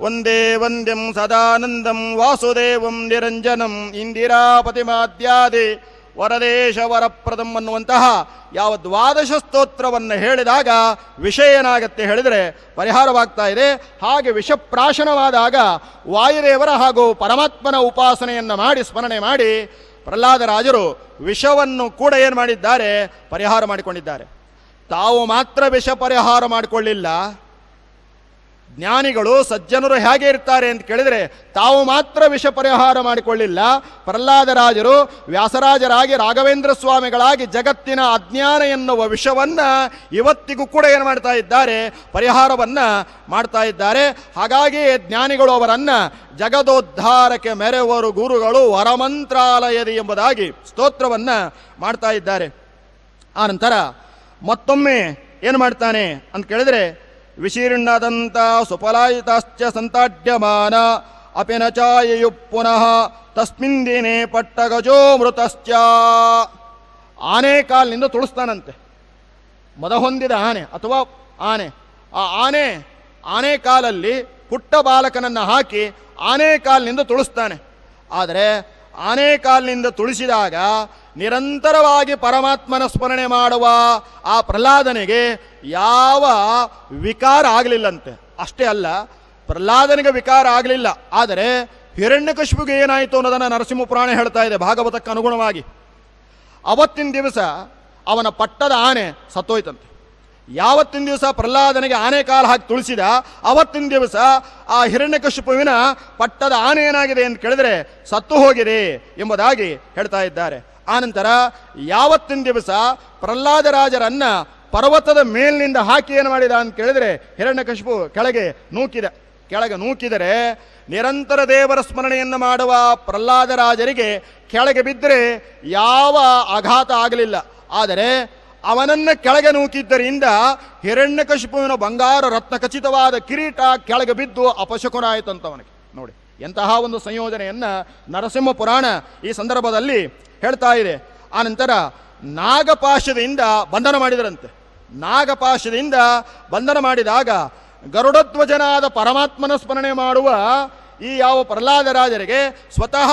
ಒಂದೇ ವಂದ್ಯಂ ಸದಾನಂದಂ ವಾಸುದೇವಂ ನಿರಂಜನಂ ಇಂದಿರಾ ಪತಿಮಾದ್ಯಾದಿ ವರದೇಶ ವರಪ್ರದಂ ಅನ್ನುವಂತಹ ಯಾವ ದ್ವಾದಶ ಸ್ತೋತ್ರವನ್ನು ಹೇಳಿದಾಗ ವಿಷ ಏನಾಗತ್ತೆ ಹೇಳಿದರೆ ಪರಿಹಾರವಾಗ್ತಾ ಇದೆ ಹಾಗೆ ವಿಷಪ್ರಾಶನವಾದಾಗ ವಾಯುದೇವರ ಹಾಗೂ ಪರಮಾತ್ಮನ ಉಪಾಸನೆಯನ್ನು ಮಾಡಿ ಸ್ಮರಣೆ ಮಾಡಿ ಪ್ರಹ್ಲಾದರಾಜರು ವಿಷವನ್ನು ಕೂಡ ಏನು ಮಾಡಿದ್ದಾರೆ ಪರಿಹಾರ ಮಾಡಿಕೊಂಡಿದ್ದಾರೆ ತಾವು ಮಾತ್ರ ವಿಷ ಪರಿಹಾರ ಮಾಡಿಕೊಳ್ಳಿಲ್ಲ ಜ್ಞಾನಿಗಳು ಸಜ್ಜನರು ಹೇಗೆ ಇರ್ತಾರೆ ಅಂತ ಕೇಳಿದರೆ ತಾವು ಮಾತ್ರ ವಿಷ ಪರಿಹಾರ ಮಾಡಿಕೊಳ್ಳಿಲ್ಲ ಪ್ರಹ್ಲಾದರಾಜರು ವ್ಯಾಸರಾಜರಾಗಿ ರಾಘವೇಂದ್ರ ಸ್ವಾಮಿಗಳಾಗಿ ಜಗತ್ತಿನ ಅಜ್ಞಾನ ಎನ್ನುವ ವಿಷವನ್ನು ಇವತ್ತಿಗೂ ಕೂಡ ಏನು ಮಾಡ್ತಾ ಇದ್ದಾರೆ ಪರಿಹಾರವನ್ನು ಮಾಡ್ತಾ ಇದ್ದಾರೆ ಹಾಗಾಗಿ ಜ್ಞಾನಿಗಳು ಅವರನ್ನು ಜಗದೋದ್ಧಾರಕ್ಕೆ ಮೆರೆವರು ಗುರುಗಳು ವರಮಂತ್ರಾಲಯದಿ ಎಂಬುದಾಗಿ ಸ್ತೋತ್ರವನ್ನು ಮಾಡ್ತಾ ಇದ್ದಾರೆ ಆನಂತರ ಮತ್ತೊಮ್ಮೆ ಏನು ಮಾಡ್ತಾನೆ ಅಂತ ಕೇಳಿದರೆ ವಿಶೀರ್ಣದಂತ ಸುಫಲಾಯಿತಾಶ್ಚ ಸಂತಾಡ್ಯಮಾನ ಅಪಿನ ಚಾಯೆಯು ಪುನಃ ತಸ್ಮಿನ್ ದಿನೇ ಪಟ್ಟಗಜೋ ಮೃತಶ್ಚ ಆನೆ ಕಾಲಿನಿಂದ ತುಳಿಸ್ತಾನಂತೆ ಮದ ಹೊಂದಿದ ಆನೆ ಅಥವಾ ಆನೆ ಆ ಆನೆ ಆನೆ ಕಾಲಲ್ಲಿ ಪುಟ್ಟ ಬಾಲಕನನ್ನು ಹಾಕಿ ಆನೆ ಕಾಲಿನಿಂದ ತುಳಿಸ್ತಾನೆ ಆದರೆ ಆನೆಕಾಲಿನಿಂದ ತುಳಿಸಿದಾಗ ನಿರಂತರವಾಗಿ ಪರಮಾತ್ಮನ ಸ್ಮರಣೆ ಮಾಡುವ ಆ ಪ್ರಹ್ಲಾದನಿಗೆ ಯಾವ ವಿಕಾರ ಆಗಲಿಲ್ಲಂತೆ ಅಷ್ಟೇ ಅಲ್ಲ ಪ್ರಹ್ಲಾದನಿಗೆ ವಿಕಾರ ಆಗಲಿಲ್ಲ ಆದರೆ ಹಿರಣ್ಯಕಶಿಪುಗೆ ಏನಾಯಿತು ಅನ್ನೋದನ್ನು ನರಸಿಂಹ ಪುರಾಣ ಹೇಳ್ತಾ ಇದೆ ಭಾಗವತಕ್ಕೆ ಅನುಗುಣವಾಗಿ ಅವತ್ತಿನ ದಿವಸ ಅವನ ಪಟ್ಟದ ಆನೆ ಸತ್ತೋಯ್ತಂತೆ ಯಾವತ್ತಿನ ದಿವಸ ಪ್ರಹ್ಲಾದನಿಗೆ ಆನೆ ಕಾಲ ಹಾಕಿ ತುಳಿಸಿದ ಅವತ್ತಿನ ದಿವಸ ಆ ಹಿರಣ್ಯಕಶಿಪುವಿನ ಪಟ್ಟದ ಆನೆ ಏನಾಗಿದೆ ಅಂತ ಕೇಳಿದ್ರೆ ಸತ್ತು ಹೋಗಿದೆ ಎಂಬುದಾಗಿ ಹೇಳ್ತಾ ಇದ್ದಾರೆ ಆನಂತರ ಯಾವತ್ತಿನ ದಿವಸ ಪ್ರಹ್ಲಾದರಾಜರನ್ನ ಪರ್ವತದ ಮೇಲಿನಿಂದ ಹಾಕಿ ಏನು ಮಾಡಿದ ಅಂತ ಕೇಳಿದ್ರೆ ಹಿರಣ್ಯಕಶಿಪು ಕೆಳಗೆ ನೂಕಿದ ಕೆಳಗೆ ನೂಕಿದರೆ ನಿರಂತರ ದೇವರ ಸ್ಮರಣೆಯನ್ನು ಮಾಡುವ ಪ್ರಹ್ಲಾದರಾಜರಿಗೆ ಕೆಳಗೆ ಬಿದ್ದರೆ ಯಾವ ಆಘಾತ ಆಗಲಿಲ್ಲ ಆದರೆ ಅವನನ್ನ ಕೆಳಗೆ ನೂಕಿದ್ದರಿಂದ ಹಿರಣ್ಯಕಶಿಪುವಿನ ಬಂಗಾರ ರತ್ನ ಖಚಿತವಾದ ಕಿರೀಟ ಕೆಳಗೆ ಬಿದ್ದು ಅಪಶಕುನಾಯಿತಂತವನಿಗೆ ನೋಡಿ ಎಂತಹ ಒಂದು ಸಂಯೋಜನೆಯನ್ನು ನರಸಿಂಹ ಪುರಾಣ ಈ ಸಂದರ್ಭದಲ್ಲಿ ಹೇಳ್ತಾ ಇದೆ ಆನಂತರ ನಾಗಪಾಶದಿಂದ ಬಂಧನ ಮಾಡಿದರಂತೆ ನಾಗಪಾಶದಿಂದ ಬಂಧನ ಮಾಡಿದಾಗ ಗರುಡಧ್ವಜನಾದ ಪರಮಾತ್ಮನ ಸ್ಮರಣೆ ಮಾಡುವ ಈ ಯಾವ ಪ್ರಹ್ಲಾದರಾಜರಿಗೆ ಸ್ವತಃ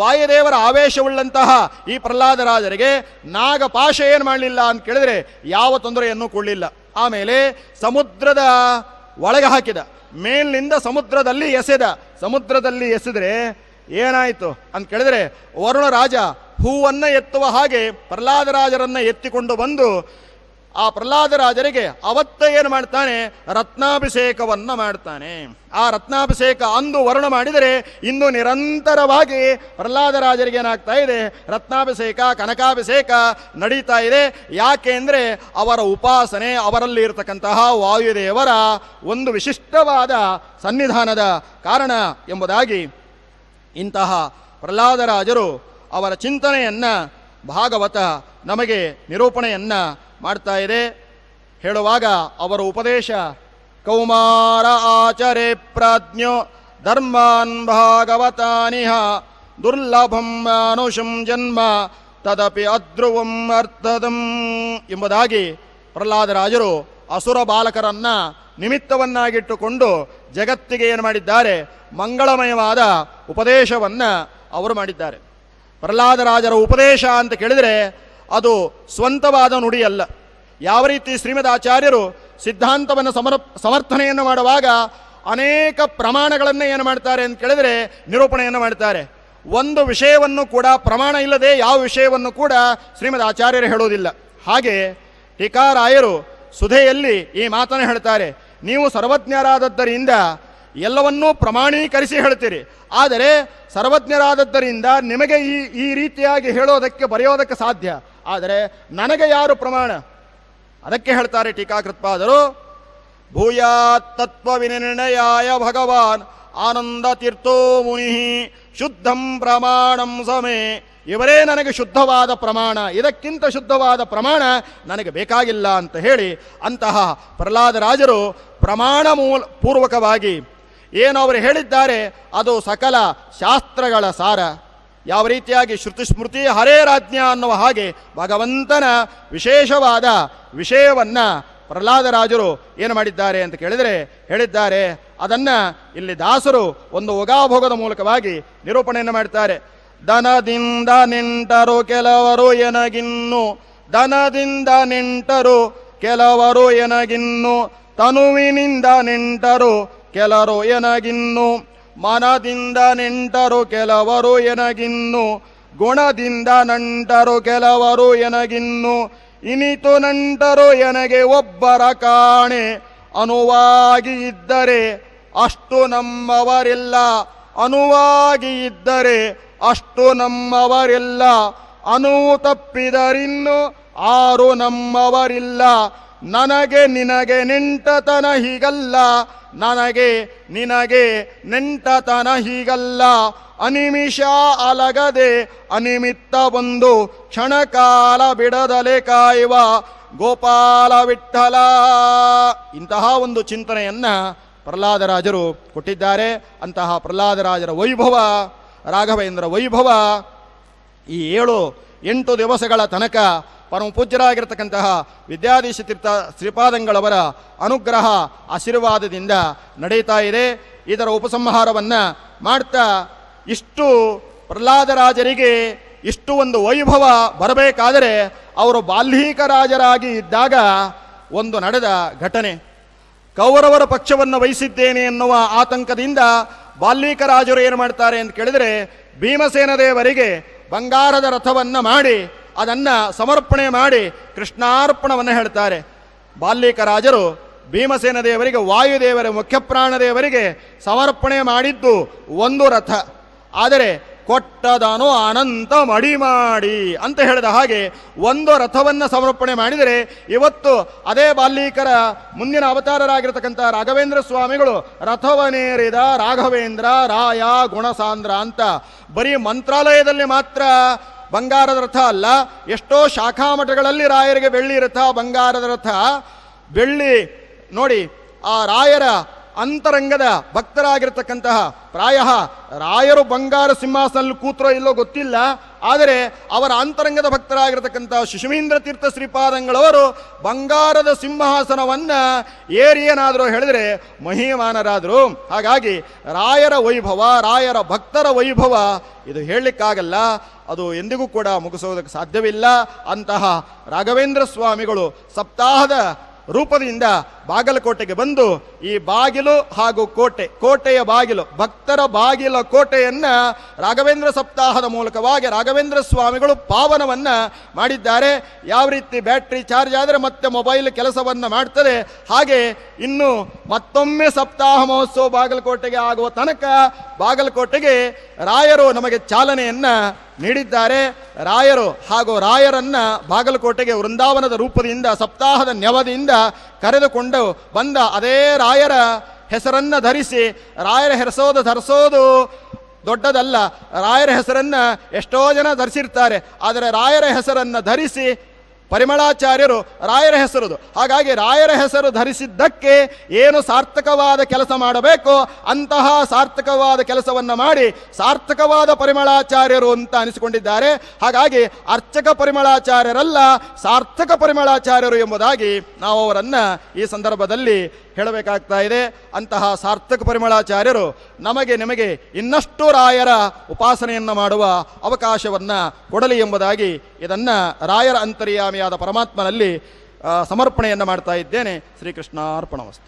ವಾಯುದೇವರ ಆವೇಶವುಳ್ಳಂತಹ ಈ ಪ್ರಹ್ಲಾದರಾಜರಿಗೆ ನಾಗಪಾಶ ಏನು ಮಾಡಲಿಲ್ಲ ಅಂತ ಕೇಳಿದ್ರೆ ಯಾವ ತೊಂದರೆಯನ್ನು ಕೊಡಲಿಲ್ಲ ಆಮೇಲೆ ಸಮುದ್ರದ ಒಳಗೆ ಹಾಕಿದ ಮೇಲಿನಿಂದ ಸಮುದ್ರದಲ್ಲಿ ಎಸೆದ ಸಮುದ್ರದಲ್ಲಿ ಎಸೆದ್ರೆ ಏನಾಯಿತು ಅಂತ ಕೇಳಿದ್ರೆ ವರುಣ ರಾಜ ಹೂವನ್ನು ಎತ್ತುವ ಹಾಗೆ ಪ್ರಹ್ಲಾದರಾಜರನ್ನು ಎತ್ತಿಕೊಂಡು ಬಂದು ಆ ಪ್ರಹ್ಲಾದರಾಜರಿಗೆ ಅವತ್ತೇ ಏನು ಮಾಡ್ತಾನೆ ರತ್ನಾಭಿಷೇಕವನ್ನು ಮಾಡ್ತಾನೆ ಆ ರತ್ನಾಭಿಷೇಕ ಅಂದು ವರ್ಣ ಮಾಡಿದರೆ ಇಂದು ನಿರಂತರವಾಗಿ ಪ್ರಹ್ಲಾದರಾಜರಿಗೆ ಏನಾಗ್ತಾ ಇದೆ ರತ್ನಾಭಿಷೇಕ ಕನಕಾಭಿಷೇಕ ನಡೀತಾ ಇದೆ ಅಂದರೆ ಅವರ ಉಪಾಸನೆ ಅವರಲ್ಲಿ ಇರತಕ್ಕಂತಹ ವಾಯುದೇವರ ಒಂದು ವಿಶಿಷ್ಟವಾದ ಸನ್ನಿಧಾನದ ಕಾರಣ ಎಂಬುದಾಗಿ ಇಂತಹ ಪ್ರಹ್ಲಾದರಾಜರು ಅವರ ಚಿಂತನೆಯನ್ನು ಭಾಗವತ ನಮಗೆ ನಿರೂಪಣೆಯನ್ನು ಮಾಡ್ತಾ ಇದೆ ಹೇಳುವಾಗ ಅವರ ಉಪದೇಶ ಕೌಮಾರ ಆಚರೆ ಪ್ರಾಜ್ಞೋ ಧರ್ಮಾನ್ ಭಾಗವತಾನಿಹ ದುರ್ಲಭಂ ಮಾನುಷಂ ಜನ್ಮ ತದಪಿ ಅಧ್ರುವಂ ಅರ್ಥದಂ ಎಂಬುದಾಗಿ ಪ್ರಹ್ಲಾದರಾಜರು ಅಸುರ ಬಾಲಕರನ್ನ ನಿಮಿತ್ತವನ್ನಾಗಿಟ್ಟುಕೊಂಡು ಜಗತ್ತಿಗೆ ಏನು ಮಾಡಿದ್ದಾರೆ ಮಂಗಳಮಯವಾದ ಉಪದೇಶವನ್ನು ಅವರು ಮಾಡಿದ್ದಾರೆ ಪ್ರಹ್ಲಾದರಾಜರ ಉಪದೇಶ ಅಂತ ಕೇಳಿದರೆ ಅದು ಸ್ವಂತವಾದ ನುಡಿಯಲ್ಲ ಯಾವ ರೀತಿ ಶ್ರೀಮದ್ ಆಚಾರ್ಯರು ಸಿದ್ಧಾಂತವನ್ನು ಸಮರ್ ಸಮರ್ಥನೆಯನ್ನು ಮಾಡುವಾಗ ಅನೇಕ ಪ್ರಮಾಣಗಳನ್ನು ಏನು ಮಾಡ್ತಾರೆ ಅಂತ ಕೇಳಿದರೆ ನಿರೂಪಣೆಯನ್ನು ಮಾಡ್ತಾರೆ ಒಂದು ವಿಷಯವನ್ನು ಕೂಡ ಪ್ರಮಾಣ ಇಲ್ಲದೆ ಯಾವ ವಿಷಯವನ್ನು ಕೂಡ ಶ್ರೀಮದ್ ಆಚಾರ್ಯರು ಹೇಳೋದಿಲ್ಲ ಹಾಗೆ ಟೀಕಾರಾಯರು ಸುಧೆಯಲ್ಲಿ ಈ ಮಾತನ್ನು ಹೇಳ್ತಾರೆ ನೀವು ಸರ್ವಜ್ಞರಾದದ್ದರಿಂದ ಎಲ್ಲವನ್ನೂ ಪ್ರಮಾಣೀಕರಿಸಿ ಹೇಳ್ತೀರಿ ಆದರೆ ಸರ್ವಜ್ಞರಾದದ್ದರಿಂದ ನಿಮಗೆ ಈ ಈ ರೀತಿಯಾಗಿ ಹೇಳೋದಕ್ಕೆ ಬರೆಯೋದಕ್ಕೆ ಸಾಧ್ಯ ಆದರೆ ನನಗೆ ಯಾರು ಪ್ರಮಾಣ ಅದಕ್ಕೆ ಹೇಳ್ತಾರೆ ಟೀಕಾಕೃತ್ಪಾದರು ಭೂಯಾ ತತ್ವ ವಿನಿರ್ಣಯಾಯ ಭಗವಾನ್ ಆನಂದ ತೀರ್ಥೋ ಮುನಿ ಶುದ್ಧಂ ಪ್ರಮಾಣಂ ಸಮೇ ಇವರೇ ನನಗೆ ಶುದ್ಧವಾದ ಪ್ರಮಾಣ ಇದಕ್ಕಿಂತ ಶುದ್ಧವಾದ ಪ್ರಮಾಣ ನನಗೆ ಬೇಕಾಗಿಲ್ಲ ಅಂತ ಹೇಳಿ ಅಂತಹ ಪ್ರಹ್ಲಾದರಾಜರು ಪ್ರಮಾಣ ಮೂಲ ಪೂರ್ವಕವಾಗಿ ಏನು ಅವರು ಹೇಳಿದ್ದಾರೆ ಅದು ಸಕಲ ಶಾಸ್ತ್ರಗಳ ಸಾರ ಯಾವ ರೀತಿಯಾಗಿ ಶ್ರುತಿ ಹರೇ ಹರೇರಾಜ್ಞ ಅನ್ನುವ ಹಾಗೆ ಭಗವಂತನ ವಿಶೇಷವಾದ ವಿಷಯವನ್ನು ಪ್ರಹ್ಲಾದರಾಜರು ಏನು ಮಾಡಿದ್ದಾರೆ ಅಂತ ಕೇಳಿದರೆ ಹೇಳಿದ್ದಾರೆ ಅದನ್ನು ಇಲ್ಲಿ ದಾಸರು ಒಂದು ಉಗಾಭೋಗದ ಮೂಲಕವಾಗಿ ನಿರೂಪಣೆಯನ್ನು ಮಾಡುತ್ತಾರೆ ದನದಿಂದ ನಿಂಟರು ಕೆಲವರು ಎನಗಿನ್ನು ದನದಿಂದ ನಿಂಟರು ಕೆಲವರು ಎನಗಿನ್ನು ತನುವಿನಿಂದ ನಿಂಟರು ಕೆಲರು ಎನಗಿನ್ನು ಮನದಿಂದ ನೆಂಟರು ಕೆಲವರು ಎನಗಿನ್ನು ಗುಣದಿಂದ ನಂಟರು ಕೆಲವರು ಎನಗಿನ್ನು ಇನಿತು ನಂಟರು ಎನಗೆ ಒಬ್ಬರ ಕಾಣೆ ಅನುವಾಗಿ ಇದ್ದರೆ ಅಷ್ಟು ನಮ್ಮವರಿಲ್ಲ ಅನುವಾಗಿ ಇದ್ದರೆ ಅಷ್ಟು ನಮ್ಮವರಿಲ್ಲ ಅನುವು ತಪ್ಪಿದರಿನ್ನು ಆರು ನಮ್ಮವರಿಲ್ಲ ನನಗೆ ನಿನಗೆ ನಿಂಟತನ ಹೀಗಲ್ಲ ನನಗೆ ನಿನಗೆ ನೆಂಟತನ ಹೀಗಲ್ಲ ಅನಿಮಿಷ ಅಲಗದೆ ಅನಿಮಿತ್ತ ಬಂದು ಕ್ಷಣಕಾಲ ಬಿಡದಲೆ ಕಾಯುವ ಗೋಪಾಲ ವಿಠಲ ಇಂತಹ ಒಂದು ಚಿಂತನೆಯನ್ನ ಪ್ರಹ್ಲಾದರಾಜರು ಕೊಟ್ಟಿದ್ದಾರೆ ಅಂತಹ ಪ್ರಹ್ಲಾದರಾಜರ ವೈಭವ ರಾಘವೇಂದ್ರ ವೈಭವ ಈ ಏಳು ಎಂಟು ದಿವಸಗಳ ತನಕ ಪರಮ ಪೂಜ್ಯರಾಗಿರ್ತಕ್ಕಂತಹ ತೀರ್ಥ ಶ್ರೀಪಾದಂಗಳವರ ಅನುಗ್ರಹ ಆಶೀರ್ವಾದದಿಂದ ನಡೀತಾ ಇದೆ ಇದರ ಉಪಸಂಹಾರವನ್ನು ಮಾಡ್ತಾ ಇಷ್ಟು ಪ್ರಹ್ಲಾದರಾಜರಿಗೆ ಇಷ್ಟು ಒಂದು ವೈಭವ ಬರಬೇಕಾದರೆ ಅವರು ರಾಜರಾಗಿ ಇದ್ದಾಗ ಒಂದು ನಡೆದ ಘಟನೆ ಕೌರವರ ಪಕ್ಷವನ್ನು ವಹಿಸಿದ್ದೇನೆ ಎನ್ನುವ ಆತಂಕದಿಂದ ರಾಜರು ಏನು ಮಾಡ್ತಾರೆ ಅಂತ ಕೇಳಿದರೆ ಭೀಮಸೇನ ದೇವರಿಗೆ ಬಂಗಾರದ ರಥವನ್ನು ಮಾಡಿ ಅದನ್ನು ಸಮರ್ಪಣೆ ಮಾಡಿ ಕೃಷ್ಣಾರ್ಪಣವನ್ನು ಹೇಳ್ತಾರೆ ಬಾಲ್ಯಕ ರಾಜರು ಭೀಮಸೇನ ದೇವರಿಗೆ ವಾಯುದೇವರ ಮುಖ್ಯಪ್ರಾಣ ದೇವರಿಗೆ ಸಮರ್ಪಣೆ ಮಾಡಿದ್ದು ಒಂದು ರಥ ಆದರೆ ಕೊಟ್ಟದಾನು ಅನಂತ ಮಡಿ ಮಾಡಿ ಅಂತ ಹೇಳಿದ ಹಾಗೆ ಒಂದು ರಥವನ್ನು ಸಮರ್ಪಣೆ ಮಾಡಿದರೆ ಇವತ್ತು ಅದೇ ಬಾಲ್ಯಕರ ಮುಂದಿನ ಅವತಾರರಾಗಿರ್ತಕ್ಕಂಥ ರಾಘವೇಂದ್ರ ಸ್ವಾಮಿಗಳು ರಥವನೇರಿದ ರಾಘವೇಂದ್ರ ರಾಯ ಗುಣಸಾಂದ್ರ ಅಂತ ಬರೀ ಮಂತ್ರಾಲಯದಲ್ಲಿ ಮಾತ್ರ ಬಂಗಾರದ ರಥ ಅಲ್ಲ ಎಷ್ಟೋ ಶಾಖಾ ಮಠಗಳಲ್ಲಿ ರಾಯರಿಗೆ ಬೆಳ್ಳಿ ರಥ ಬಂಗಾರದ ರಥ ಬೆಳ್ಳಿ ನೋಡಿ ಆ ರಾಯರ ಅಂತರಂಗದ ಭಕ್ತರಾಗಿರ್ತಕ್ಕಂತಹ ಪ್ರಾಯ ರಾಯರು ಬಂಗಾರ ಸಿಂಹಾಸನಲ್ಲಿ ಕೂತ್ರೋ ಇಲ್ಲೋ ಗೊತ್ತಿಲ್ಲ ಆದರೆ ಅವರ ಅಂತರಂಗದ ಭಕ್ತರಾಗಿರ್ತಕ್ಕಂತಹ ಶಿಶುಮೀಂದ್ರ ತೀರ್ಥ ಶ್ರೀಪಾದಂಗಳವರು ಬಂಗಾರದ ಸಿಂಹಾಸನವನ್ನು ಏರಿ ಏನಾದರೂ ಹೇಳಿದರೆ ಮಹಿಮಾನರಾದರು ಹಾಗಾಗಿ ರಾಯರ ವೈಭವ ರಾಯರ ಭಕ್ತರ ವೈಭವ ಇದು ಹೇಳಲಿಕ್ಕಾಗಲ್ಲ ಅದು ಎಂದಿಗೂ ಕೂಡ ಮುಗಿಸೋದಕ್ಕೆ ಸಾಧ್ಯವಿಲ್ಲ ಅಂತಹ ರಾಘವೇಂದ್ರ ಸ್ವಾಮಿಗಳು ಸಪ್ತಾಹದ ರೂಪದಿಂದ ಬಾಗಲಕೋಟೆಗೆ ಬಂದು ಈ ಬಾಗಿಲು ಹಾಗೂ ಕೋಟೆ ಕೋಟೆಯ ಬಾಗಿಲು ಭಕ್ತರ ಬಾಗಿಲ ಕೋಟೆಯನ್ನ ರಾಘವೇಂದ್ರ ಸಪ್ತಾಹದ ಮೂಲಕವಾಗಿ ರಾಘವೇಂದ್ರ ಸ್ವಾಮಿಗಳು ಪಾವನವನ್ನ ಮಾಡಿದ್ದಾರೆ ಯಾವ ರೀತಿ ಬ್ಯಾಟ್ರಿ ಚಾರ್ಜ್ ಆದರೆ ಮತ್ತೆ ಮೊಬೈಲ್ ಕೆಲಸವನ್ನ ಮಾಡ್ತದೆ ಹಾಗೆ ಇನ್ನು ಮತ್ತೊಮ್ಮೆ ಸಪ್ತಾಹ ಮಹೋತ್ಸವ ಬಾಗಲಕೋಟೆಗೆ ಆಗುವ ತನಕ ಬಾಗಲಕೋಟೆಗೆ ರಾಯರು ನಮಗೆ ಚಾಲನೆಯನ್ನ ನೀಡಿದ್ದಾರೆ ರಾಯರು ಹಾಗೂ ರಾಯರನ್ನ ಬಾಗಲಕೋಟೆಗೆ ವೃಂದಾವನದ ರೂಪದಿಂದ ಸಪ್ತಾಹದ ನೆವದಿಂದ ಕರೆದುಕೊಂಡು ಬಂದ ಅದೇ ರಾಯರ ಹೆಸರನ್ನು ಧರಿಸಿ ರಾಯರ ಹೆರಸೋದು ಧರಿಸೋದು ದೊಡ್ಡದಲ್ಲ ರಾಯರ ಹೆಸರನ್ನು ಎಷ್ಟೋ ಜನ ಧರಿಸಿರ್ತಾರೆ ಆದರೆ ರಾಯರ ಹೆಸರನ್ನು ಧರಿಸಿ ಪರಿಮಳಾಚಾರ್ಯರು ರಾಯರ ಹೆಸರುದು ಹಾಗಾಗಿ ರಾಯರ ಹೆಸರು ಧರಿಸಿದ್ದಕ್ಕೆ ಏನು ಸಾರ್ಥಕವಾದ ಕೆಲಸ ಮಾಡಬೇಕೋ ಅಂತಹ ಸಾರ್ಥಕವಾದ ಕೆಲಸವನ್ನು ಮಾಡಿ ಸಾರ್ಥಕವಾದ ಪರಿಮಳಾಚಾರ್ಯರು ಅಂತ ಅನಿಸಿಕೊಂಡಿದ್ದಾರೆ ಹಾಗಾಗಿ ಅರ್ಚಕ ಪರಿಮಳಾಚಾರ್ಯರಲ್ಲ ಸಾರ್ಥಕ ಪರಿಮಳಾಚಾರ್ಯರು ಎಂಬುದಾಗಿ ನಾವು ಅವರನ್ನು ಈ ಸಂದರ್ಭದಲ್ಲಿ ಹೇಳಬೇಕಾಗ್ತಾ ಇದೆ ಅಂತಹ ಸಾರ್ಥಕ ಪರಿಮಳಾಚಾರ್ಯರು ನಮಗೆ ನಿಮಗೆ ಇನ್ನಷ್ಟು ರಾಯರ ಉಪಾಸನೆಯನ್ನು ಮಾಡುವ ಅವಕಾಶವನ್ನು ಕೊಡಲಿ ಎಂಬುದಾಗಿ ಇದನ್ನು ರಾಯರ ಅಂತರ್ಯಾಮಿಯಾದ ಪರಮಾತ್ಮನಲ್ಲಿ ಸಮರ್ಪಣೆಯನ್ನು ಮಾಡ್ತಾ ಇದ್ದೇನೆ ಶ್ರೀಕೃಷ್ಣಾರ್ಪಣವಸ್ತು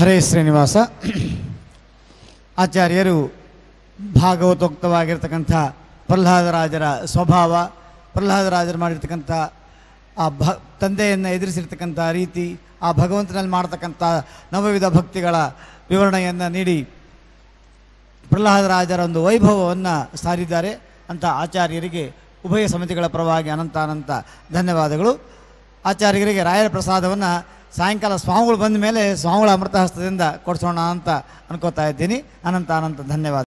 ಹರೇ ಶ್ರೀನಿವಾಸ ಆಚಾರ್ಯರು ಭಾಗವತೋಕ್ತವಾಗಿರ್ತಕ್ಕಂಥ ಪ್ರಹ್ಲಾದರಾಜರ ಸ್ವಭಾವ ಪ್ರಹ್ಲಾದರಾಜರು ಮಾಡಿರ್ತಕ್ಕಂಥ ಆ ಭ ತಂದೆಯನ್ನು ಎದುರಿಸಿರ್ತಕ್ಕಂಥ ರೀತಿ ಆ ಭಗವಂತನಲ್ಲಿ ಮಾಡ್ತಕ್ಕಂಥ ನವವಿಧ ಭಕ್ತಿಗಳ ವಿವರಣೆಯನ್ನು ನೀಡಿ ಪ್ರಹ್ಲಾದರಾಜರ ಒಂದು ವೈಭವವನ್ನು ಸಾರಿದ್ದಾರೆ ಅಂತ ಆಚಾರ್ಯರಿಗೆ ಉಭಯ ಸಮಿತಿಗಳ ಪರವಾಗಿ ಅನಂತ ಅನಂತ ಧನ್ಯವಾದಗಳು ಆಚಾರ್ಯರಿಗೆ ರಾಯರ ಪ್ರಸಾದವನ್ನು ಸಾಯಂಕಾಲ ಸ್ವಾಮಿಗಳು ಬಂದ ಮೇಲೆ ಸ್ವಾಮಿಗಳ ಅಮೃತ ಹಸ್ತದಿಂದ ಕೊಡಿಸೋಣ ಅಂತ ಅನ್ಕೋತಾ ಇದ್ದೀನಿ ಅನಂತ ಅನಂತ ಧನ್ಯವಾದ